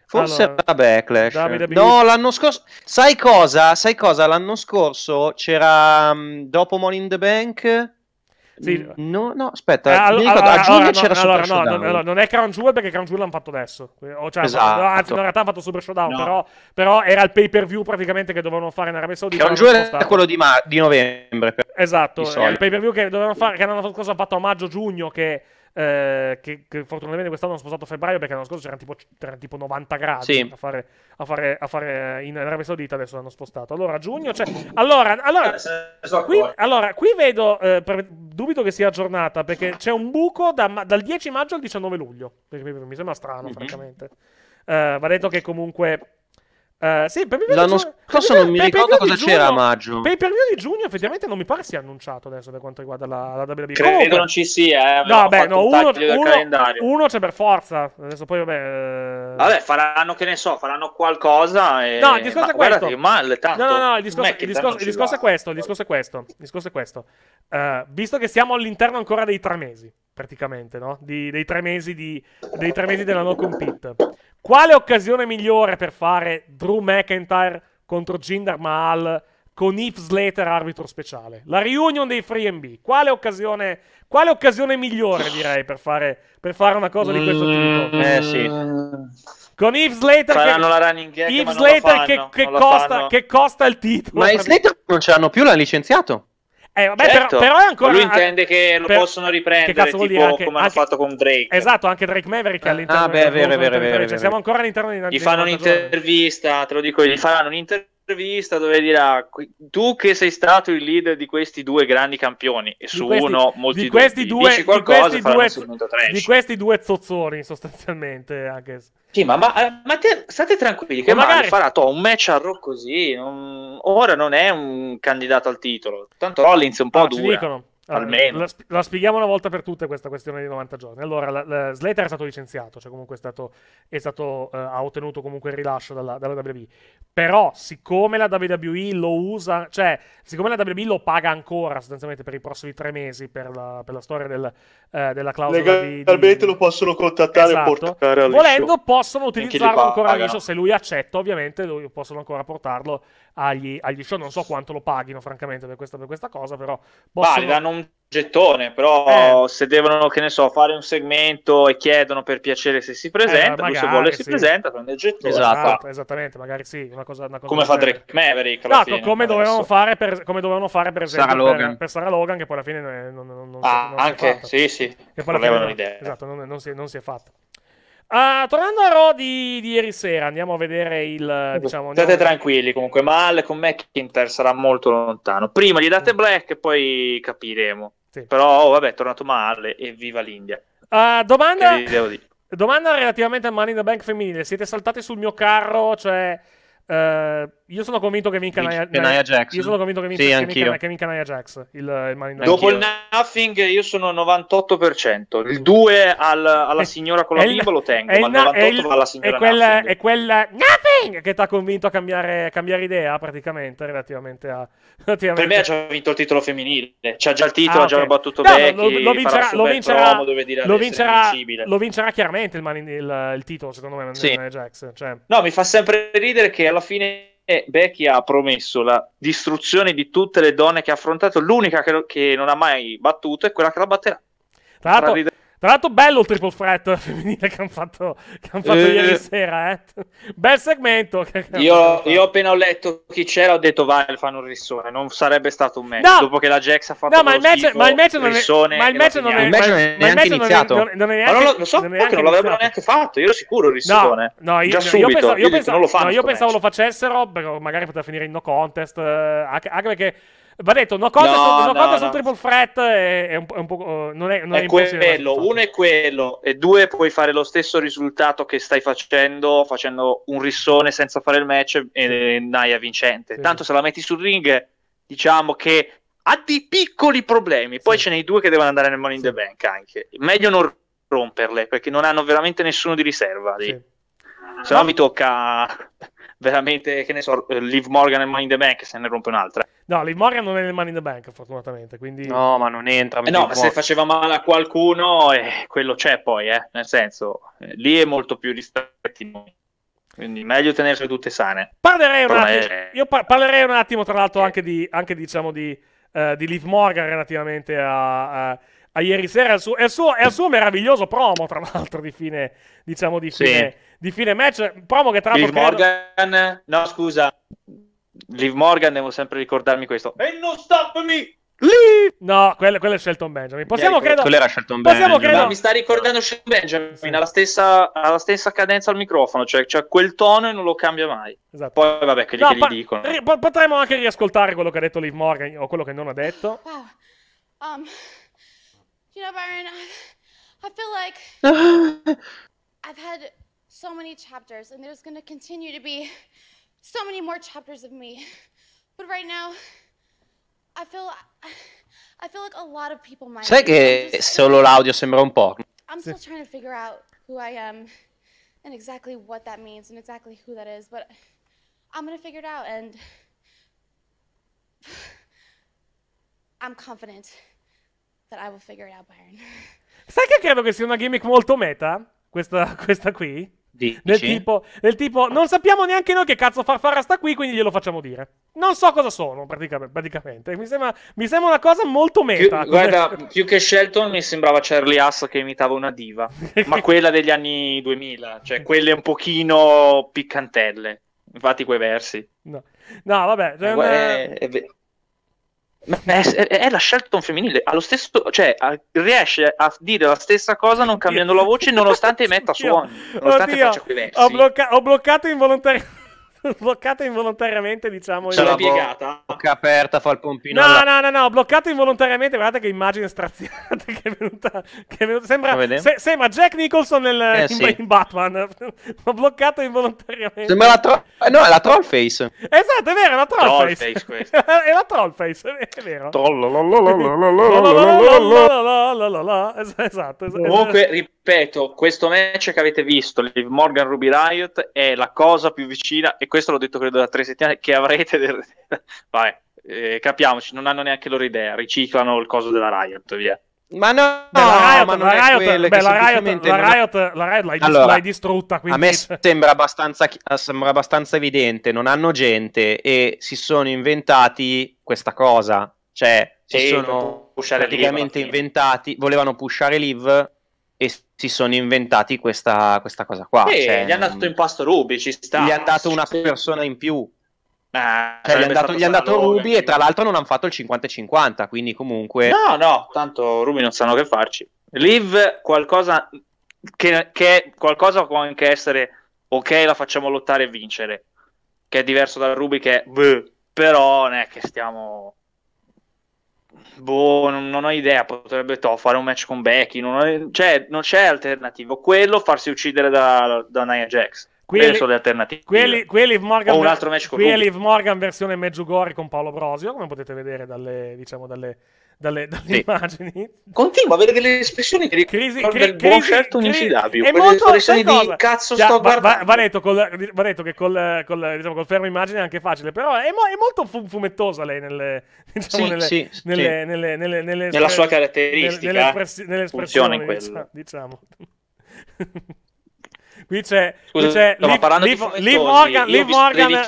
Forse allora, era Backlash. WWE. No, l'anno scorso. Sai cosa? Sai cosa? L'anno scorso c'era. Mm, dopo Money in the Bank. Sì. No, no, aspetta. Eh, all- allora, a giugno allora, c'era no, allora, Super no, Showdown. No, non è Crown Jewel perché Crown Jewel l'hanno fatto adesso. Eh, o cioè, esatto. Anzi, in realtà hanno fatto Super Showdown, però, però, era il pay per view praticamente che dovevano fare in Arabia Saudita. Crown Jewel era quello di, ma- di novembre. Per... Esatto, il pay per view che dovevano fare, che hanno fatto, hanno fatto a maggio-giugno che eh, che, che, fortunatamente quest'anno hanno spostato a febbraio perché l'anno scorso c'erano tipo, c'erano tipo 90 gradi sì. a, fare, a, fare, a, fare, in Arabia Saudita, adesso l'hanno spostato. Allora, giugno, cioè, allora, allora, eh, qui, allora, qui vedo, eh, per, dubito che sia aggiornata perché c'è un buco da, dal 10 maggio al 19 luglio, mi sembra strano, mm-hmm. francamente. Uh, va detto che comunque Uh, sì, per L'anno scorso non mi ricordo cosa c'era a maggio. Per il di giugno, effettivamente, non mi pare sia annunciato adesso per quanto riguarda la, la WWE. Credo Comunque... non ci sia. Eh, no, beh, no, uno, uno, uno, c'è per forza. Adesso poi, vabbè. Eh... Vabbè, faranno che ne so, faranno qualcosa. E... No, il discorso ma è questo. Guardate, male, tanto. No, no, no, il discorso, il discorso, il discorso è questo. Il discorso è questo. Il discorso è questo. Uh, visto che siamo all'interno ancora dei tre mesi, praticamente, no? Di, dei, tre mesi di, dei tre mesi della no compete. Quale occasione migliore per fare Drew McIntyre contro Jinder Mahal con If Slater arbitro speciale? La reunion dei Free MB. Quale occasione, quale occasione migliore, direi, per fare, per fare una cosa di questo tipo? Mm, eh sì. Con Yves Slater Faranno che, la running gag, Yves Slater fanno, che, che, costa, che costa il titolo. Ma i Slater non ce l'hanno più, l'ha licenziato. Eh, vabbè, certo, però, però, è ancora. lui intende che lo per... possono riprendere. Che cazzo dire? Anche, come anche... hanno fatto con Drake. Esatto, anche Drake Maverick ah, all'interno. Ah, beh, vero, vero, vero, cioè, siamo ancora all'interno di Gli fanno un'intervista, te lo dico, gli faranno un'intervista intervista dove dirà tu che sei stato il leader di questi due grandi campioni e su questi, uno molti di questi dubbi, due, dici qualcosa di questi, due, di questi due zozzoni sostanzialmente anche. Sì, ma, ma, eh, ma te, state tranquilli che magari... farà to, un match a Rock così non, ora non è un candidato al titolo tanto Rollins è un po' no, dura Ah, Almeno. La, la, spieghiamo una volta per tutte questa questione dei 90 giorni. Allora, la, la Slater è stato licenziato, cioè comunque è stato, è stato uh, ha ottenuto comunque il rilascio dalla, dalla, WWE. Però, siccome la WWE lo usa, cioè, siccome la WWE lo paga ancora sostanzialmente per i prossimi tre mesi per la, per storia del, uh, della clausola Legalmente di, di... lo possono contattare esatto. e portare all'iscio. Volendo, possono utilizzarlo ancora all'iscio, se lui accetta, ovviamente, lui, possono ancora portarlo agli, agli, show. Non so quanto lo paghino, francamente, per questa, per questa cosa, però. Possono... gli danno un gettone, però eh. se devono, che ne so, fare un segmento e chiedono per piacere se si eh, presenta, eh, se vuole si sì. presenta, prende il gettone. Esatto. Ah, esattamente, magari sì, una cosa, una cosa Come fa Drake Maverick alla esatto, fine, come, dovevano per, come, dovevano fare per, esempio Sarah per, per, Sarah Logan, che poi alla fine non, non, non, ah, non anche, si è fatta. Sì, sì, che poi alla fine, esatto, non, si, non si è fatta. Uh, tornando a Rodi di, ieri sera, andiamo a vedere il. Diciamo, State tranquilli comunque, Mal con McIntyre sarà molto lontano. Prima gli date mm. Black e poi capiremo. Sì. Però, oh, vabbè, è tornato Mal e viva l'India. Uh, domanda... devo dire? domanda relativamente al Money in the Bank femminile. Siete saltati sul mio carro, cioè Uh, io sono convinto che vinca Naya, Naya Jax. Io sono convinto che vinca, sì, che, che vinca Naya Jax. Il, il Dopo il Nothing, io sono 98%. Il 2 al, alla eh, signora con la bimba lo tengo. ma il 98 va alla signora. È quel, è quel Nothing che ti ha convinto a cambiare, a cambiare, idea praticamente relativamente a. Relativamente... Per me ha già vinto il titolo femminile. C'ha già il titolo, ah, okay. ha già battuto no, Becky. Lo, lo, vincerà, lo, vincerà, lo, vincerà, lo vincerà chiaramente il, man, il, il, titolo. Secondo me, sì. Naya Jax. Cioè... No, mi fa sempre ridere che alla alla fine eh, Becky ha promesso la distruzione di tutte le donne che ha affrontato, l'unica che, che non ha mai battuto è quella che la batterà. Tra l'altro, tra l'altro bello il triple threat [LAUGHS] femminile che hanno fatto, che han fatto eh, ieri sera, eh. Bel segmento. [LAUGHS] Io, io, appena ho letto chi c'era ho detto vai, fanno un rissone. Non sarebbe stato un match. No. Dopo che la Jax ha fatto no, ma il ma il match non è, ma il match non è, il non è iniziato. Non, è neanche, ma non lo, lo so, non, è non l'avrebbero neanche fatto. Io ero sicuro il rissone. No, no, io, Già no, subito. Io pensavo, io pensavo, non lo fanno no, io pensavo lo facessero, magari poteva finire in no contest. Eh, anche perché Va detto, una cosa, no, su, no, conta no. sul triple threat è, è, un, è un po'... Oh, non è, non è, è quello, uno è quello, e due puoi fare lo stesso risultato che stai facendo, facendo un rissone senza fare il match e sì. Naya vincente. Sì. Tanto se la metti sul ring, diciamo che ha dei piccoli problemi, poi sì. ce n'è due che devono andare nel Money in the Bank anche. Meglio non romperle, perché non hanno veramente nessuno di riserva lì. Se no mi tocca veramente, che ne so, eh, Liv Morgan e Money in the Bank se ne rompe un'altra. No, Liv Morgan non è nel Money in the Bank, fortunatamente, quindi... No, ma non entra. Eh no, ma se faceva male a qualcuno, eh, quello c'è poi, eh, nel senso, eh, lì è molto più ristretto. Quindi meglio tenersi tutte sane. Parlerei un, attimo, io par- parlerei un attimo, tra l'altro, anche di, anche, diciamo, di, uh, di Liv Morgan relativamente a... a a ieri sera, è il, suo, è, il suo, è il suo, meraviglioso promo, tra l'altro, di fine, diciamo, di fine, sì di fine match. Promo che tra l'altro. Liv credo... Morgan, no, scusa, Liv Morgan, devo sempre ricordarmi questo. E non stop me! Lì! No, quello, quello è Shelton Benjamin. Possiamo yeah, credo... Quello era Shelton Possiamo Benjamin. Credo... Mi sta ricordando Shelton Benjamin sì. alla, stessa, alla stessa cadenza al microfono, cioè, cioè quel tono e non lo cambia mai. Esatto. Poi vabbè, quelli no, che gli dicono. Ri- potremmo anche riascoltare quello che ha detto Liv Morgan o quello che non ha detto. Wow. Oh, um, you know, Byron, I feel like [LAUGHS] I've had so many chapters, and there's going to continue to be so many more chapters of me. But right now, I feel, I feel like a lot of people might. Sai che solo l'audio sembra un po'. I'm still trying to figure out who I am and exactly what that means and exactly who that is, but I'm going to figure it out and I'm confident that I will figure it out, Byron. Sai che credo che sia una gimmick molto meta? Questa, questa qui? Del tipo, del tipo, non sappiamo neanche noi che cazzo Farfara sta qui, quindi glielo facciamo dire. Non so cosa sono, praticamente. praticamente. Mi, sembra, mi, sembra, una cosa molto meta. Più, guarda, [LAUGHS] più che Shelton mi sembrava Charlie Haas che imitava una diva, ma [LAUGHS] quella degli anni 2000, cioè [LAUGHS] quelle un pochino piccantelle. Infatti quei versi. No, no vabbè. Cioè, Beh, è, è, eh, eh, è, è, la Shelton femminile, allo stesso, cioè, a, riesce a dire la stessa cosa non cambiando la voce nonostante emetta suoni, nonostante Oddio. faccia quei versi. Ho, blocca- ho bloccato involontariamente bloccato involontariamente, diciamo. Ce l'ha piegata. Bocca aperta, fa il pompino. No, alla... no, no, no, bloccata involontariamente. Guardate che immagine straziante [LAUGHS] che è venuta. Che è venuta sembra, se, sembra, Jack Nicholson nel, eh, in, sì. in, Batman. [LAUGHS] Ma bloccato involontariamente. Sembra la troll. Eh, no, è la troll face. Esatto, è vero, è la troll, troll face. face [LAUGHS] è la troll face, è vero. Esatto, Comunque, ripeto, questo match che avete visto, Liv Morgan Ruby Riot, è la cosa più vicina. E questo l'ho detto credo da tre settimane, che avrete... Del... [LAUGHS] Vabbè, eh, capiamoci, non hanno neanche loro idea, riciclano il coso della Riot, via. Ma no, beh, la Riot, non la Riot, beh, la Riot, la Riot, l'hai, allora, l'hai distrutta. Quindi... A me sembra abbastanza, eh, sembra abbastanza evidente, non hanno gente e si sono inventati questa cosa. Cioè, si sono praticamente inventati, volevano pushare Liv e si sono inventati questa, questa cosa qua. Sì, cioè, gli hanno dato in pasto Ruby, ci sta. Gli ha dato una persona in più. Eh, cioè, gli hanno dato, gli dato Ruby e tra l'altro non hanno fatto il 50-50, quindi comunque... No, no, tanto Ruby non sanno che farci. Live qualcosa che, che qualcosa può anche essere ok, la facciamo lottare e vincere, che è diverso da Ruby che... Beh, però non è che stiamo boh, non, non ho idea, potrebbe to, fare un match con Becky, non, ho, cioè, non c'è alternativo. Quello farsi uccidere da, da Nia Jax. Quelle sono le alternative. Quelli, quelli Morgan, o un altro match con Qui è Liv Morgan versione Meggiugori con Paolo Brosio, come potete vedere dalle, diciamo, dalle dalle, dalle sì. immagini. Continua a avere delle espressioni che crisi, cri, del buon crisi, certo unicidabile. È molto espressioni di cazzo Chia, sto va, guardando. Va, va, detto, col, va detto che col, col, diciamo, col, fermo immagine è anche facile, però è, mo, è molto fu, fumettosa lei nelle, [LAUGHS] diciamo, nella sua caratteristica. Nelle, nelle espressioni, funziona in quello. [LAUGHS] diciamo qui c'è, Scusa, qui c'è Liv, Liv, Liv, Morgan, Liv Morgan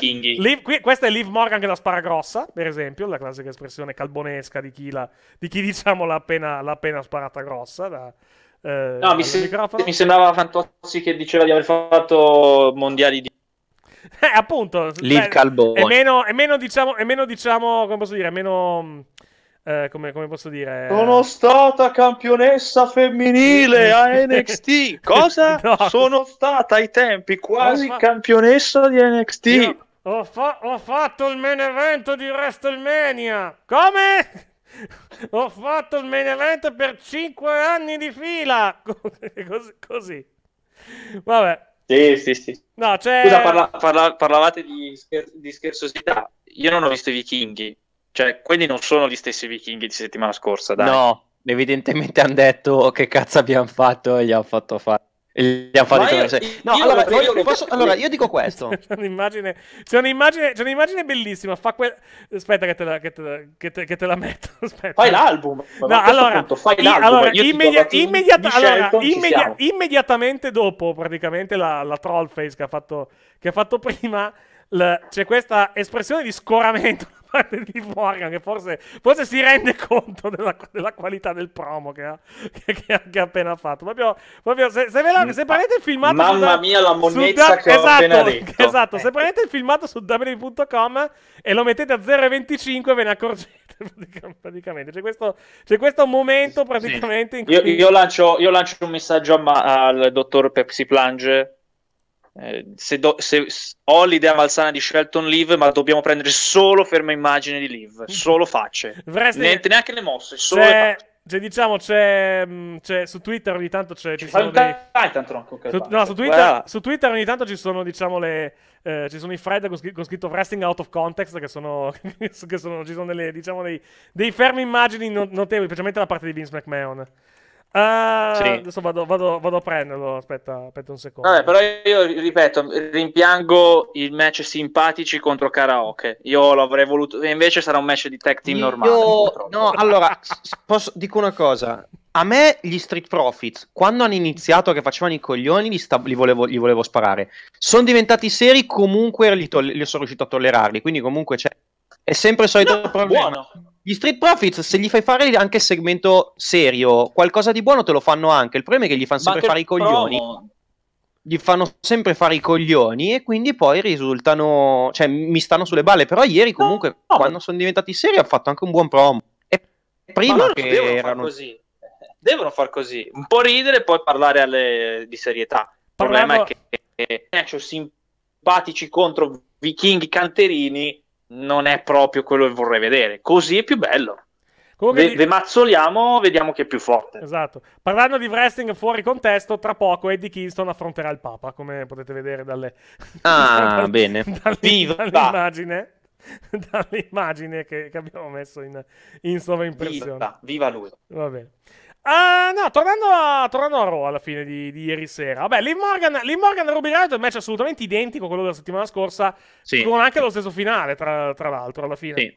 qui, questa è Liv Morgan che la spara grossa, per esempio, la classica espressione calbonesca di chi, la, di chi diciamo l'ha appena, l'ha appena sparata grossa. Da, eh, no, mi, se, mi, sembrava Fantozzi che diceva di aver fatto mondiali di eh, appunto, Liv beh, Calbone. È meno, è meno, diciamo, è meno, diciamo, come posso dire, è meno eh, come, come, posso dire? Sono stata campionessa femminile a NXT. [LAUGHS] Cosa? No. Sono stata ai tempi quasi fa... campionessa di NXT. ho, fa- ho fatto il main event di WrestleMania. Come? [LAUGHS] ho fatto il main event per 5 anni di fila. [LAUGHS] così, così. Vabbè. Sì, sì, sì. No, cioè... Scusa, parla- parla- parlavate di, scher- di scherzosità. Io non ho visto i vichinghi. Cioè, quelli non sono gli stessi vichinghi di settimana scorsa, dai. No, evidentemente hanno detto che cazzo abbiamo fatto e gli hanno fatto fare. Gli hanno fatto io, no, io allora, voglio, che... posso... allora, io dico questo. [LAUGHS] c'è, un'immagine, c'è, un'immagine, c'è un'immagine bellissima. Fa que... Aspetta, che te, la, che, te, che, te, che te la metto. [LAUGHS] Aspetta. Fai l'album. No, allora, punto, fai l'album. Allora, immedia- immediata- allora immedia- immediatamente dopo, praticamente, la, la troll face che ha fatto, che ha fatto prima c'è questa espressione di scoramento [LAUGHS] da parte di Morgan che forse, forse si rende conto della, della, qualità del promo che ha, che, che ha, che ha appena fatto. Proprio, proprio se, se, la, se, prendete il filmato... Mamma su, mia la monnezza che esatto, ho appena esatto, detto. Esatto, se prendete il filmato su w.com e lo mettete a 0,25 ve ne accorgete [LAUGHS] praticamente. C'è questo, questo, momento praticamente sì. in cui... Io, io, lancio, io lancio un messaggio a, al dottor Pepsi Plunge eh, se, do, se, ho l'idea malsana di Shelton Live, ma dobbiamo prendere solo ferma immagine di Live, [LAUGHS] solo facce, Dovresti... Niente, neanche le mosse, solo c'è... Le cioè, diciamo, c'è, mm, c'è, su Twitter ogni tanto c'è, ci, ci sono dei... su, no, su Twitter, su Twitter, ogni tanto ci sono, diciamo, le... Eh, ci sono i thread con, con, scritto wrestling out of context che sono... [LAUGHS] che sono ci sono delle, diciamo, dei, dei fermi immagini notevoli, specialmente da parte di Vince McMahon. Ah, sì. Adesso vado, vado, vado, a prenderlo. Aspetta, aspetta un secondo. Vabbè, però io ripeto, rimpiango i match simpatici contro Karaoke. Io l'avrei voluto. Invece sarà un match di tag team io... normale. No, allora posso, dico una cosa. A me gli Street Profits, quando hanno iniziato che facevano i coglioni, li, sta- li, volevo, li volevo, sparare. Sono diventati seri, comunque li, to- li sono riuscito a tollerarli. Quindi comunque c'è è sempre il solito no, problema. Buono. Gli Street Profits, se gli fai fare anche il segmento serio, qualcosa di buono te lo fanno anche. Il problema è che gli fanno sempre fare i coglioni. Promo. Gli fanno sempre fare i coglioni e quindi poi risultano. cioè, mi stanno sulle balle. Però ieri, comunque, no, no, quando sono diventati seri, ha fatto anche un buon promo. E prima che devono erano. Far così. [LAUGHS] Devono far così. Un po' ridere e poi parlare alle... di serietà. Il Parlando... problema è che match eh, simpatici contro vichinghi canterini non è proprio quello che vorrei vedere. Così è più bello. Comunque ve, mazzoliamo, vediamo chi è più forte. Esatto. Parlando di wrestling fuori contesto, tra poco Eddie Kingston affronterà il Papa, come potete vedere dalle... Ah, [LAUGHS] bene. Viva! Dall'immagine, [LAUGHS] dall'immagine che, che, abbiamo messo in, in sovraimpressione. Viva, viva lui! Va bene. Uh, no, tornando a, tornando a Raw alla fine di, di ieri sera. Vabbè, Liv Morgan, Liv Morgan e Ruby Riot è un match assolutamente identico a quello della settimana scorsa, sì. con anche lo stesso finale, tra, tra l'altro, alla fine. Sì.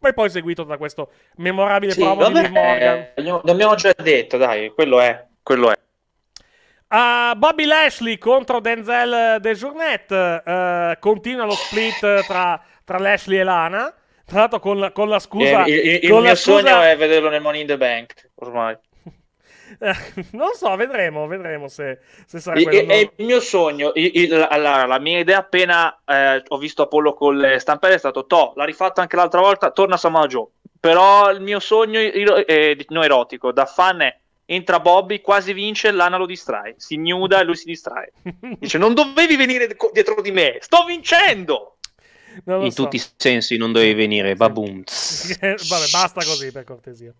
Poi poi seguito da questo memorabile sì, promo vabbè, di Liv Morgan. Eh, l'abbiamo già detto, dai, quello è, quello è. Uh, Bobby Lashley contro Denzel De Journette. Uh, continua lo split tra, tra Lashley e Lana. Tra l'altro con, con la scusa... Eh, il, il, il mio scusa... sogno è vederlo nel Money in the Bank, ormai. [LAUGHS] non so, vedremo, vedremo se, se sarà quello. È, è, il mio sogno, il, il, la, la, mia idea appena eh, ho visto Apollo con le stampelle è stato Toh, l'ha rifatto anche l'altra volta, torna Samoa Joe. Però il mio sogno eh, non erotico, da fan è entra Bobby, quasi vince, Lana lo distrae, si nuda e lui si distrae. [LAUGHS] Dice non dovevi venire dietro di me, sto vincendo! In so. tutti i sensi non dovevi venire, babum. [LAUGHS] Vabbè, basta così per cortesia.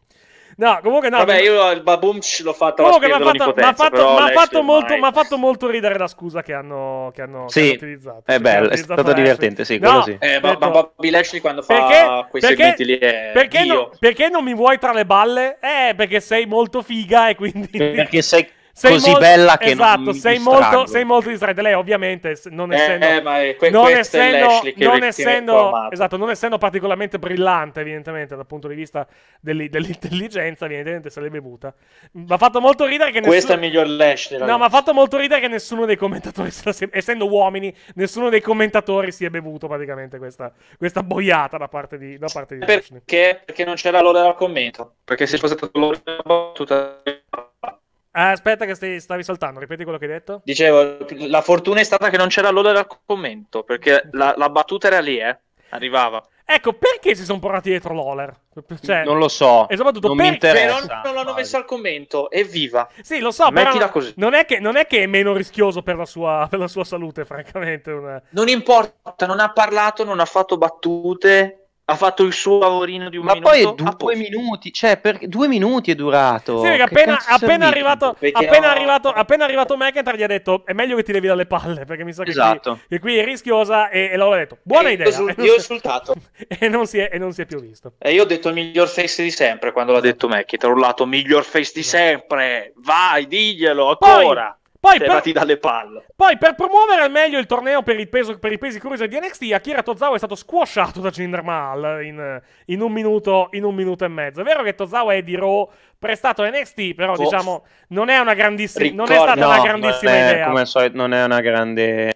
No, comunque no. Vabbè, io il babumch l'ho fatto comunque alla fatto, fatto, fatto ha fatto molto ridere la scusa che hanno, che hanno, sì, che hanno utilizzato. Eh è bello, è stato Lashley. divertente, sì, no, sì. Eh, ma, eh, Bobby Lashley quando fa perché, quei perché, lì è perché, no, perché non mi vuoi tra le balle? Eh, perché sei molto figa e quindi... Perché sei sei così molto, bella che esatto, non mi sei molto, sei molto distratto. Lei ovviamente non eh, essendo... Eh, ma è, que- non essendo, non essendo esatto, non essendo particolarmente brillante evidentemente dal punto di vista dell- dell'intelligenza evidentemente se l'è bevuta. Mi ha fatto molto ridere che nessuno... Questa è miglior Lash No, mi ha fatto molto ridere che nessuno dei commentatori, [LAUGHS] essendo uomini, nessuno dei commentatori si è bevuto praticamente questa, questa boiata da parte di, da parte di perché, perché non c'era l'ora del commento. Perché se fosse stato l'ora battuta Ah, aspetta, che stavi saltando, ripeti quello che hai detto. Dicevo, la fortuna è stata che non c'era l'oda dal commento, perché la, la battuta era lì, eh. Arrivava. Ecco, perché si sono portati dietro l'Oler? Cioè, non lo so. E soprattutto non perché però non l'hanno messo al commento. Evviva. Sì, lo so, Mettila però così. Non è, che, non è, che, è meno rischioso per la sua, per la sua salute, francamente. Una... Non importa, non ha parlato, non ha fatto battute ha fatto il suo lavorino di un ma minuto. Ma poi due, due minuti, cioè per due minuti è durato. Sì, appena, appena, arrivato, appena, ho... arrivato, appena arrivato McIntyre gli ha detto è meglio che ti levi dalle palle perché mi sa che, esatto. qui, che qui è rischiosa e, e l'ho detto. Buona e idea. Io, io ho insultato. e, non si è, e non si è più visto. E io ho detto il miglior face di sempre quando l'ha detto McIntyre. Ho urlato miglior face di sempre, vai diglielo ancora. Poi, poi cioè, per... dalle palle. Poi per promuovere al meglio il torneo per i, peso, per i pesi cruiser di NXT, Akira Tozawa è stato squasciato da Jinder Mahal in, in, un minuto, in, un minuto, e mezzo. È vero che Tozawa è di Raw prestato a NXT, però oh. diciamo non è, una grandissima, Ricor- non è stata no, una grandissima è, idea. Come al solito non è una grande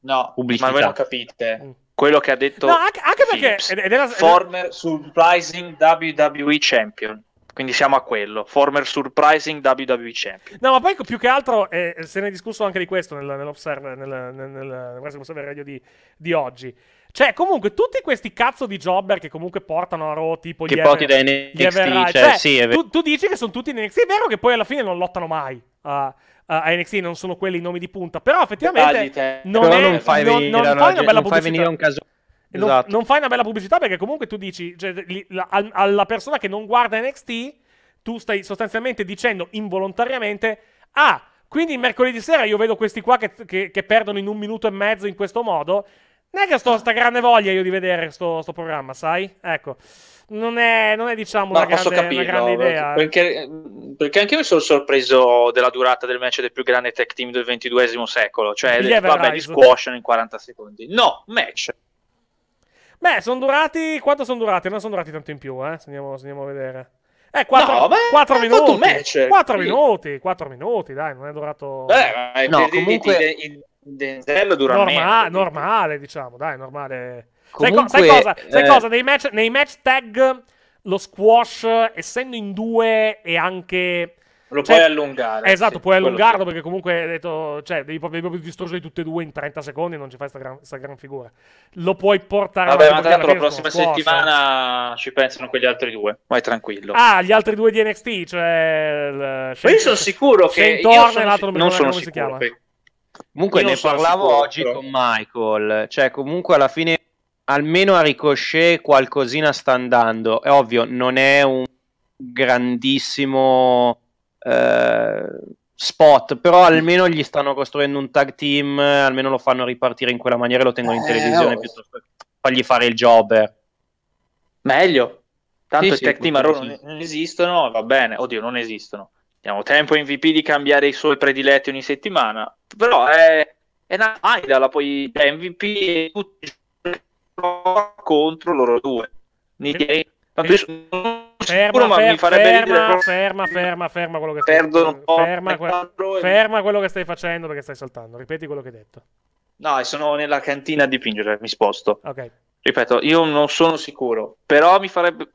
no, pubblicità. Ma voi lo capite. Mm quello che ha detto no, anche, anche perché Gips, ed, ed former surprising WWE champion quindi siamo a quello, former surprising WWE champion. No, ma poi più che altro eh, se ne è discusso anche di questo nel, nell'Observer, nel, nel, nel Radio di, di oggi. Cioè, comunque, tutti questi cazzo di jobber che comunque portano a Raw, tipo che gli porti ever, da NXT, cioè, cioè, sì, è vero. Tu, tu, dici che sono tutti in NXT, è vero che poi alla fine non lottano mai a, uh, uh, NXT, non sono quelli i nomi di punta, però effettivamente Dagli, non, è, non, fai non, venire, non fai una bella non Fai venire un caso esatto. non, fai una bella pubblicità perché comunque tu dici cioè, la, alla persona che non guarda NXT, tu stai sostanzialmente dicendo involontariamente, ah, quindi mercoledì sera io vedo questi qua che, che, che perdono in un minuto e mezzo in questo modo. Non è che sto sta grande voglia io di vedere sto, sto programma, sai? Ecco. Non è, non è, diciamo una grande, capirlo, una, grande, idea. Perché, perché anche io mi sono sorpreso della durata del match del più grande tech team del XXI secolo, cioè vabbè, di squash in 40 secondi. No, match Beh, sono durati. Quanto sono durati? Non sono durati tanto in più, eh. Se andiamo, se andiamo a vedere. Eh, 4, no, beh, 4 minuti. 4 sì. Eh, minuti, 4 minuti, dai, non è durato. Beh, no, comunque il Denzel dura Norma- meno, normale, diciamo, dai, normale. Comunque, sai, co- sai cosa? Eh... cosa? Nei, match, nei match tag lo squash, essendo in due è anche lo cioè, puoi allungare. Esatto, sì, puoi allungarlo perché comunque hai detto, cioè, devi proprio, devi proprio distruggerli tutte e due in 30 secondi non ci fai sta gran, sta gran figura. Lo puoi portare Vabbè, ma tanto la prossima settimana ci pensano quegli altri due. Vai tranquillo. Ah, gli altri due di NXT, cioè il... Shen... Eh, io sono sicuro che Thorne e l'altro non, sono come sicuro, si chiama. Comunque io ne parlavo sicuro, oggi però. con Michael, cioè comunque alla fine almeno a Ricochet qualcosina sta andando. È ovvio, non è un grandissimo eh, spot, però almeno gli stanno costruendo un tag team, almeno lo fanno ripartire in quella maniera e lo tengono in eh, televisione oh. piuttosto che fargli fare il jobber. Meglio. Tanto sì, i sì, tag team a Roma non, esistono, va bene, oddio, non esistono. Diamo tempo in VP di cambiare i suoi prediletti ogni settimana, però è, è una Aidala, poi è cioè, MVP e tutti contro loro due. Tanto io sono ferma, ma fer- mi farebbe ferma, ferma, ferma, ferma quello che stai facendo. Ferma, que- ferma quello che stai facendo perché stai saltando. Ripeti quello che hai detto. No, sono nella cantina a dipingere, mi sposto. Ok. Ripeto, io non sono sicuro, però mi farebbe...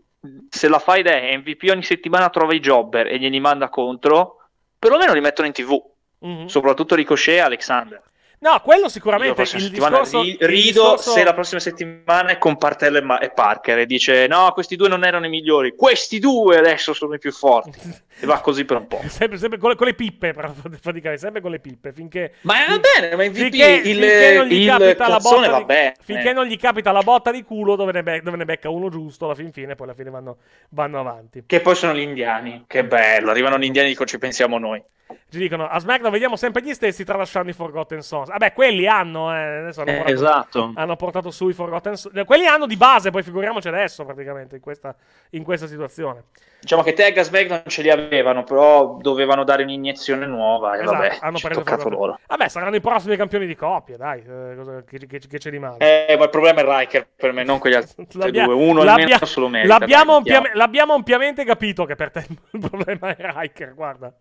Se la fai da MVP ogni settimana trova i jobber e glieli manda contro, perlomeno li mettono in tv. Mm-hmm. Soprattutto Ricochet e Alexander. No, quello sicuramente il discorso, rido, discorso... se la prossima settimana è con Partel e, e, Parker e dice no, questi due non erano i migliori, questi due adesso sono i più forti. [LAUGHS] E va così per un po'. Sempre, sempre con, le, con, le, pippe, [LAUGHS] praticamente, sempre con le pippe. Finché, ma va bene, ma infatti finché, il, finché non gli capita la botta di, Finché non gli capita la botta di culo dove ne, be- dove ne becca uno giusto, alla fin fine, poi alla fine vanno, vanno, avanti. Che poi sono gli indiani, che bello, arrivano gli indiani e dico ci pensiamo noi. Ci dicono, a SmackDown vediamo sempre gli stessi tralasciando i Forgotten Sons. Vabbè, ah quelli hanno, eh, adesso hanno, eh, portato, esatto. hanno portato su i Forgotten Sons. Eh, quelli hanno di base, poi figuriamoci adesso praticamente in questa, in questa situazione. Diciamo che tag a SmackDown ce li aveva avevano, però dovevano dare un'iniezione nuova. E esatto, vabbè, hanno preso toccato loro. Vabbè, saranno i prossimi campioni di coppia, dai, eh, che, che, che, c'è di male. Eh, ma il problema è Riker per me, non quegli altri [LAUGHS] due. Uno almeno solo merita. L'abbiamo, ampiam- l'abbiamo ampiamente capito che per te [LAUGHS] il problema è Riker, guarda.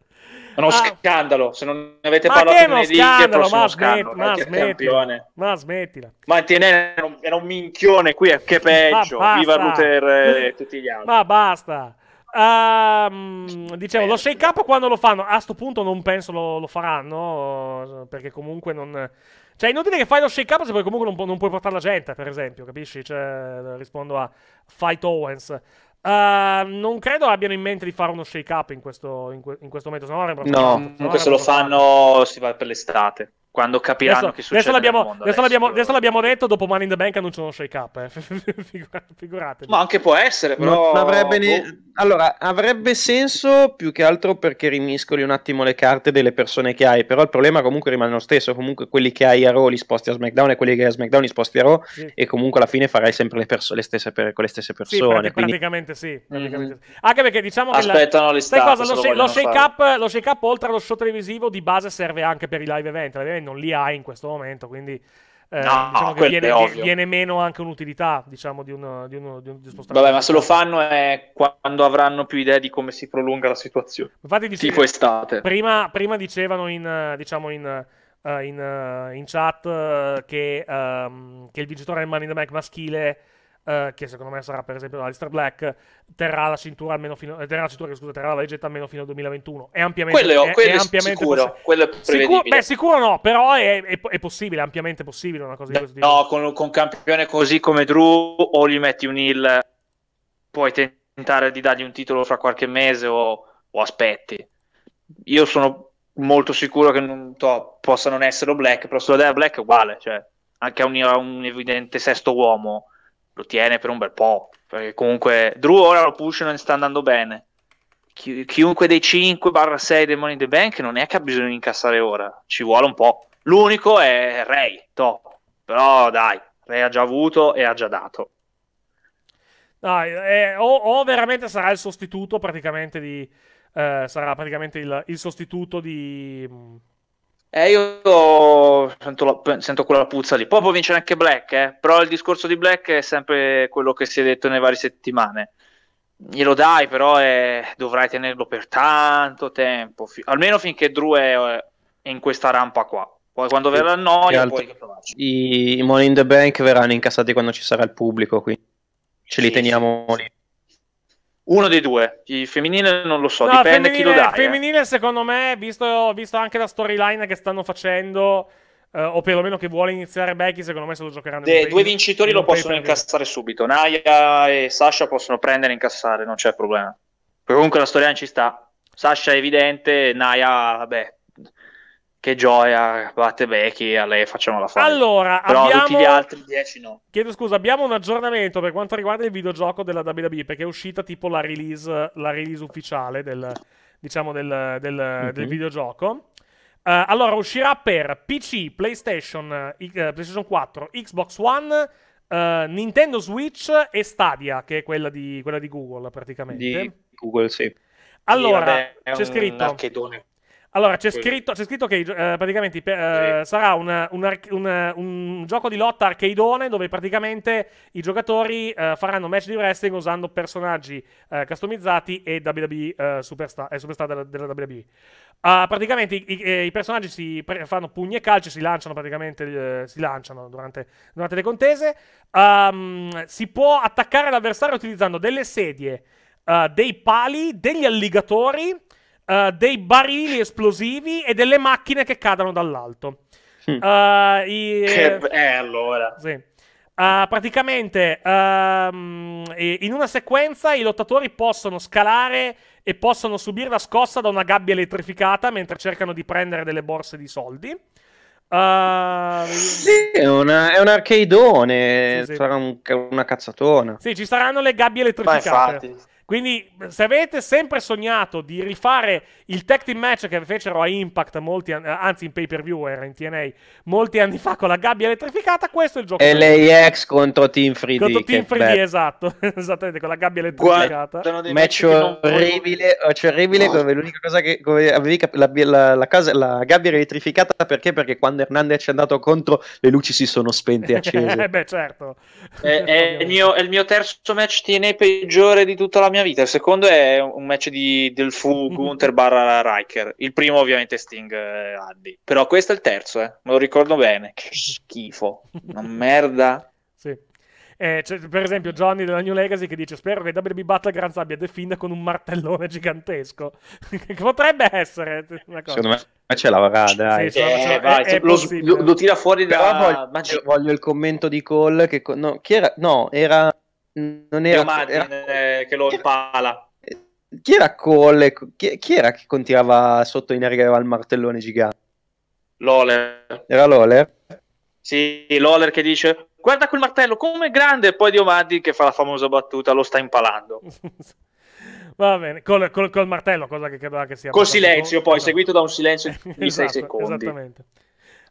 È uno ah. scandalo, se non avete ma parlato di lunedì, scandalo, ma, scandalo, ma, smettila, ma smettila. Ma Tienè era un minchione qui, eh, che [LAUGHS] peggio. Viva Luther e tutti gli altri. Ma basta. Uh, dicevo, lo certo. shake up quando lo fanno? A sto punto non penso lo, lo faranno. Perché comunque non. Cioè, è inutile che fai lo shake up se poi comunque non, pu non puoi portare la gente, per esempio, capisci? Cioè, rispondo a Fight Owens. Uh, non credo abbiano in mente di fare uno shake up in questo, in que in questo momento. No, no se lo fanno. Si va per l'estate quando capiranno adesso, che succede adesso l'abbiamo, mondo, adesso, adesso, l'abbiamo, adesso l'abbiamo, detto, dopo Money in the Bank annunciano shake up, eh. [LAUGHS] figuratevi. Ma anche può essere, però... Ma, ma avrebbe ne... oh. Allora, avrebbe senso più che altro perché rimiscoli un attimo le carte delle persone che hai, però il problema comunque rimane lo stesso, comunque quelli che hai a Raw li sposti a SmackDown e quelli che hai a SmackDown li sposti a Raw sì. e comunque alla fine farai sempre le, perso- le stesse per- con le stesse persone. Sì, praticamente, quindi... praticamente sì. Mhm. Praticamente. Mm-hmm. Anche perché diciamo Aspettano che... Aspettano la... l'estate. Lo, sh- lo, shake up, lo shake up oltre allo show televisivo di base serve anche per i live event, live event non li hai in questo momento, quindi... Eh, no, diciamo che viene, viene, meno anche un'utilità diciamo, di, uno, di, uno, di, uno, di Vabbè, ma se lo fanno è quando avranno più idee di come si prolunga la situazione. Infatti, dicevi, tipo estate. Prima, prima dicevano in, diciamo in, uh, in, uh, in chat uh, che, um, che, il vincitore del Money in the Bank maschile eh, che secondo me sarà per esempio Alistair Black, terrà la cintura almeno fino, eh, terrà la cintura, scusa, terrà la leggetta almeno fino al 2021. È ampiamente, quello, è, quello è ampiamente sicuro, possi- quello è sicuro, beh, sicuro no, però è, è, è, possibile, è ampiamente possibile una cosa di questo tipo. No, con, con un campione così come Drew o gli metti un heal, puoi tentare di dargli un titolo fra qualche mese o, o aspetti. Io sono molto sicuro che non, to, possa non essere Black, però se lo dai a Black è uguale, cioè, anche a un, a un, evidente sesto uomo lo tiene per un bel po'. Perché comunque Drew ora lo pushano e sta andando bene. Chi, chiunque dei 5-6 barra del Money in the Bank non è che ha bisogno di incassare ora, ci vuole un po'. L'unico è Ray, top. Però dai, Ray ha già avuto e ha già dato. Dai, eh, o, o, veramente sarà il sostituto praticamente di... Eh, sarà praticamente il, il sostituto di... Eh, io sento, la, sento, quella puzza lì. Poi può vincere anche Black, eh? però il discorso di Black è sempre quello che si è detto nelle varie settimane. Glielo dai, però è, eh, dovrai tenerlo per tanto tempo, fi- almeno finché Drew è, è, eh, in questa rampa qua. Poi quando verrà a noi, I, I Money in the Bank verranno incassati quando ci sarà il pubblico, quindi ce sì, li teniamo sì. lì. Uno dei due, il femminile non lo so, no, dipende chi lo dà. Il femminile, eh. secondo me, visto, visto anche la storyline che stanno facendo, eh, o perlomeno che vuole iniziare Becky, secondo me se lo giocheranno. De, due vincitori lo possono incassare subito. Naya e Sasha possono prendere e incassare, non c'è problema. Comunque la storyline ci sta. Sasha è evidente, Naya, vabbè, che gioia, fate Becky, a lei facciamo la fame. Allora, Però abbiamo... tutti gli altri 10 no. Chiedo scusa, abbiamo un aggiornamento per quanto riguarda il videogioco della WWE, perché è uscita tipo la release, la release ufficiale del, diciamo, del, del, mm-hmm. del videogioco. Uh, allora, uscirà per PC, PlayStation, uh, PlayStation 4, Xbox One, uh, Nintendo Switch e Stadia, che è quella di, quella di Google praticamente. Di Google, sì. Allora, sì, vabbè, c'è scritto... Archedone. Allora, c'è scritto, c'è scritto, che eh, praticamente eh, sì. sarà un, un, un, un, gioco di lotta arcadeone dove praticamente i giocatori eh, faranno match di wrestling usando personaggi eh, customizzati e WWE eh, superstar, eh, superstar, della, della WWE. Uh, ah, praticamente i, i, i personaggi si pre- fanno pugni e calci, si lanciano praticamente si lanciano durante, durante le contese. Um, si può attaccare l'avversario utilizzando delle sedie, uh, dei pali, degli alligatori eh, dei barili esplosivi e delle macchine che cadono dall'alto. Uh, i, che eh, allora. Sì. Uh, praticamente uh, in una sequenza i lottatori possono scalare e possono subire la scossa da una gabbia elettrificata mentre cercano di prendere delle borse di soldi. Uh... Sì, è, una, è un arcadeone, sì, sì. sarà un, una cazzatona. Sì, ci saranno le gabbie elettrificate. Quindi, se avete sempre sognato di rifare il tag team match che fecero a Impact, molti, anzi in pay per view era in TNA, molti anni fa con la gabbia elettrificata, questo è il gioco. LAX contro Team 3D. Contro Team 3D, bello. esatto. [LAUGHS] Esattamente, con la gabbia elettrificata. Guarda, match orribile, orribile come l'unica cosa che come avevi capito, la, la, la, casa, la, gabbia elettrificata perché? Perché quando Hernandez è andato contro le luci si sono spente e [LAUGHS] accese. Eh beh, certo. È, eh, è, il mio, è il mio terzo match TNA peggiore di tutta la mia vita. Il secondo è un match di, del Fu [LAUGHS] Gunther barra Riker. Il primo, ovviamente, Sting eh, Addy. Però questo è il terzo, eh. me lo ricordo bene. Che schifo, una [LAUGHS] merda. Sì. Eh, c'è, per esempio, Johnny della New Legacy che dice: Spero che WB Battlegrounds abbia The Fiend con un martellone gigantesco. [LAUGHS] potrebbe essere una cosa. Secondo me ce l'avrà, dai. Sì, eh, cioè, vai, è, è lo, lo, tira fuori Però da. Voglio, Magic. voglio il commento di Cole. Che, no, era? no, era. Non era. era Martin, eh, era che, lo impala. Chi era Cole? Chi, chi, era che continuava sotto in aria al martellone gigante? Loler. Era Loler? Sì, Loler che dice guarda quel martello com'è grande e poi Diomandi che fa la famosa battuta lo sta impalando. [LAUGHS] Va bene, col, col, col, martello, cosa che credo che sia. Col silenzio, poi, esatto. seguito da un silenzio di 6 [LAUGHS] esatto, secondi. Esattamente.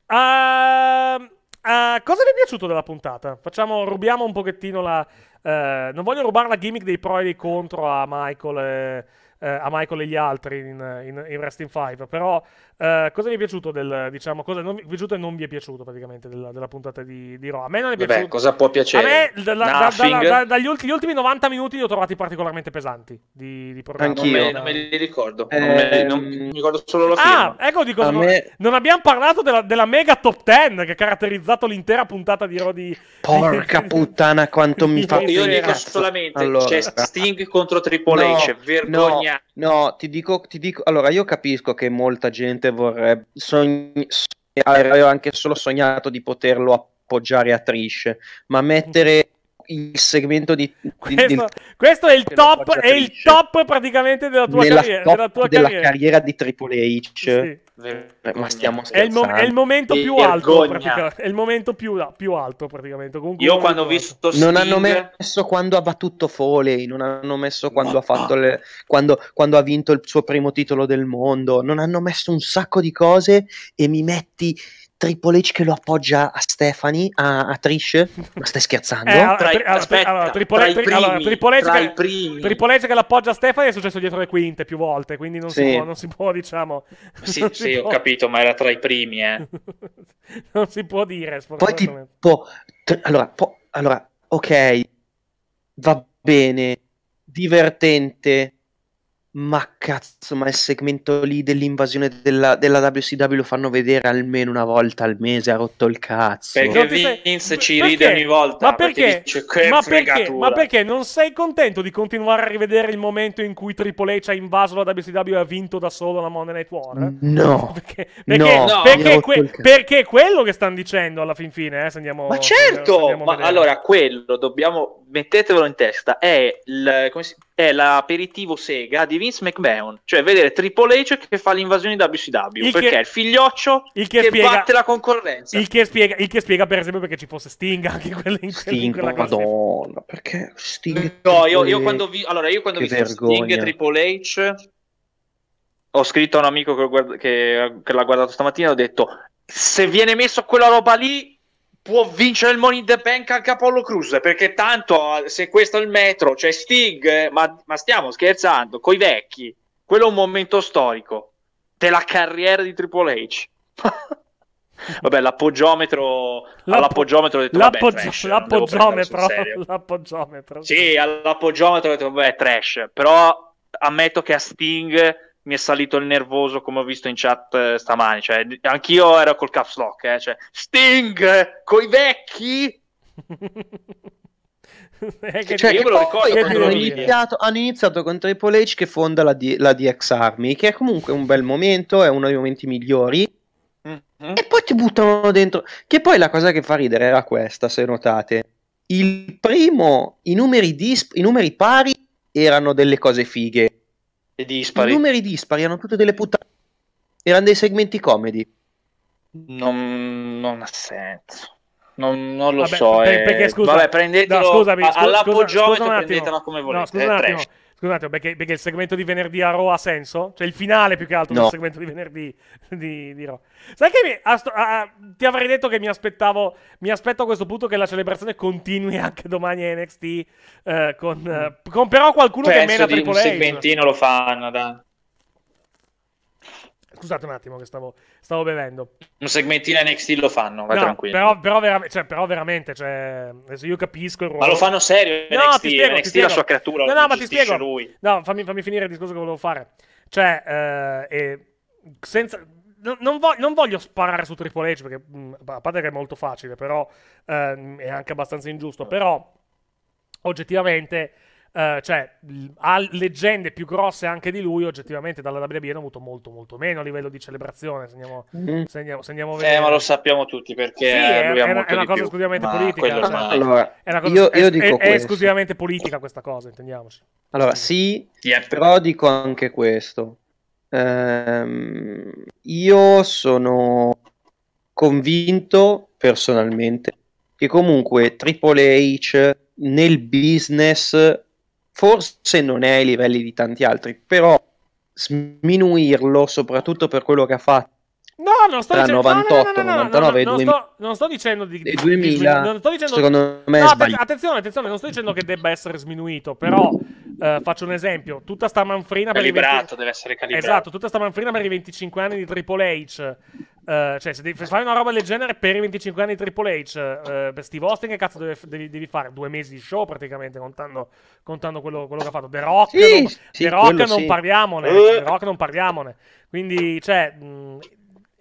Uh, uh, cosa vi è piaciuto della puntata? Facciamo, rubiamo un pochettino la, eh, non voglio rubare la gimmick dei pro e dei contro a Michael. Eh, eh, a Michael e gli altri in, in, in Resting 5. Però eh, cosa vi è piaciuto del, diciamo, cosa non vi è piaciuto e non vi è piaciuto praticamente della, della puntata di, di Raw? A me non è piaciuto. Beh, cosa può piacere? A me da, da, da, dagli ultimi, ultimi, 90 minuti li ho trovati particolarmente pesanti di, di programma. Anch'io. Non me, non me li ricordo. Eh... Non, me, non ehm, mi ricordo solo lo ah, ecco di cosa me... non, abbiamo parlato della, della, mega top 10 che ha caratterizzato l'intera puntata di Ro di... Porca puttana quanto mi fa Io dico solamente allora... c'è Sting contro Triple H, vergogna. No. No, ti dico, ti dico, allora io capisco che molta gente vorrebbe, sogn- avevo anche solo sognato di poterlo appoggiare a Trish, ma mettere il segmento di... di questo, del, questo, è il top, è il top praticamente della tua, nella carriera, della tua della carriera. carriera di Triple H. Sì. Ma stiamo scherzando. È il, mo- è il momento più alto, è il momento più, più alto praticamente. Comunque Io quando ho visto Sting... Non hanno messo quando ha battuto Foley, non hanno messo quando, no. ha, fatto le, quando, quando ha vinto il suo primo titolo del mondo, non hanno messo un sacco di cose e mi metti Triple H che lo appoggia a Stefani, a, a Trish. Ma stai scherzando? Eh, allora, tra, aspetta, primi, Triple H che l'appoggia a Stefani è successo dietro le quinte più volte, quindi non, sì. si, può, non si può, diciamo. Sì, sì può. ho capito, ma era tra i primi, eh. [LAUGHS] non si può dire. Poi tipo, tr- allora, po- allora, ok, va bene, divertente, ma cazzo, ma il segmento lì dell'invasione della, della WCW lo fanno vedere almeno una volta al mese, ha rotto il cazzo. Perché Vince sei... ci perché? ride ogni volta. Ma perché? Dice, ma, perché? ma perché? Non sei contento di continuare a rivedere il momento in cui Triple H ha invaso la WCW e ha vinto da solo la Monday Night War? No. [LAUGHS] perché, perché, no, perché, no, que perché è quello che stanno dicendo alla fin fine, eh, se andiamo, Ma certo! Se andiamo ma allora, quello, dobbiamo... Mettetevelo in testa, è il... Come si è l'aperitivo sega di Vince McMahon, cioè vedere Triple H che fa l'invasione di WCW, il perché che, è il figlioccio il che, che spiega, batte la concorrenza. Il che, spiega, il che, spiega, per esempio perché ci fosse Sting [LAUGHS] anche quella in, Sting, quella Madonna, perché Sting No, io, io, quando vi Allora, io quando ho visto Sting e Triple H ho scritto a un amico che, guarda, che l'ha guardato stamattina e ho detto se viene messo quella roba lì può vincere il Money in the Bank anche Apollo Cruz perché tanto eh, se questo è il metro c'è cioè Sting eh, ma, ma, stiamo scherzando coi vecchi quello è un momento storico della carriera di Triple H [LAUGHS] vabbè l'appoggiometro L'appo- all'appogiometro ho detto l'appo- vabbè trash eh, l'appogiometro, [LAUGHS] l'appogiometro sì all'appogiometro ho detto vabbè trash però ammetto che a Sting mi è salito il nervoso come ho visto in chat eh, stamani. Cioè, anch'io ero col caps lock, eh, cioè, Sting coi vecchi. [LAUGHS] Eh, che cioè, che poi hanno iniziato, hanno iniziato con Triple H che fonda la, D- la, DX Army, che è comunque un bel momento, è uno dei momenti migliori. Mm-hmm. E poi ti buttano dentro. Che poi la cosa che fa ridere era questa, se notate. Il primo, i numeri, disp- i numeri pari erano delle cose fighe e dispari. I numeri dispari erano tutte delle puttane. Erano dei segmenti comedy. Non, non ha senso. Non, non lo vabbè, so. Perché, eh... perché, scusa, vabbè, prendetelo no, scusami, scu- all'appoggiometro, prendetela come volete. No, scusa un attimo. Trash. Scusate, perché, perché, il segmento di venerdì a Raw ha senso? Cioè il finale più che altro no. del segmento di venerdì di, di Raw. Sai che mi, a, a, ti avrei detto che mi aspettavo, mi aspetto a questo punto che la celebrazione continui anche domani a NXT eh, con, eh, con, però qualcuno Penso cioè, che mena Triple H. un segmentino lo fanno, dai. Scusate un attimo che stavo, stavo bevendo. Un segmentino NXT lo fanno, vai no, tranquillo. Però, però, vera- cioè, però veramente, cioè, adesso io capisco il ruolo. Ma lo fanno serio no, NXT, ti spiego, NXT ti spiego. la sua creatura. No, no, ma ti spiego. Lui. No, fammi, fammi, finire il discorso che volevo fare. Cioè, eh, eh, senza... Non voglio, non, voglio sparare su Triple H perché mm, a parte che è molto facile, però ehm, è anche abbastanza ingiusto. Però oggettivamente eh, cioè, l- leggende più grosse anche di lui, oggettivamente dalla WWE hanno avuto molto, molto meno a livello di celebrazione. Se andiamo, mm-hmm. se andiamo, se andiamo eh, ma lo sappiamo tutti perché sì, è, è, una, cioè, è, una cosa esclusivamente politica. Cioè, allora, è, cosa, esclusivamente politica questa cosa, intendiamoci. Allora, sì, yep. però dico anche questo. Um, io sono convinto personalmente che comunque Triple H nel business forse non è ai livelli di tanti altri, però sminuirlo, soprattutto per quello che ha fatto No, non sto tra dicendo 98, no, no, no, 99 non, 2000, sto, non sto dicendo di, 2000, non sto dicendo, secondo me no, attenzione, attenzione, non sto dicendo che debba essere sminuito, però Uh, faccio un esempio: tutta sta manfrina calibrato, per i 20... deve essere calibrato. Esatto, tutta sta manfrina per i 25 anni di Triple H. Uh, cioè, se devi fare una roba del genere per i 25 anni di Triple H, uh, per Steve Austin, che cazzo devi, devi, devi, fare? Due mesi di show praticamente, contando, contando quello, quello, che ha fatto. The Rock, sì, non, sì, The Rock non sì. parliamone. The Rock non parliamone. Quindi, cioè. Mh,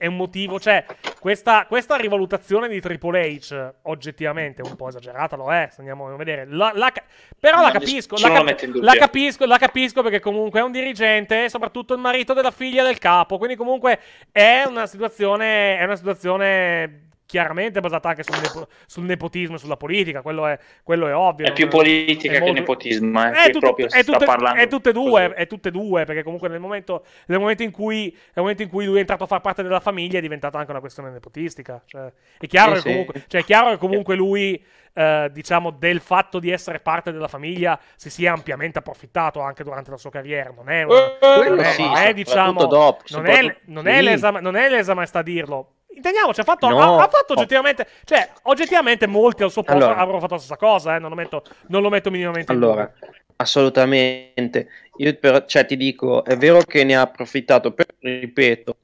è un motivo, cioè, questa, questa, rivalutazione di Triple H, oggettivamente, è un po' esagerata lo è, andiamo a vedere, la, la, però la capisco, la, cap la, capisco, la capisco perché comunque è un dirigente, soprattutto il marito della figlia del capo, quindi comunque è una situazione, è una situazione chiaramente basata anche sul, nepo- sul nepotismo e sulla politica, quello è, quello è ovvio. È più politica è molto... che nepotismo, eh, è, tutto, proprio è, tutte, è tutte e due, è tutte e due, perché comunque nel momento, nel, momento cui, nel momento, in cui, lui è entrato a far parte della famiglia è diventata anche una questione nepotistica. Cioè, è, chiaro eh sì. comunque, cioè, è chiaro che comunque lui... Eh, diciamo, del fatto di essere parte della famiglia si sia ampiamente approfittato anche durante la sua carriera. Non è, eh, non è, eh, diciamo, non è, diciamo, non è, non è, lesa, non è lesa maestà dirlo intendiamoci, ha fatto, no. ha, ha fatto oh. oggettivamente, cioè, oggettivamente molti al suo posto allora. avrebbero fatto la stessa cosa, eh, non, lo metto, non lo metto minimamente allora, in dubbio. Assolutamente, io però, cioè, ti dico, è vero che ne ha approfittato, però, ripeto,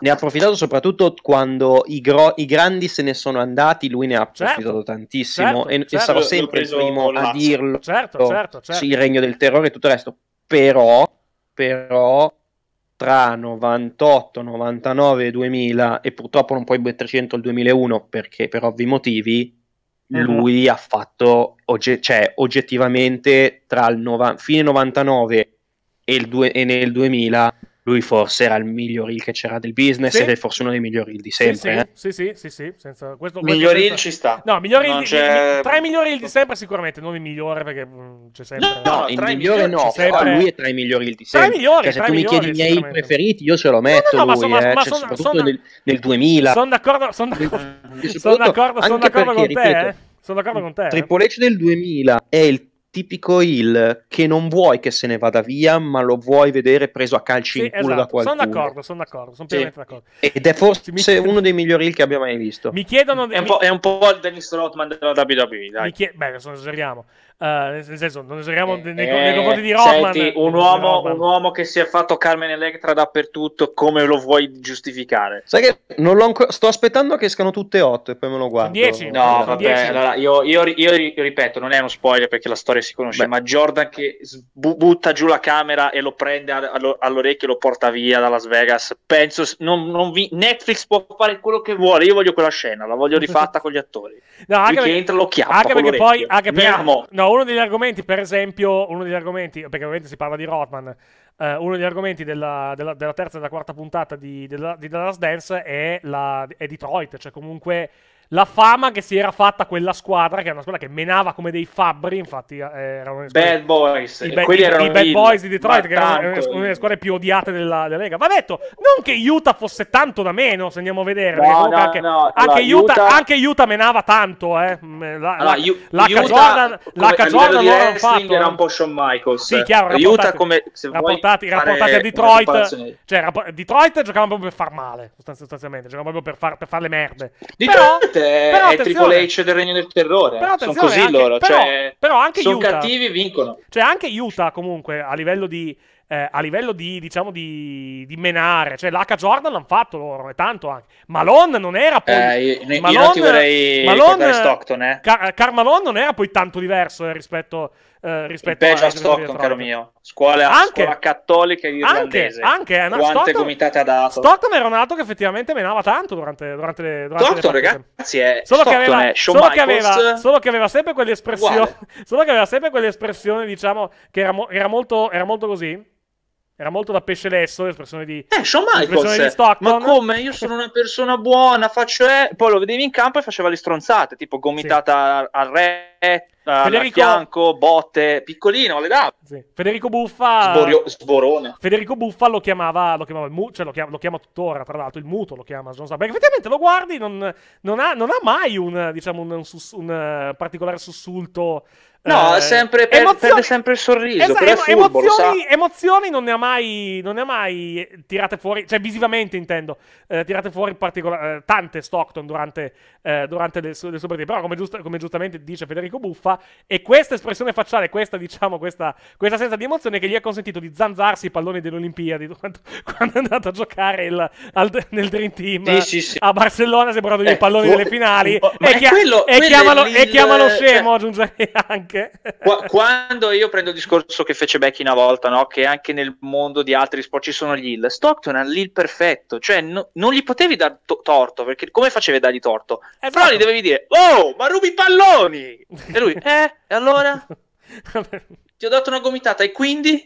ne ha approfittato soprattutto quando i, gro- i, grandi se ne sono andati, lui ne ha approfittato certo, tantissimo certo, e, certo, sarò sempre il primo a dirlo. Certo, certo, certo. Sì, il regno del terrore e tutto il resto. Però, però tra 98, 99 e 2000 e purtroppo non puoi metterci dentro il 2001 perché per ovvi motivi mhm. lui uh-huh. ha fatto ogge- cioè oggettivamente tra il nova- fine 99 e, il due- e nel 2000 lui forse era il miglior heel che c'era del business sì. ed è forse uno dei migliori heel di sempre. Sì, eh. sì, eh. sì, sì, sì, senza questo, Miglior heel senza... ci sta. No, miglior heel c'è... tra i migliori heel di sempre sicuramente, non il migliore perché mm, c'è sempre... No, no, il migliore no, sempre... però lui è tra i migliori heel di sempre. Tra i migliori, cioè, se tu mi chiedi i miei preferiti io ce lo metto no, no, no, lui, ma, eh. ma, cioè, sono, soprattutto sono... Nel, nel, 2000. Sono d'accordo, sono d'accordo, sono d'accordo, eh. sono d'accordo con te, eh. Sono d'accordo con te. Triple H del 2000 è il tipico il che non vuoi che se ne vada via, ma lo vuoi vedere preso a calci sì, in culo esatto. da qualcuno. Sono d'accordo, sono d'accordo, sono pienamente d'accordo. Ed è forse sì, uno dei migliori il che abbia mai visto. Mi chiedono... È un, mi... è un po', il Dennis Rothman della WWE, dai. Mi chied... Beh, adesso esageriamo. Uh, nel senso, non esageriamo eh, nei, eh, confronti di Roman. Senti, un, uomo, Roman. un uomo che si è fatto Carmen Electra dappertutto, come lo vuoi giustificare? Sai che non l'ho ancora... sto aspettando che escano tutte e otto e poi me lo guardo. 10. No, vabbè, dieci. allora io, io, io, ripeto, non è uno spoiler perché la storia si conosce, Beh. ma Jordan che bu- butta giù la camera e lo prende allo- all'orecchio e lo porta via da Las Vegas. Penso, non, non vi... Netflix può fare quello che vuole, io voglio quella scena, la voglio rifatta con gli attori. No, anche Lui perché, entra lo chiappa. Anche perché poi... Anche per... No, uno degli argomenti, per esempio, uno degli argomenti, perché ovviamente si parla di Rothman, eh, uno degli argomenti della, della, della, terza e della quarta puntata di, della, di The Last Dance è, la, è Detroit, cioè comunque la fama che si era fatta quella squadra, che era una squadra che menava come dei fabbri, infatti eh, erano Bad Boys, i, ba- i, erano i Bad Boys di Detroit, che erano una, delle squadre più odiate della, della, Lega. Va detto, non che Utah fosse tanto da meno, se andiamo a vedere, no, no, anche, no. Allora, Utah, Utah... anche, Utah, menava tanto, eh. Mm, eh la, allora, la, la Jordan, la Jordan loro hanno fatto. era eh. un po' Shawn Michaels. Sì, eh. chiaro, eh. Utah come se rapportati, rapportati a Detroit, cioè Detroit giocava proprio per far male, sostanzialmente, giocava proprio per, far, per fare le merde. Detroit è, è Triple H del regno del terrore. Però sono così anche, loro. Però, cioè, però anche sono Utah. cattivi e vincono. Cioè, anche Utah, comunque, a livello di. Eh, a livello di, diciamo, di, di, menare, cioè l'H Jordan l'hanno fatto loro, e tanto anche. Malone non era poi... Eh, io, io non ti vorrei Malone, Stockton, eh. Car, Car Malone non era poi tanto diverso eh, rispetto eh, rispetto a Stockton, caro mio. Scuola, anche, scuola cattolica irlandese. Anche, anche eh, Quante Stockton, gomitate ha dato? Stockton era un altro che effettivamente menava tanto durante, durante le durante Stockton, le ragazzi, è solo, che aveva, è solo, che aveva, solo che aveva sempre quell'espressione, [LAUGHS] solo che aveva sempre quell'espressione, diciamo, che era, mo, era, molto, era molto così. Era molto da pesce lesso l'espressione di, eh, Shawn Michaels, di eh. Stockton. Ma come? Io sono una persona buona, faccio... Eh. Poi lo vedevi in campo e faceva le stronzate, tipo gomitata sì. al re, Uh, Federico... Fianco, botte, piccolino, le dà. Sì. Federico Buffa... Sborio... Sborone. Federico Buffa lo chiamava, lo chiamava il muto, cioè lo chiama, lo chiama, tuttora, tra l'altro, il muto lo chiama John Star, perché effettivamente lo guardi, non, non, ha, non ha, mai un, diciamo, un, un, un eh, particolare sussulto No, eh, sempre per, emozioni... perde sempre il sorriso. Esa, emo- furbo, emozioni, emozioni non, ne mai, non, ne ha mai, tirate fuori, cioè visivamente intendo, eh, tirate fuori particola- eh, tante Stockton durante, eh, durante le, su- le sue partite. Però, come, giust- come, giustamente dice Federico Buffa, è questa espressione facciale, questa, diciamo, questa, questa senza di emozione che gli ha consentito di zanzarsi i palloni delle Olimpiadi [LAUGHS] quando, quando è andato a giocare il, al, nel Dream Team sì, sì, sì. a Barcellona. Sembrano dei eh, palloni delle oh, finali. Oh, e, chi- quello, e, chiamalo, eh, scemo, cioè aggiungerei anche anche. Qua, quando io prendo il discorso che fece Becky una volta, no? che anche nel mondo di altri sport ci sono gli hill, Stockton è l'hill perfetto, cioè no, non gli potevi dar to- torto, perché come facevi a dargli torto? Eh, Però gli dovevi dire, oh, ma rubi i palloni! E lui, [LAUGHS] eh, e allora? Ti ho dato una gomitata e quindi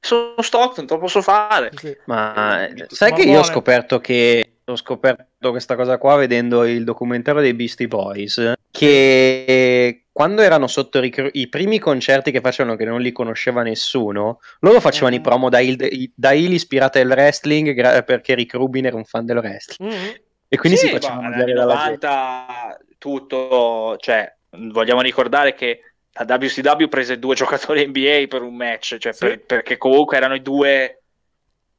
sono Stockton, te lo posso fare. Sì. Ma eh, eh, sai ma che vuole. io ho scoperto che ho scoperto questa cosa qua vedendo il documentario dei Beastie Boys che quando erano sotto ricru- i primi concerti che facevano che non li conosceva nessuno, loro facevano mm i mhm. promo da Hill, da Hill ispirate al wrestling gra- perché Rick Rubin era un fan del wrestling. mm E quindi sì, si facevano vedere dalla 90 tutto, cioè, vogliamo ricordare che la WCW prese due giocatori NBA per un match, cioè sì. per, perché comunque erano i due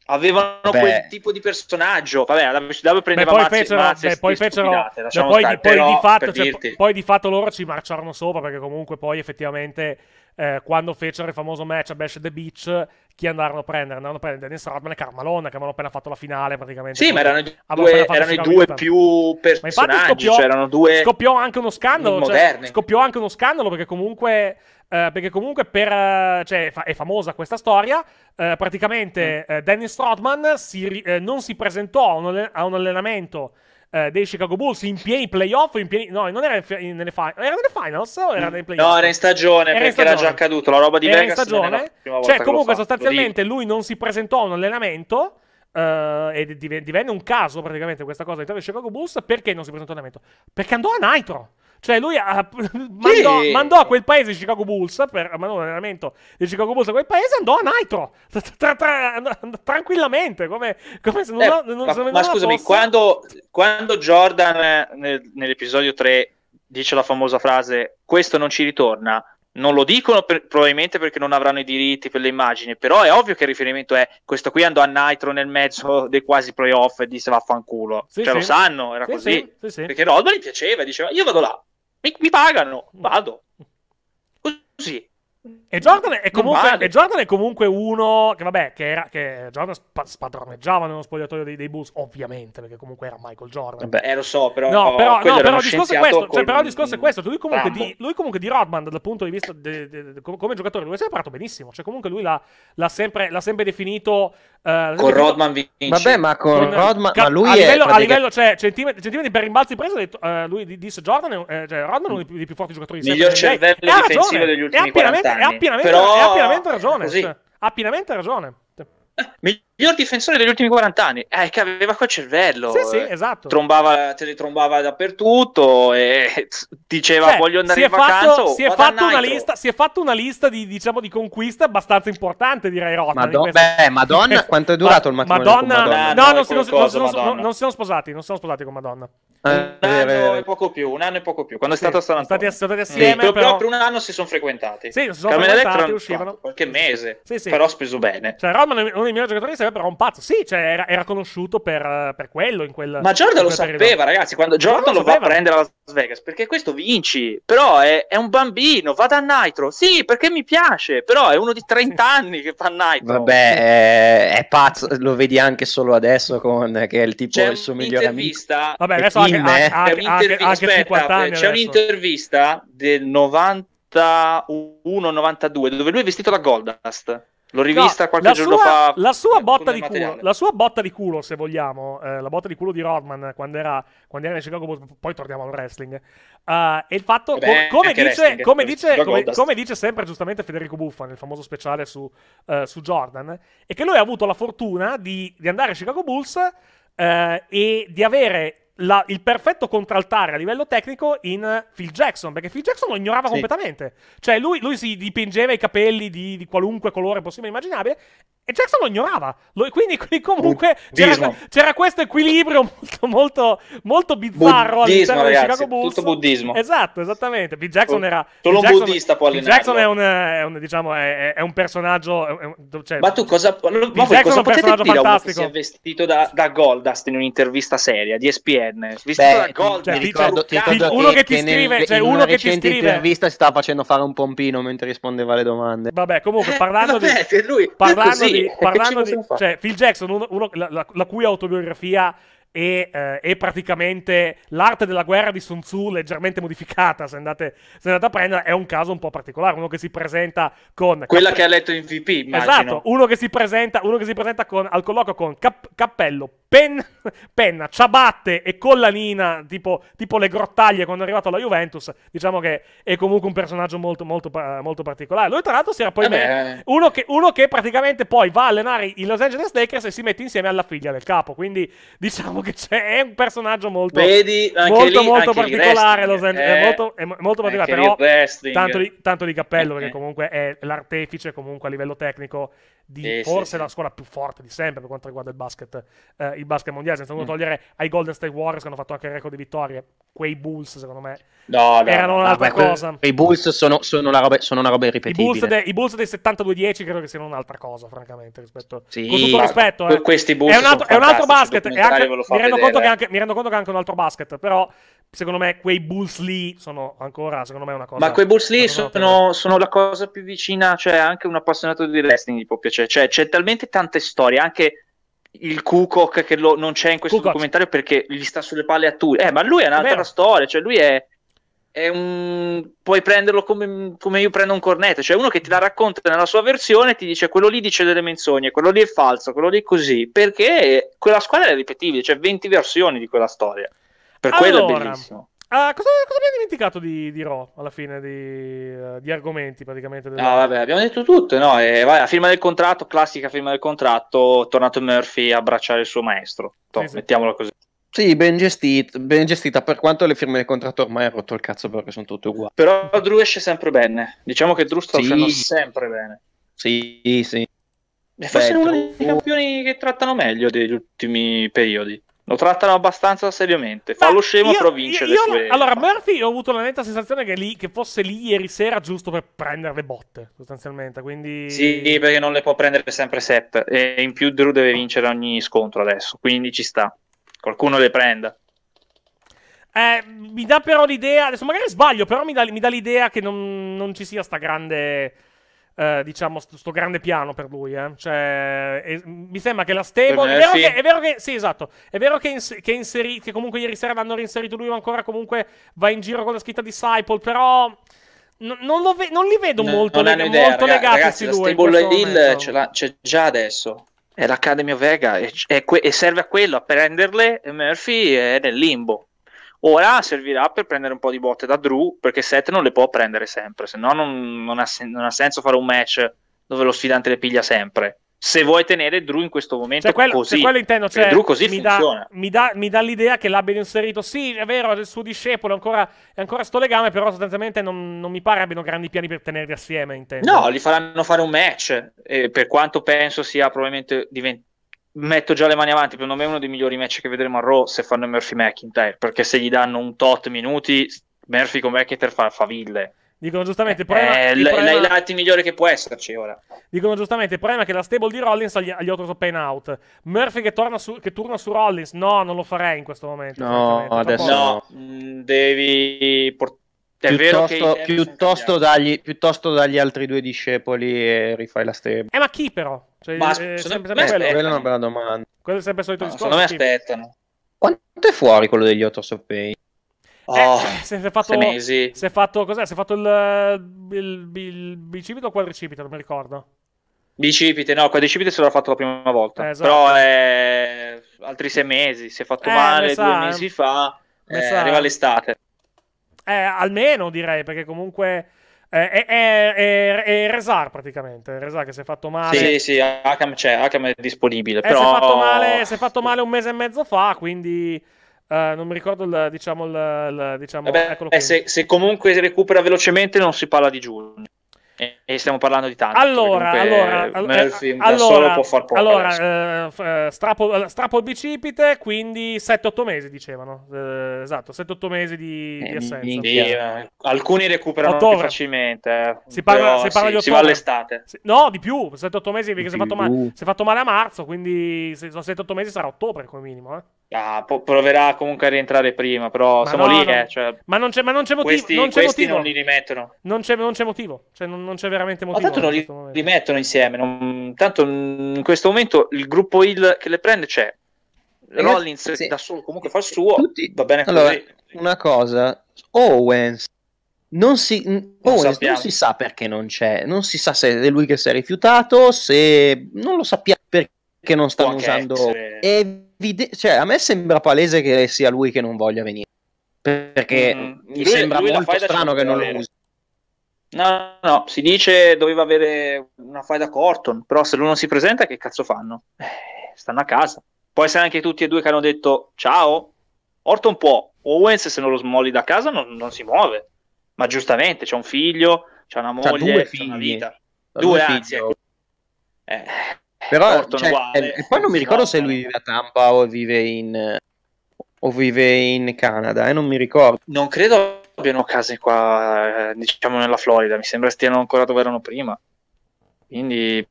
avevano Beh. quel tipo di personaggio. Vabbè, la WCW prendeva Beh, poi mazze, fecero, mazze, Beh, poi, fecero, Beh, poi, stare, poi di fatto, cioè, poi di fatto loro ci marciarono sopra perché comunque poi effettivamente eh, quando fecero il famoso match a Bash the Beach chi andarono a prendere? Andarono a prendere Dennis Rodman e Carmalone che avevano appena fatto la finale praticamente. Sì, ma erano, due, erano i due più personaggi, scoppiò, cioè erano due scoppiò anche uno scandalo, cioè, scoppiò anche uno scandalo perché comunque eh, perché comunque per, eh, cioè, fa- è famosa questa storia. Eh, praticamente mm. eh, Dennis Rodman si, eh, non si presentò a un, alle- a un allenamento dei Chicago Bulls in pieni playoff, in pieni... no, non era in, in, nelle, fi- era nelle finals o era mm. nei playoff? No, era in stagione era perché in stagione. era già accaduto, la roba di era Vegas in stagione. Cioè, comunque fa, sostanzialmente lui non si presentò a un allenamento Uh, e divenne un caso praticamente questa cosa di Chicago Bulls perché non si presentò un allenamento? Perché andò a Nitro. Cioè, lui ha, [LAUGHS] mandò, sì. mandò, a quel paese Chicago Bulls, per, mandò un allenamento di Chicago Bulls a quel paese, e andò a Nitro tra, tra, tra, tranquillamente. Come, come se non, eh, non, ma, non ma scusami, quando, quando, Jordan eh, nel, nell'episodio 3 dice la famosa frase: Questo non ci ritorna. Non lo dicono per, probabilmente perché non avranno i diritti per le immagini, però è ovvio che il riferimento è questo qui andò a Nitro nel mezzo dei quasi playoff e disse vaffanculo. Sì, cioè sì. lo sanno, era sì, così. Perché Rodman gli piaceva, diceva io vado là, mi, mi pagano, vado. Mm. Così. E Jordan, comunque, vale. e Jordan è comunque, uno che, vabbè, che, era, che Jordan sp- spadroneggiava nello spogliatoio dei, dei, Bulls, ovviamente, perché comunque era Michael Jordan. Beh, eh, lo so, però... No, però, no, cioè, però il discorso è questo, cioè, però il discorso è questo, lui comunque, di, lui comunque di Rodman, dal punto di vista de, de, de, come giocatore, lui è sempre parlato benissimo, cioè comunque lui l'ha, l'ha, sempre, l'ha sempre, definito... Uh, con Rodman vince. Vabbè, ma con, con Rodman... Ca- ma lui a livello, praticamente... a livello cioè, centimetri, centimetri per rimbalzi presi, uh, lui disse Jordan, è, eh, cioè, Rodman è uno dei più, dei più forti giocatori di sempre. Miglior cervello difensivo degli ultimi 40 anni anni. Ha pienamente, Però... ha pienamente ragione. Cioè, ha pienamente ragione. Eh, miglior difensore degli ultimi 40 anni, eh, che aveva quel cervello. Sì, sì, esatto. Trombava, te le trombava dappertutto e [LAUGHS] diceva Beh, cioè, voglio andare in vacanza. si, è fatto una lista, si, è fatto una lista, di, diciamo, di conquiste abbastanza importante, direi, Rotten. Madon- Beh, Madonna, [LAUGHS] quanto è durato il matrimonio Madonna, Madonna? No, no, non, si, non, Madonna. non, siamo sposati, non siamo sposati con Madonna. Eh, un anno e poco più, un anno e poco più. Quando sì, è stato a San Antonio. Stati, assieme, sì. però... per un anno si sono frequentati. Sì, si sono Carmen frequentati, uscivano. Qualche mese, sì, sì. però speso bene. Cioè, Rodman è uno dei migliori giocatori, cioè, però un pazzo. Sì, cioè, era, era conosciuto per, per, quello. In quel, Ma Jordan lo sapeva, ragazzi, quando Jordan lo, lo va a prendere a Las Vegas, perché questo vinci, però è, è un bambino, va da Nitro. Sì, perché mi piace, però è uno di 30 anni che fa Nitro. Vabbè, è, è pazzo, lo vedi anche solo adesso con che è il tipo del suo migliore amico. Vabbè, adesso anche, anche, anche, anche, anche aspetta, c'è un'intervista del 91-92 dove lui è vestito da Goldust L'ho rivista no, qualche giorno sua, fa. La sua, eh, botta di culo, la sua botta di culo, se vogliamo, eh, la botta di culo di Rodman quando era, quando era in Chicago Bulls, poi torniamo al wrestling. Uh, e il fatto, Beh, com- come, dice, eh, come, dice, come, come, dice, sempre giustamente Federico Buffa nel famoso speciale su, uh, su Jordan, è che lui ha avuto la fortuna di, di andare a Chicago Bulls uh, e di avere la, il perfetto contraltare a livello tecnico in Phil Jackson, perché Phil Jackson lo ignorava sì. completamente. Cioè, lui, lui, si dipingeva i capelli di, di, qualunque colore possibile e immaginabile e Jackson lo ignorava. Lo, quindi, quindi, comunque c'era, c'era, questo equilibrio molto, molto, molto bizzarro buddismo, all'interno ragazzi, di Chicago Bulls. Tutto buddismo. Esatto, esattamente. B. Jackson era... Solo un buddista può allenarlo. Jackson è un, è un, diciamo, è, è un personaggio... È, cioè, Ma tu cosa... Ma Jackson voi cosa è un personaggio fantastico. Si è vestito da, da Goldust in un'intervista seria di ESPN. Vestito Beh, da Goldust. Cioè, ricordo, ti ricordo uno che, che ti scrive... Nel, cioè, uno che ti scrive... Cioè in si stava facendo fare un pompino mentre rispondeva alle domande. Vabbè, comunque, parlando eh, [LAUGHS] vabbè, di... Lui, parlando di... [LAUGHS] parlando di cioè, Phil Jackson, uno, uno, la, la, la, cui autobiografia e, eh, e, praticamente l'arte della guerra di Sun Tzu leggermente modificata, se andate, se andate, a prendere, è un caso un po' particolare, uno che si presenta con... Quella che ha letto in VP, immagino. Esatto, uno che si presenta, che si presenta con, al colloquio con cap cappello, pen [LAUGHS] penna, ciabatte e collanina, tipo, tipo, le grottaglie quando è arrivato alla Juventus, diciamo che è comunque un personaggio molto, molto, molto particolare. Lui tra l'altro si era poi... Eh, eh uno, che, uno che praticamente poi va a allenare i Los Angeles Lakers e si mette insieme alla figlia del capo, quindi diciamo che che c'è, è un personaggio molto, Vedi, molto, lì, molto particolare. Wrestling, eh, è, molto, è molto particolare, però tanto di, tanto di, cappello eh, perché eh. comunque è l'artefice comunque a livello tecnico di eh, forse sì, la scuola più forte di sempre per quanto riguarda il basket, eh, il basket mondiale, senza mm. togliere ai Golden State Warriors che hanno fatto anche il record di vittorie, quei Bulls secondo me no, no, erano un'altra vabbè, cosa. Que- I Bulls sono, sono, una roba, sono una roba irripetibile. I Bulls, de- i Bulls dei 72-10 credo che siano un'altra cosa francamente rispetto, sì, con tutto rispetto. eh. Questi Bulls è un altro, è un altro basket, anche, mi, rendo conto che eh. anche, mi rendo conto che è anche un altro basket, però secondo me quei Bulls lì sono ancora, secondo me, una cosa... Ma quei Bulls lì sono, sono, la cosa più vicina, cioè anche un appassionato di wrestling gli può piacere, cioè c'è talmente tante storie, anche il Kukok che lo, non c'è in questo Kukoc. documentario perché gli sta sulle palle a tutti, eh, ma lui è un'altra Vero. storia, cioè lui è... Un... puoi prenderlo come, come, io prendo un cornetto, cioè uno che ti la racconta nella sua versione ti dice quello lì dice delle menzogne, quello lì è falso, quello lì è così, perché quella squadra è ripetibile, cioè 20 versioni di quella storia. Per allora, quello è bellissimo. Uh, cosa, cosa, abbiamo dimenticato di, di Raw alla fine di, uh, di argomenti praticamente? Della... No, vabbè, abbiamo detto tutto, no? E, eh, vai, la firma del contratto, classica firma del contratto, tornato Murphy a abbracciare il suo maestro. Tom, sì, sì. Mettiamola così. Sì, ben, gestita, ben gestita, per quanto le firme del contratto ormai ha rotto il cazzo perché sono tutte uguali. Però Drew esce sempre bene, diciamo che Drew sta sì. uscendo sempre bene. Sì, sì. E forse è uno dei campioni che trattano meglio degli ultimi periodi. Lo trattano abbastanza seriamente. Ma Fa lo scemo, io, però vince io, io sue... Allora, Murphy ho avuto la netta sensazione che, lì, che, fosse lì ieri sera giusto per prendere le botte, sostanzialmente. Quindi... Sì, perché non le può prendere sempre set. E in più Drew deve vincere ogni scontro adesso, quindi ci sta. Qualcuno le prenda. Eh, mi dà però l'idea, adesso magari sbaglio, però mi dà, mi dà l'idea che non, non, ci sia sta grande eh, diciamo, st- sto grande piano per lui. Eh. Cioè, è, mi sembra che la stable. È vero, sì. che, è vero, che, sì, esatto. È vero che, ins- che, inseri- che comunque ieri sera l'hanno reinserito lui, ma ancora comunque va in giro con la scritta Disciple. Però. N- non, ve- non, li vedo no, molto, non le- idea, molto raga- legati ragazzi, questi due. La Stable Hill ce l'ha, c'è già adesso. È l'Academy of Vega e, e, que- e serve a quello, a prenderle. E Murphy è nel limbo. Ora servirà per prendere un po' di botte da Drew, perché Seth non le può prendere sempre, se no non, non, ha, sen- non ha senso fare un match dove lo sfidante le piglia sempre se vuoi tenere Drew in questo momento cioè, quello, così. Se quello intendo, cioè, Drew così mi funziona. Da, mi, da, mi dà l'idea che l'abbiano inserito. Sì, è vero, è il suo discepolo, ancora, è ancora sto legame, però sostanzialmente non, non mi pare abbiano grandi piani per tenerli assieme. Intendo. No, li faranno fare un match, eh, per quanto penso sia probabilmente diventato metto già le mani avanti, per me è uno dei migliori match che vedremo a Raw se fanno Murphy McIntyre, perché se gli danno un tot minuti, Murphy con McIntyre fa, fa Dicono giustamente problema, eh, il problema... l- migliore che può esserci ora. Dicono giustamente il problema è che la stable di Rollins ha gli, agli Autos Pain Out. Murphy che, torna su, che turna su Rollins. No, non lo farei in questo momento. No, adesso no. Mm, devi portare Piuttosto, che piuttosto, dagli, piuttosto, dagli, altri due discepoli e rifai la stema. Eh, ma chi però? Cioè, ma eh, sempre, sempre quello. quella è una bella domanda. Quello è sempre il solito no, discorso. Secondo me aspettano. Quanto è fuori quello degli Otters of Pain? Eh, oh, eh, si è fatto, mesi. Si è fatto, cos'è? Si è fatto il, il, il bicipite o quadricipite, non mi ricordo. Bicipite, no, quadricipite se l'ho fatto la prima volta. Eh, esatto. Però è altri sei mesi, si è fatto eh, male sa, due mesi fa, eh, arriva l'estate. Eh, almeno direi, perché comunque... Eh, è, è, è, è, Resar praticamente. Rezar che si è fatto male. Sì, sì, Akam c'è, Akam è disponibile. Però... Eh, si, è fatto male, si è fatto male un mese e mezzo fa, quindi. Uh, non mi ricordo il, diciamo, il, il diciamo, Vabbè, eh, se, se, comunque recupera velocemente non si parla di giugno e stiamo parlando di tanto. Allora, allora, Murphy eh, eh allora, può far poco allora eh, strappo, eh, strappo, eh, il bicipite, quindi 7-8 mesi dicevano. Eh, esatto, 7-8 mesi di, di assenza. Quindi, alcuni recuperano ottobre. più facilmente. Si parla, si parla sì, di ottobre. Si va all'estate. No, di più, 7-8 mesi perché si è, fatto male, si è fatto male a marzo, quindi sono 7-8 mesi sarà ottobre come minimo. Ah, proverà comunque a rientrare prima, però ma siamo no, lì. No. Cioè, ma non c'è motivo. Questi non, questi motivo. non li rimettono. Non c'è motivo. Cioè, non, non c'è veramente motivo. Ma tanto non li momento. rimettono insieme. Non... Tanto in questo momento il gruppo Hill che le prende c'è. Rollins sì. da solo comunque fa il suo. Tutti... Va bene allora, così. Una cosa, Owens. Non si, non, Owens non si sa perché non c'è, non si sa se è lui che si è rifiutato, se non lo sappiamo perché non stanno Può usando. Essere... Evide... Cioè, a me sembra palese che sia lui che non voglia venire perché mm, mi lui, sembra lui molto strano che non lo usi. No, no, si dice doveva avere una faida Corton, però se lui non si presenta che cazzo fanno? Eh, stanno a casa. Può essere anche tutti e due che hanno detto ciao, Orton può, Owens se non lo smolli da casa non, non si muove, ma giustamente c'è un figlio, c'è una moglie, c'ha figli, c'è una vita, due, due anzi. Ecco. Eh, però Orton cioè, uguale, eh, e poi non mi ricordo no, se lui vive a Tampa o vive in, o vive in Canada, eh, non mi ricordo. Non credo abbiano case qua, eh, diciamo nella Florida, mi sembra stiano ancora dove erano prima. Quindi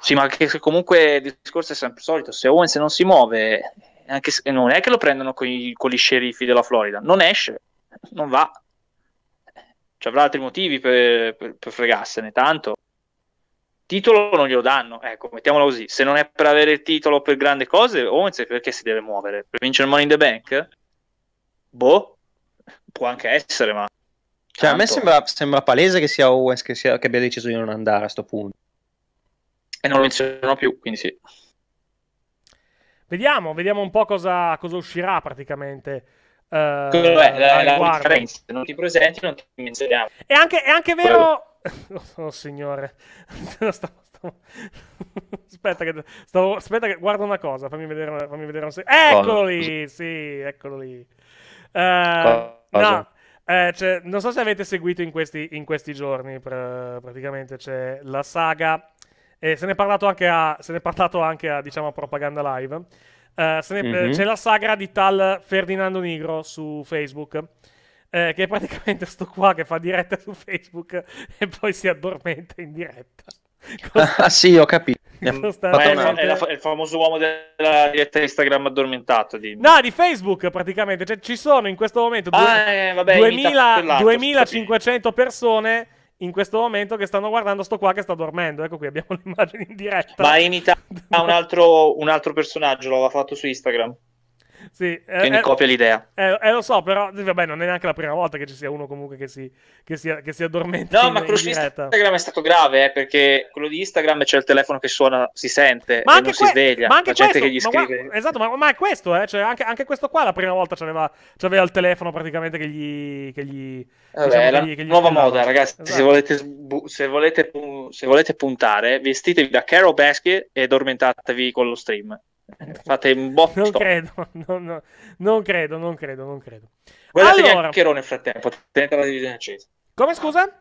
sì, ma che comunque il discorso è sempre solito, se Owens non si muove, anche se, non è che lo prendono con, i, con gli sceriffi della Florida, non esce, non va. Ci avrà altri motivi per, per, per fregarsene, tanto titolo non glielo danno, ecco, mettiamolo così, se non è per avere il titolo per grandi cose, Owens perché si deve muovere? Per vincere il Money in the Bank? Boh, può anche essere, ma... Cioè, tanto... a me sembra, sembra, palese che sia Owens che, sia, che abbia deciso di non andare a questo punto. E non lo menzionano più, quindi sì. Vediamo, vediamo un po' cosa, cosa uscirà praticamente. Eh, Beh, la, la differenza, non ti presenti, non ti menzioniamo. È anche, è anche vero... [LAUGHS] Oh, oh, signore. [LAUGHS] stavo, stavo... aspetta, che... Stavo... aspetta che... Guarda una cosa, fammi vedere, fammi vedere un secondo. Eccolo lì, sì, eccolo lì. Eh, no, eh, cioè, non so se avete seguito in questi, in questi giorni, pr- praticamente c'è la saga, e se ne è parlato anche a, anche a diciamo, Propaganda Live, eh, ne, mm-hmm. Eh, c'è la saga di tal Ferdinando Nigro su Facebook. Eh, che è praticamente sto qua che fa diretta su Facebook [LAUGHS] e poi si addormenta in diretta. Ah sì, ho capito. Sostanzialmente... È, la, è, la, è, il famoso uomo della diretta Instagram addormentato. Dimmi. No, di Facebook praticamente. Cioè, ci sono in questo momento due, ah, eh, vabbè, 2000, 2500 persone in questo momento che stanno guardando sto qua che sta dormendo. Ecco qui abbiamo l'immagine [LAUGHS] in diretta. Ma imita un altro, un altro personaggio, l'aveva fatto su Instagram sì, eh, che mi eh, copia l'idea. Eh, eh, lo so, però vabbè, non è neanche la prima volta che ci sia uno comunque che si, che si, che si addormenta. No, in, ma quello di Instagram è stato grave, eh, perché quello di Instagram c'è il telefono che suona, si sente, ma anche non que- si sveglia. Ma anche la questo, gente che gli scrive. Ma, esatto, ma, ma, è questo, eh, cioè anche, anche, questo qua la prima volta c'aveva, c'aveva il telefono praticamente che gli... Che gli, vabbè, diciamo, la che gli, nuova scrivava. moda, ragazzi, esatto. se, volete, se, volete, se volete puntare, vestitevi da Carol Basket e addormentatevi con lo stream. Fate un botto. Non credo, no, non credo, non credo, non credo. Guardate allora... anche Ro nel frattempo, tenete la divisione accesa. Come scusa?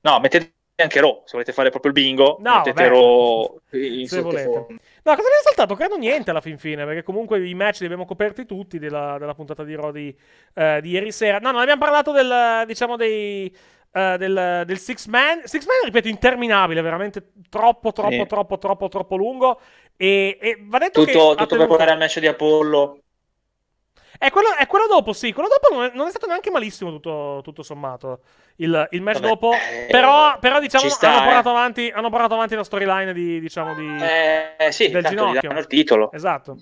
No, mettete anche Ro, se volete fare proprio il bingo, no, mettete Ro in se volete. Forma. No, cosa mi è saltato? Credo niente alla fin fine, perché comunque i match li abbiamo coperti tutti della, della puntata di Ro di, eh, di, ieri sera. No, non abbiamo parlato del, diciamo, dei... Uh, del, del, Six Man. Six Man, ripeto, interminabile, veramente troppo, troppo, sì. troppo, troppo, troppo lungo. E, e va detto tutto, che tutto per portare al match di Apollo. È quello, è quello, dopo, sì. Quello dopo non è, non è stato neanche malissimo, tutto, tutto sommato. Il, il match Vabbè, dopo. Eh, però, però, diciamo, sta, hanno, portato eh. avanti, hanno, portato avanti, la storyline di, diciamo, di, eh, sì, del ginocchio. il titolo. Esatto.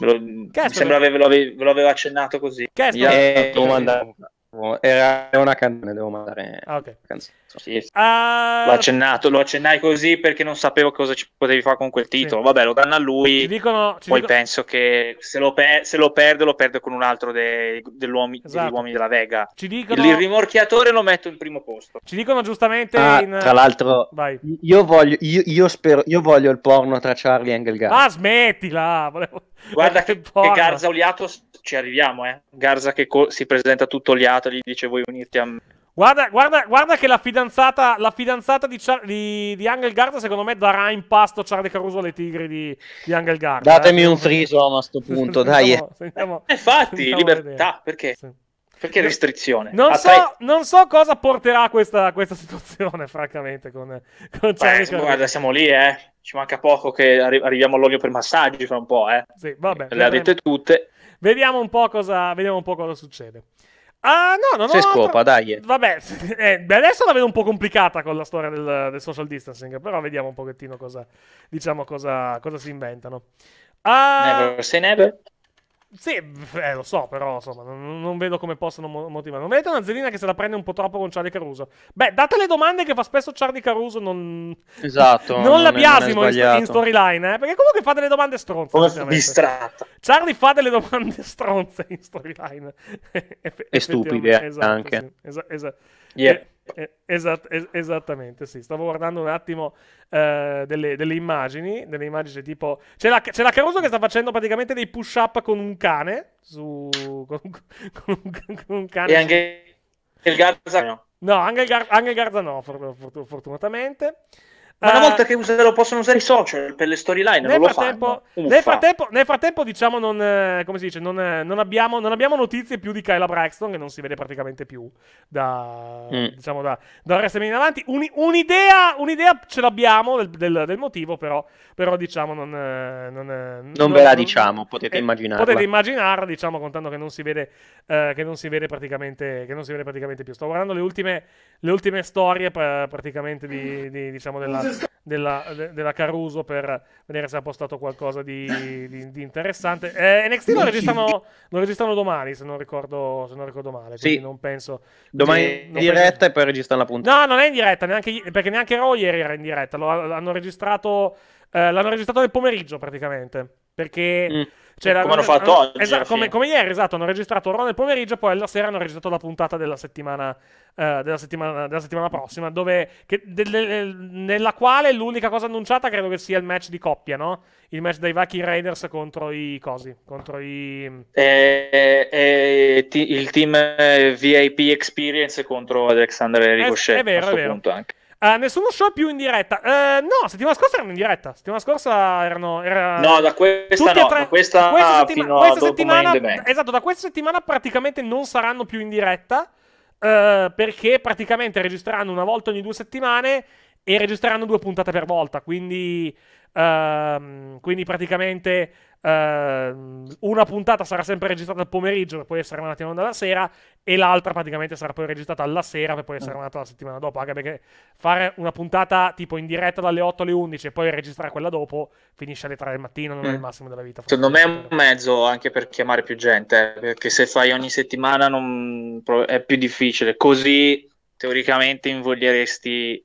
Lo, mi sembra ve lo, ve lo avevo accennato così. Che è stato? Eh, domanda. Oh, era una canzone, devo mandare ah, canzone. sì, sì. Ah, l'ho accennato, lo accennai così perché non sapevo cosa ci potevi fare con quel titolo. Sì. Vabbè, lo danno a lui. Ci dicono, ci poi dicono... penso che se lo, per- se lo perde, lo perde con un altro degli esatto. uomini esatto. della Vega. Ci dicono... Il rimorchiatore lo metto in primo posto. Ci dicono giustamente. Ah, in... Tra l'altro, Vai. Io, voglio, io, io, spero, io voglio il porno tra Charlie e Engelgard Guy. Ah, Ma smettila! Volevo... Guarda che, che, Garza oliato ci arriviamo, eh. Garza che co- si presenta tutto oliato gli dice vuoi unirti a me. Guarda, guarda, guarda che la fidanzata, la fidanzata di, Char- di, di, Angel Garza secondo me darà in pasto Charlie Caruso alle tigri di, di Angel Garza. Eh. Datemi eh. un friso a questo punto, dai. Sentiamo, eh, infatti, sentiamo libertà, vedere. perché? Sì. Perché restrizione? Non ah, so, non so, cosa porterà questa, questa situazione, [LAUGHS] francamente, con, con Beh, Guarda, siamo lì, eh ci manca poco che arri- arriviamo all'olio per massaggi fra un po', eh. Sì, vabbè. Le ha dette tutte. Vediamo un po' cosa, un po cosa succede. Ah, no, no, no. Se scopa, tro- dai. Vabbè, [LAUGHS] eh, adesso la vedo un po' complicata con la storia del, del, social distancing, però vediamo un pochettino cosa, diciamo, cosa, cosa si inventano. Ah, never say never. Sì, eh, lo so, però insomma, non, non vedo come possano motivare. Non vedete una Zelina che se la prende un po' troppo con Charlie Caruso? Beh, date le domande che fa spesso Charlie Caruso, non. Esatto. [LAUGHS] non, non la biasimo in, in storyline, eh? Perché comunque fa delle domande stronze. Charlie fa delle domande [LAUGHS] stronze in storyline. e, stupide esatto, anche. Sì. Esatto. Esa yeah. e, eh, es- esattamente, sì. Stavo guardando un attimo eh, delle, delle, immagini. Delle immagini cioè, tipo. C'è la, c'è la, Caruso che sta facendo praticamente dei push up con un cane. Su. Con, con, con, con un cane. E anche il Garza. No, anche il, Gar- anche il Garzano, for- for- fortunatamente. Ma una eh, volta che userò, possono usare i social per le storyline, nel, nel frattempo, nel frattempo, diciamo, non, eh, come si dice, non, eh, non, abbiamo, non, abbiamo, notizie più di Kyla Braxton, che non si vede praticamente più da, mm. diciamo, da, da in avanti. Un, un'idea, un'idea, ce l'abbiamo del, del, del motivo, però, però, diciamo, non, non, ve la diciamo, potete eh, immaginarla. Potete immaginarla, diciamo, contando che non si vede, eh, che si vede, praticamente, che si vede praticamente, più. Sto guardando le ultime, le ultime storie, praticamente, di, di, diciamo, della della, de, della, Caruso per vedere se ha postato qualcosa di, di, di interessante. Eh, NXT lo registrano, lo registrano, domani, se non ricordo, se non ricordo male. Sì. Non penso, domani in diretta penso... e poi registrano la puntata. No, non è in diretta, neanche, perché neanche Raw era in diretta. Lo, l'hanno, registrato, eh, l'hanno registrato nel pomeriggio praticamente. Perché... Mm cioè, cioè, come hanno fatto hanno, oggi. Esatto, come, come, ieri, esatto, hanno registrato Ron nel pomeriggio, poi alla sera hanno registrato la puntata della settimana, uh, della settimana, della settimana prossima, dove, che, de, de, eh, nella quale l'unica cosa annunciata credo che sia il match di coppia, no? Il match dei Viking Raiders contro i cosi, contro i... E, e, ti, il team eh, VIP Experience contro Alexander Ricochet. È, è vero, è vero. Punto anche. Uh, nessuno show più in diretta. Uh, no, settimana scorsa erano in diretta. Settimana scorsa erano. Era... No, da questa Tutti no, tre... da questa, questa, settima... questa settimana. Esatto, da questa settimana praticamente non saranno più in diretta. Uh, perché praticamente registreranno una volta ogni due settimane e registreranno due puntate per volta. Quindi Uh, quindi praticamente uh, una puntata sarà sempre registrata al pomeriggio per poi essere mandata in onda la sera e l'altra praticamente sarà poi registrata alla sera per poi essere mandata ah. la settimana dopo. Anche perché fare una puntata tipo in diretta dalle 8 alle 11 e poi registrare quella dopo finisce alle 3 del mattino, non mm. è il mm. massimo della vita. Secondo me è un mezzo anche per chiamare più gente, eh, perché se fai ogni settimana non... è più difficile. Così teoricamente invoglieresti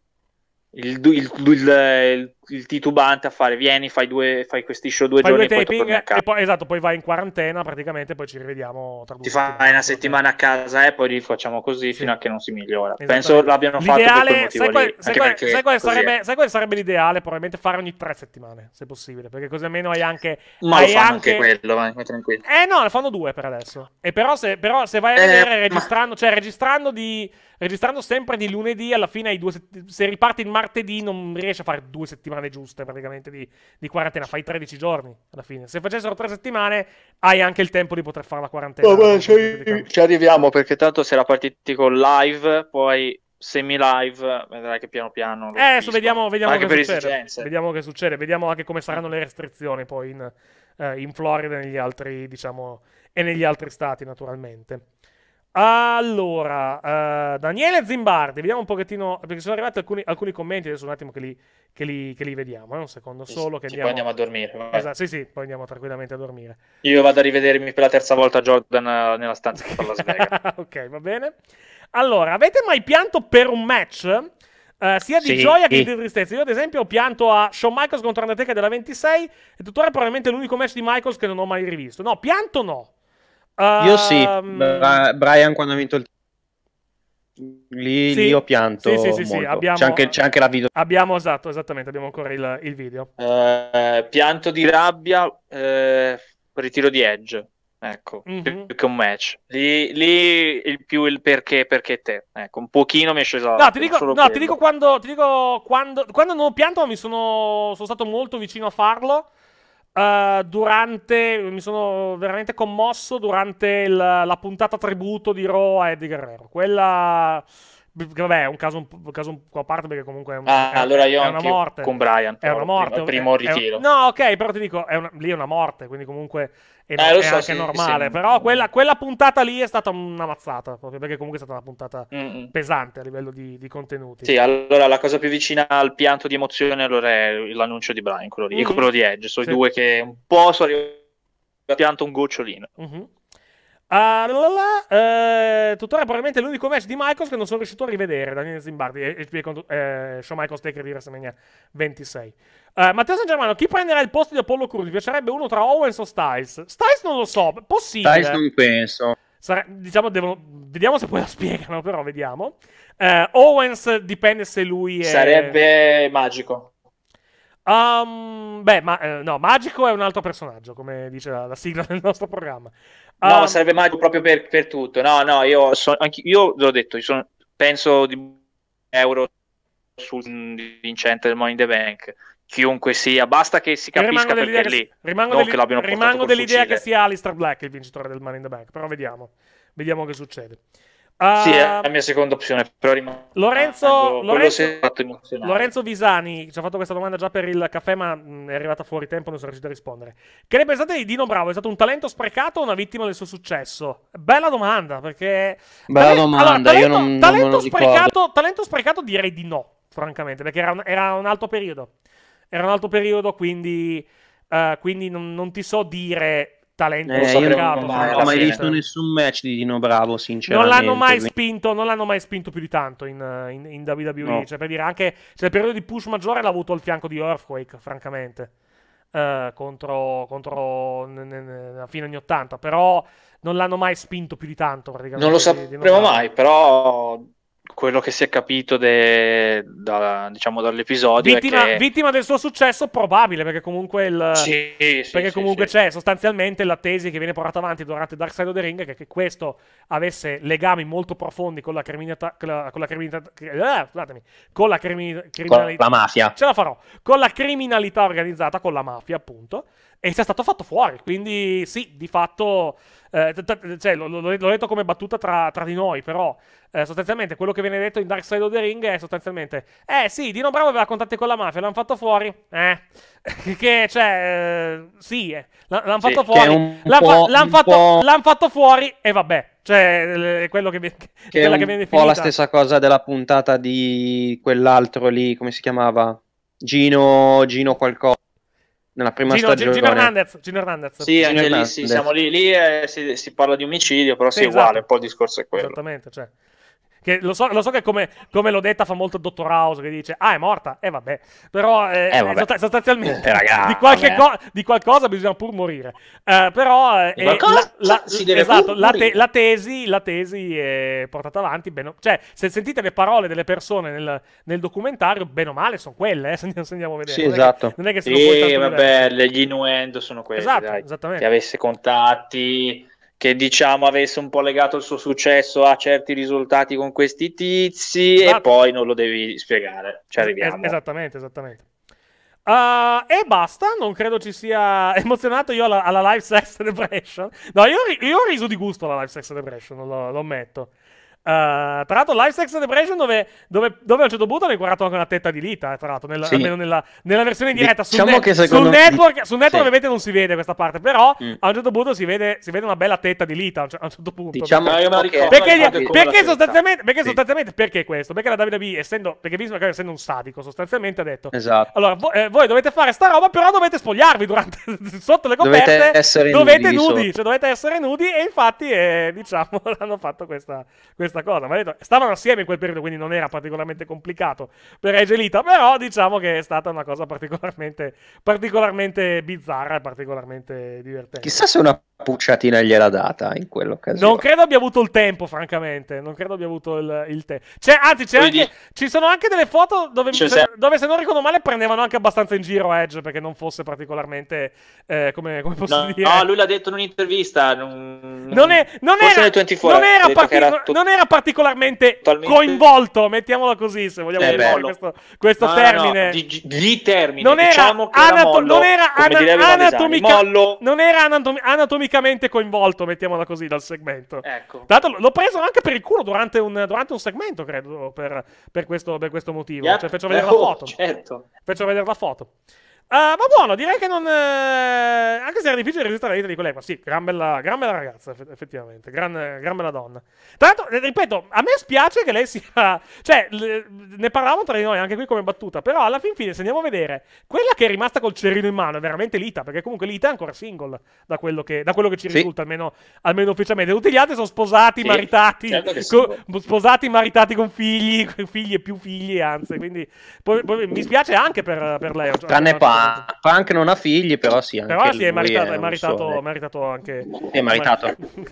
il, il, il, il il titubante a fare vieni fai, due, fai questi show due fai giorni due taping, poi e poi, esatto poi vai in quarantena praticamente poi ci rivediamo tra due ti fai una settimana a casa e eh, poi rifacciamo così sì. fino a che non si migliora penso l'abbiano l'ideale, fatto per quel motivo sai qual, sai, quale sarebbe, l'ideale probabilmente fare ogni tre settimane se possibile perché così almeno hai anche ma hai lo fanno anche... quello vai, eh, vai tranquillo eh no ne fanno due per adesso e però se, però se vai a eh, vedere eh, registrando ma... cioè registrando di registrando sempre di lunedì alla fine hai due se riparti il martedì non riesci a fare due settimane settimane giuste praticamente di, di quarantena, fai 13 giorni alla fine. Se facessero 3 settimane hai anche il tempo di poter fare la quarantena. Vabbè, ci, ci arriviamo perché tanto se la partiti con live, poi semi live, vedrai che piano piano. Eh, adesso vediamo, vediamo anche che per succede. Vediamo che succede, vediamo anche come saranno le restrizioni poi in, eh, in Florida e negli altri, diciamo, e negli altri stati, naturalmente. Allora, uh, Daniele Zimbardi, vediamo un pochettino, perché sono arrivati alcuni, alcuni commenti, adesso un attimo che li, che li, che li vediamo, eh? un secondo sì, solo. Che sì, andiamo... Poi andiamo a dormire. Esatto, sì, sì, poi andiamo tranquillamente a dormire. Io vado a rivedermi per la terza volta Jordan eh, nella stanza che parla [LAUGHS] ok, va bene. Allora, avete mai pianto per un match? Uh, sia di sì, gioia che di tristezza. Io, ad esempio, ho pianto a Shawn Michaels contro Undertaker della 26 e tuttora è probabilmente l'unico match di Michaels che non ho mai rivisto. No, pianto no. Uh, Io sì, ehm, Bra- Brian quando ha vinto il lì, sì. lì ho pianto. Sì, sì, sì, sì. Abbiamo, c'è, anche, c'è, anche, la video. Abbiamo esatto, esattamente, abbiamo ancora il, il video. Uh, pianto di rabbia, uh, ritiro di Edge. Ecco, mm-hmm. più, che un match. Lì, lì il più il perché, perché te. Ecco, un pochino mi è sceso. No, ti dico, no, ti dico, quando, ti dico quando, quando non ho pianto, mi sono, sono stato molto vicino a farlo. Uh, durante. Mi sono veramente commosso durante il, la puntata tributo di Raw a Eddie Guerrero. Quella Vabbè, è un caso, un caso un po' a parte perché comunque è, un, ah, è, allora io è una morte. Con Brian, è una morte. Primo, primo ritiro. Un, no, ok, però ti dico, è una, lì è una morte, quindi comunque è, eh, è so, anche sì, normale. Sì. Però quella, quella, puntata lì è stata una mazzata, proprio perché comunque è stata una puntata mm-hmm. pesante a livello di, di, contenuti. Sì, allora la cosa più vicina al pianto di emozione allora è l'annuncio di Brian, quello lì, mm-hmm. quello di Edge. Sono sì. i due che un po' sono arrivati pianto un gocciolino. Mm-hmm. Uh, uh, tuttora probabilmente l'unico match di Michaels che non sono riuscito a rivedere Daniele Zimbardi e eh, HP contro eh, Shawn Michaels Taker di WrestleMania 26 uh, eh, Matteo San Germano chi prenderà il posto di Apollo Cruz? Vi piacerebbe uno tra Owens o Styles? Styles non lo so possibile Styles non penso Sare- diciamo devono- vediamo se poi lo spiegano però vediamo Owens dipende se lui è... sarebbe magico Um, beh, ma eh, no, Magico è un altro personaggio, come dice la, la sigla del nostro programma. Um, no, ehm, sarebbe Magico proprio per, per tutto. No, no, io, so, io l'ho detto, sono, penso di euro sul vincente del Money in the Bank. Chiunque sia, basta che si capisca perché che, lì. Rimango, non che, rimango dell'idea che sia Alistair Black il vincitore del Money in the Bank, però vediamo, vediamo che succede. Uh, sì, è ah, la mia seconda opzione. Però rimango, Lorenzo, Lorenzo, Lorenzo, Visani ci ha fatto questa domanda già per il caffè, ma mm, è arrivata fuori tempo, non sono riuscito a rispondere. Che ne pensate di Dino Bravo? È stato un talento sprecato o una vittima del suo successo? Bella domanda, perché. Bella Tale... domanda, allora, talento, io non, talento, non sprecato, talento sprecato direi di no, francamente, perché era un, era un alto periodo. Era un altro periodo, quindi. Uh, quindi non, non ti so dire talento eh, sprecato. Non, non ho mai visto nessun match di Dino Bravo, sinceramente. Non l'hanno mai spinto, non l'hanno mai spinto più di tanto in, in, in WWE. No. Cioè, per dire, anche cioè, il periodo di push maggiore l'ha avuto al fianco di Earthquake, francamente. Uh, contro, contro a fine anni 80 però non l'hanno mai spinto più di tanto praticamente non lo sapremo mai però quello che si è capito de, da, diciamo, dall'episodio vittima, che... vittima, del suo successo probabile perché comunque il... sì, sì, perché sì, comunque c'è sostanzialmente la tesi che viene portata avanti durante Dark Side of the Ring che, che questo avesse legami molto profondi con la criminalità con la, con la criminalità eh, ah, scusatemi con la crimi, criminalità con la mafia ce la farò con la criminalità organizzata con la mafia appunto e sia stato fatto fuori. Quindi sì, di fatto, eh, cioè, l'ho, detto come battuta tra, tra di noi, però eh, sostanzialmente quello che viene detto in Dark Side of the Ring è sostanzialmente, eh sì, Dino Bravo aveva contatti con la mafia, l'hanno fatto fuori, eh, [LAUGHS] che cioè, eh, sì, eh, l'hanno fatto sì, fuori, l'hanno, fatto, fatto, fuori e vabbè. Cioè, è quello che, vi, che, è un che viene definita. po' la stessa cosa della puntata di quell'altro lì, come si chiamava? Gino, Gino qualcosa nella prima Gino, stagione. Gino Hernandez, Gino Hernandez. Sì, Gino anche Hernandez. lì sì, siamo lì, lì eh, si, si, parla di omicidio, però sì, sì esatto. è uguale, un po' il discorso è quello. Esattamente, cioè. Che lo, so, lo so che come, come l'ho detta fa molto il dottor House che dice, ah è morta, e eh, vabbè. Però eh, eh, vabbè. Sost- sostanzialmente eh, ragazzi, di, qualche co- di qualcosa bisogna pur morire. Eh, però eh, la, la, esatto, la, te- la, tesi, la tesi è portata avanti. Bene, cioè, se sentite le parole delle persone nel, nel documentario, bene o male, sono quelle, eh, se andiamo a vedere. Sì, esatto. Non è che, non è che sì, vabbè, gli innuendo sono quelli. Esatto, dai. esattamente. Che avesse contatti che diciamo avesse un po' legato il suo successo a certi risultati con questi tizi esatto. e poi non lo devi spiegare. Ci arriviamo. Es- esattamente, esattamente. Uh, e basta, non credo ci sia [LAUGHS] emozionato io alla, alla live sex celebration. No, io, io, ho riso di gusto alla live sex celebration, lo, lo ammetto. Uh, eh, tra l'altro, Live Sex Celebration, dove, dove, dove, a un certo punto hanno guardato anche una tetta di lita. Tra l'altro, nel, sì. almeno nella, nella, versione diretta diciamo sul, ne- secondo... sul, network, sul network sì. ovviamente non si vede questa parte, però mm. a un certo punto si vede, si vede, una bella tetta di lita. A un, certo punto, diciamo, perché, okay. perché, perché, perché, perché sostanzialmente, perché sì. perché questo? Perché la WWE, essendo, perché Vince McMahon, essendo un sadico, sostanzialmente ha detto: esatto. Allora, vo- eh, voi dovete fare sta roba, però dovete spogliarvi durante, [LAUGHS] sotto le coperte. Dovete essere dovete nudi, nudi cioè dovete essere nudi. E infatti, eh, diciamo, [LAUGHS] hanno fatto questa, questa questa cosa. Ma detto, stavano assieme in quel periodo, quindi non era particolarmente complicato per Egelita. Però diciamo che è stata una cosa particolarmente, particolarmente bizzarra e particolarmente divertente. Chissà se una pucciatina gliela data in quell'occasione. Non credo abbia avuto il tempo, francamente. Non credo abbia avuto il, il tempo. anzi, anche, ci sono anche delle foto dove, se, dove, se non ricordo male, prendevano anche abbastanza in giro Edge perché non fosse particolarmente. Eh, come, come, posso no, dire? No, lui l'ha detto in un'intervista. Non, non, è, non, era, non era, partic- era non era particolarmente totalmente... coinvolto, mettiamolo così, se vogliamo eh, usare questo, questo no, termine. No, di, di termine. Non diciamo anato- non era, ana- anatomicamente. Non era anatomicamente economicamente coinvolto, mettiamola così, dal segmento. Ecco. Tanto l'ho preso anche per il culo durante un, durante un segmento, credo, per, per, questo, per questo, motivo. Yep. Cioè, faccio vedere [LAUGHS] oh, la foto. Certo. Faccio vedere la foto. Uh, ma buono, direi che non. Eh, anche se era difficile resistere alla vita di quell'epoca. Sì, gran bella, gran bella ragazza, effettivamente. Gran, gran, bella donna. Tra l'altro, eh, ripeto, a me spiace che lei sia. [LAUGHS] Cioè, ne parlavamo tra di noi anche qui come battuta. Però, alla fin fine, se andiamo a vedere, quella che è rimasta col cerino in mano è veramente Lita. Perché comunque Lita è ancora single, da quello che, da quello che ci sì. risulta, almeno, almeno, ufficialmente. Tutti gli altri sono sposati, sì, maritati. Certo co- sposati, maritati con figli, [LAUGHS] figli e più figli, anzi. Quindi, poi, poi, mi spiace anche per, per lei. Cioè, Tranne Paolo. Punk esatto. non ha figli, però sì. Anche però sì, è maritato, è, maritato, suo... maritato anche. È maritato. [LAUGHS]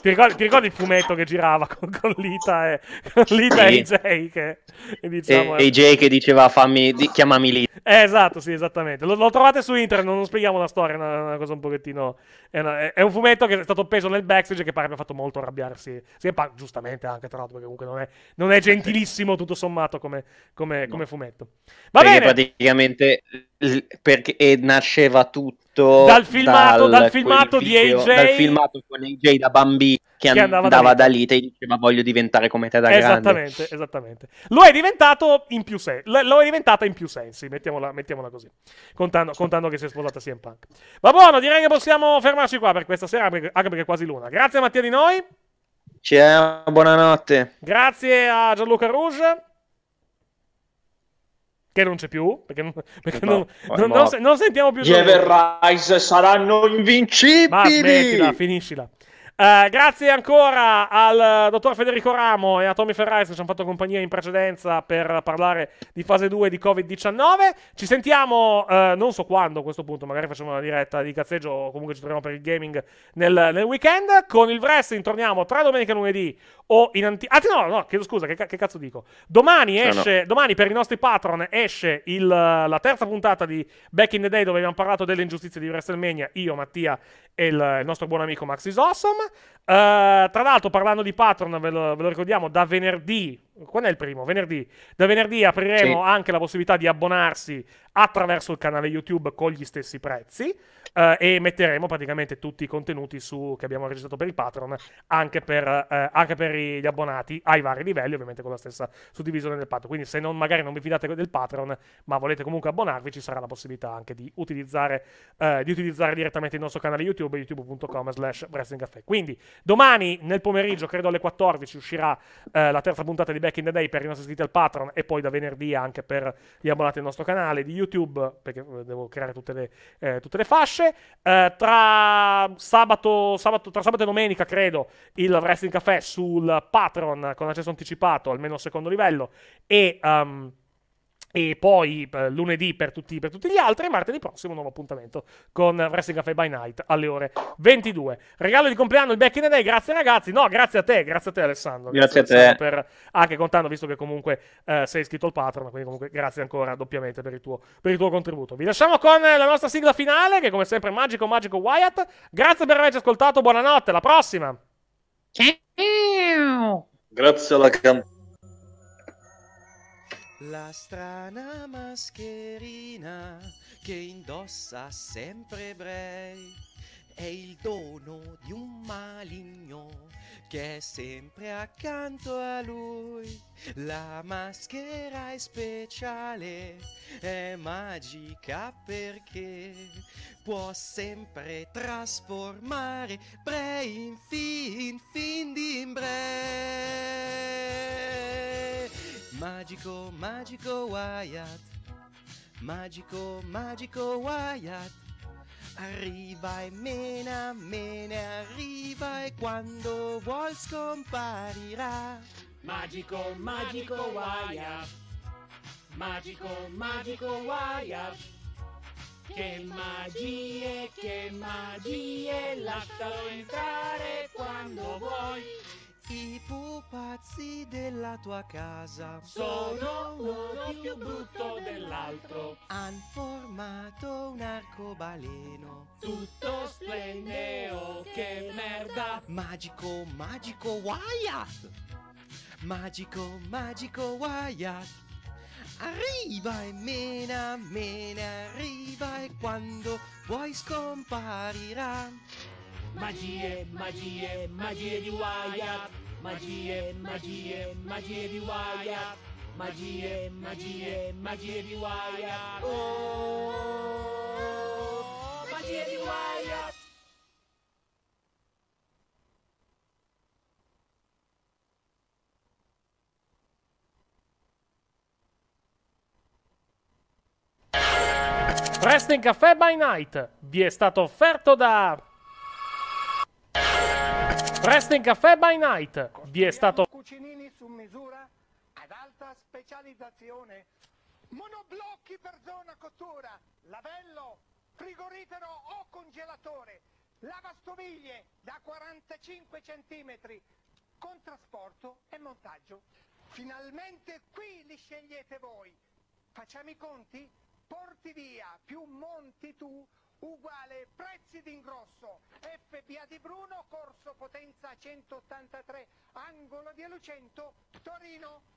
Ti ricordi, ti ricordi, il fumetto che girava [LAUGHS] con, con Lita e, con Lita sì. AJ che, diciamo, e, eh. AJ che diceva fammi, di, chiamami Lita. Eh, esatto, sì, esattamente. Lo, lo, trovate su internet, non spieghiamo la storia, è una, una cosa un pochettino... È, una, è, un fumetto che è stato peso nel backstage e che pare abbia fatto molto arrabbiarsi. Sì, pa- giustamente anche, tra l'altro, perché comunque non è, non è gentilissimo tutto sommato come, come, come fumetto. Va perché bene! praticamente perché nasceva tutto dal filmato, dal, dal filmato video, di AJ dal filmato con AJ da bambino che, che andava, andava da, lì. da lì e diceva voglio diventare come te da esattamente, grande esattamente lo è diventato in più sensi lo è diventata in più sensi mettiamola, mettiamola così contando, contando, che si è sposata CM Punk va buono direi che possiamo fermarci qua per questa sera anche perché è quasi l'una grazie Mattia di noi ciao buonanotte grazie a Gianluca Rouge che non c'è più, perché non, perché no, non, no, eh, non, no. non, non sentiamo più... Jever Rise saranno invincibili! Ma smettila, finiscila. Uh, grazie ancora al eh, dottor Federico Ramo e a Tommy Ferrais che ci hanno fatto compagnia in precedenza per parlare di fase 2 di Covid-19. Ci sentiamo, uh, non so quando a questo punto, magari facciamo una diretta di cazzeggio o comunque ci troviamo per il gaming nel, nel weekend. Con il wrestling torniamo tra domenica e lunedì, o in anticipo. Ah, no, no, chiedo scusa, che, che cazzo dico? Domani esce, no. domani per i nostri patron esce il, la terza puntata di Back in the Day dove abbiamo parlato delle ingiustizie di WrestleMania, io, Mattia e il, il nostro buon amico Max is awesome. uh, tra l'altro, parlando di patron, ve lo, ve lo ricordiamo, da venerdì quando è il primo? Venerdì. Da venerdì apriremo sì. anche la possibilità di abbonarsi attraverso il canale YouTube con gli stessi prezzi eh, e metteremo praticamente tutti i contenuti su, che abbiamo registrato per i Patreon anche per, eh, anche per gli abbonati ai vari livelli, ovviamente con la stessa suddivisione del Patreon. Quindi se non, magari non vi fidate del Patreon, ma volete comunque abbonarvi, ci sarà la possibilità anche di utilizzare, eh, di utilizzare direttamente il nostro canale YouTube, youtube.com slash Quindi domani nel pomeriggio, credo alle 14, uscirà eh, la terza puntata di Back in the Day per i nostri iscritti al Patreon e poi da venerdì anche per gli abbonati al nostro canale di YouTube, perché eh, devo creare tutte le, eh, tutte le fasce. Eh, tra, sabato, sabato, tra, sabato, e domenica, credo, il Wrestling Café sul Patreon con accesso anticipato, almeno al secondo livello, e... Um, e poi eh, lunedì per tutti, per tutti, gli altri. E martedì prossimo nuovo appuntamento con Wrestling Cafe by Night alle ore 22. Regalo di compleanno il Becky in the day. Grazie ragazzi. No, grazie a te, grazie a te Alessandro. Grazie, grazie a te. Per ah, anche contando, visto che comunque eh, sei iscritto al Patreon. Quindi comunque grazie ancora doppiamente per il, tuo, per il tuo contributo. Vi lasciamo con la nostra sigla finale, che come sempre è magico, magico Wyatt. Grazie per averci ascoltato. Buonanotte, alla prossima. Ciao. Grazie alla canzone. La strana mascherina che indossa sempre ebrei è il dono di un maligno che è sempre accanto a lui. La maschera è speciale, è magica perché può sempre trasformare Brei in fin, fin di imbrei. Magico, magico Wyatt, magico, magico Wyatt. Arriva e mena, mena, arriva e quando vuol scomparirà. Magico, magico Wyatt, magico, magico Wyatt. Che magie, che magie, lascialo entrare quando vuoi. I pupazzi della tua casa sono uno più brutto dell'altro. Han formato un arcobaleno. Tutto splendeo, che merda! Magico, magico Wyatt! Magico, magico Wyatt! Arriva e mena, mena, arriva e quando vuoi scomparirà magie, magie, magie di Wyatt, magie, magie, magie di Wyatt, magie, magie, magie di Wyatt, oh, magie di Wyatt. Wrestling Caffè by Night vi è stato offerto da Wrestling Caffè by Night vi è stato... Cucinini su misura ad alta specializzazione. Monoblocchi per zona cottura, lavello, frigorifero o congelatore, lavastoviglie da 45 cm, con trasporto e montaggio. Finalmente qui li scegliete voi. Facciamo i conti? Porti via più monti tu uguale prezzi d'ingrosso, FPA di Bruno, corso potenza 183, angolo di Alucento, Torino.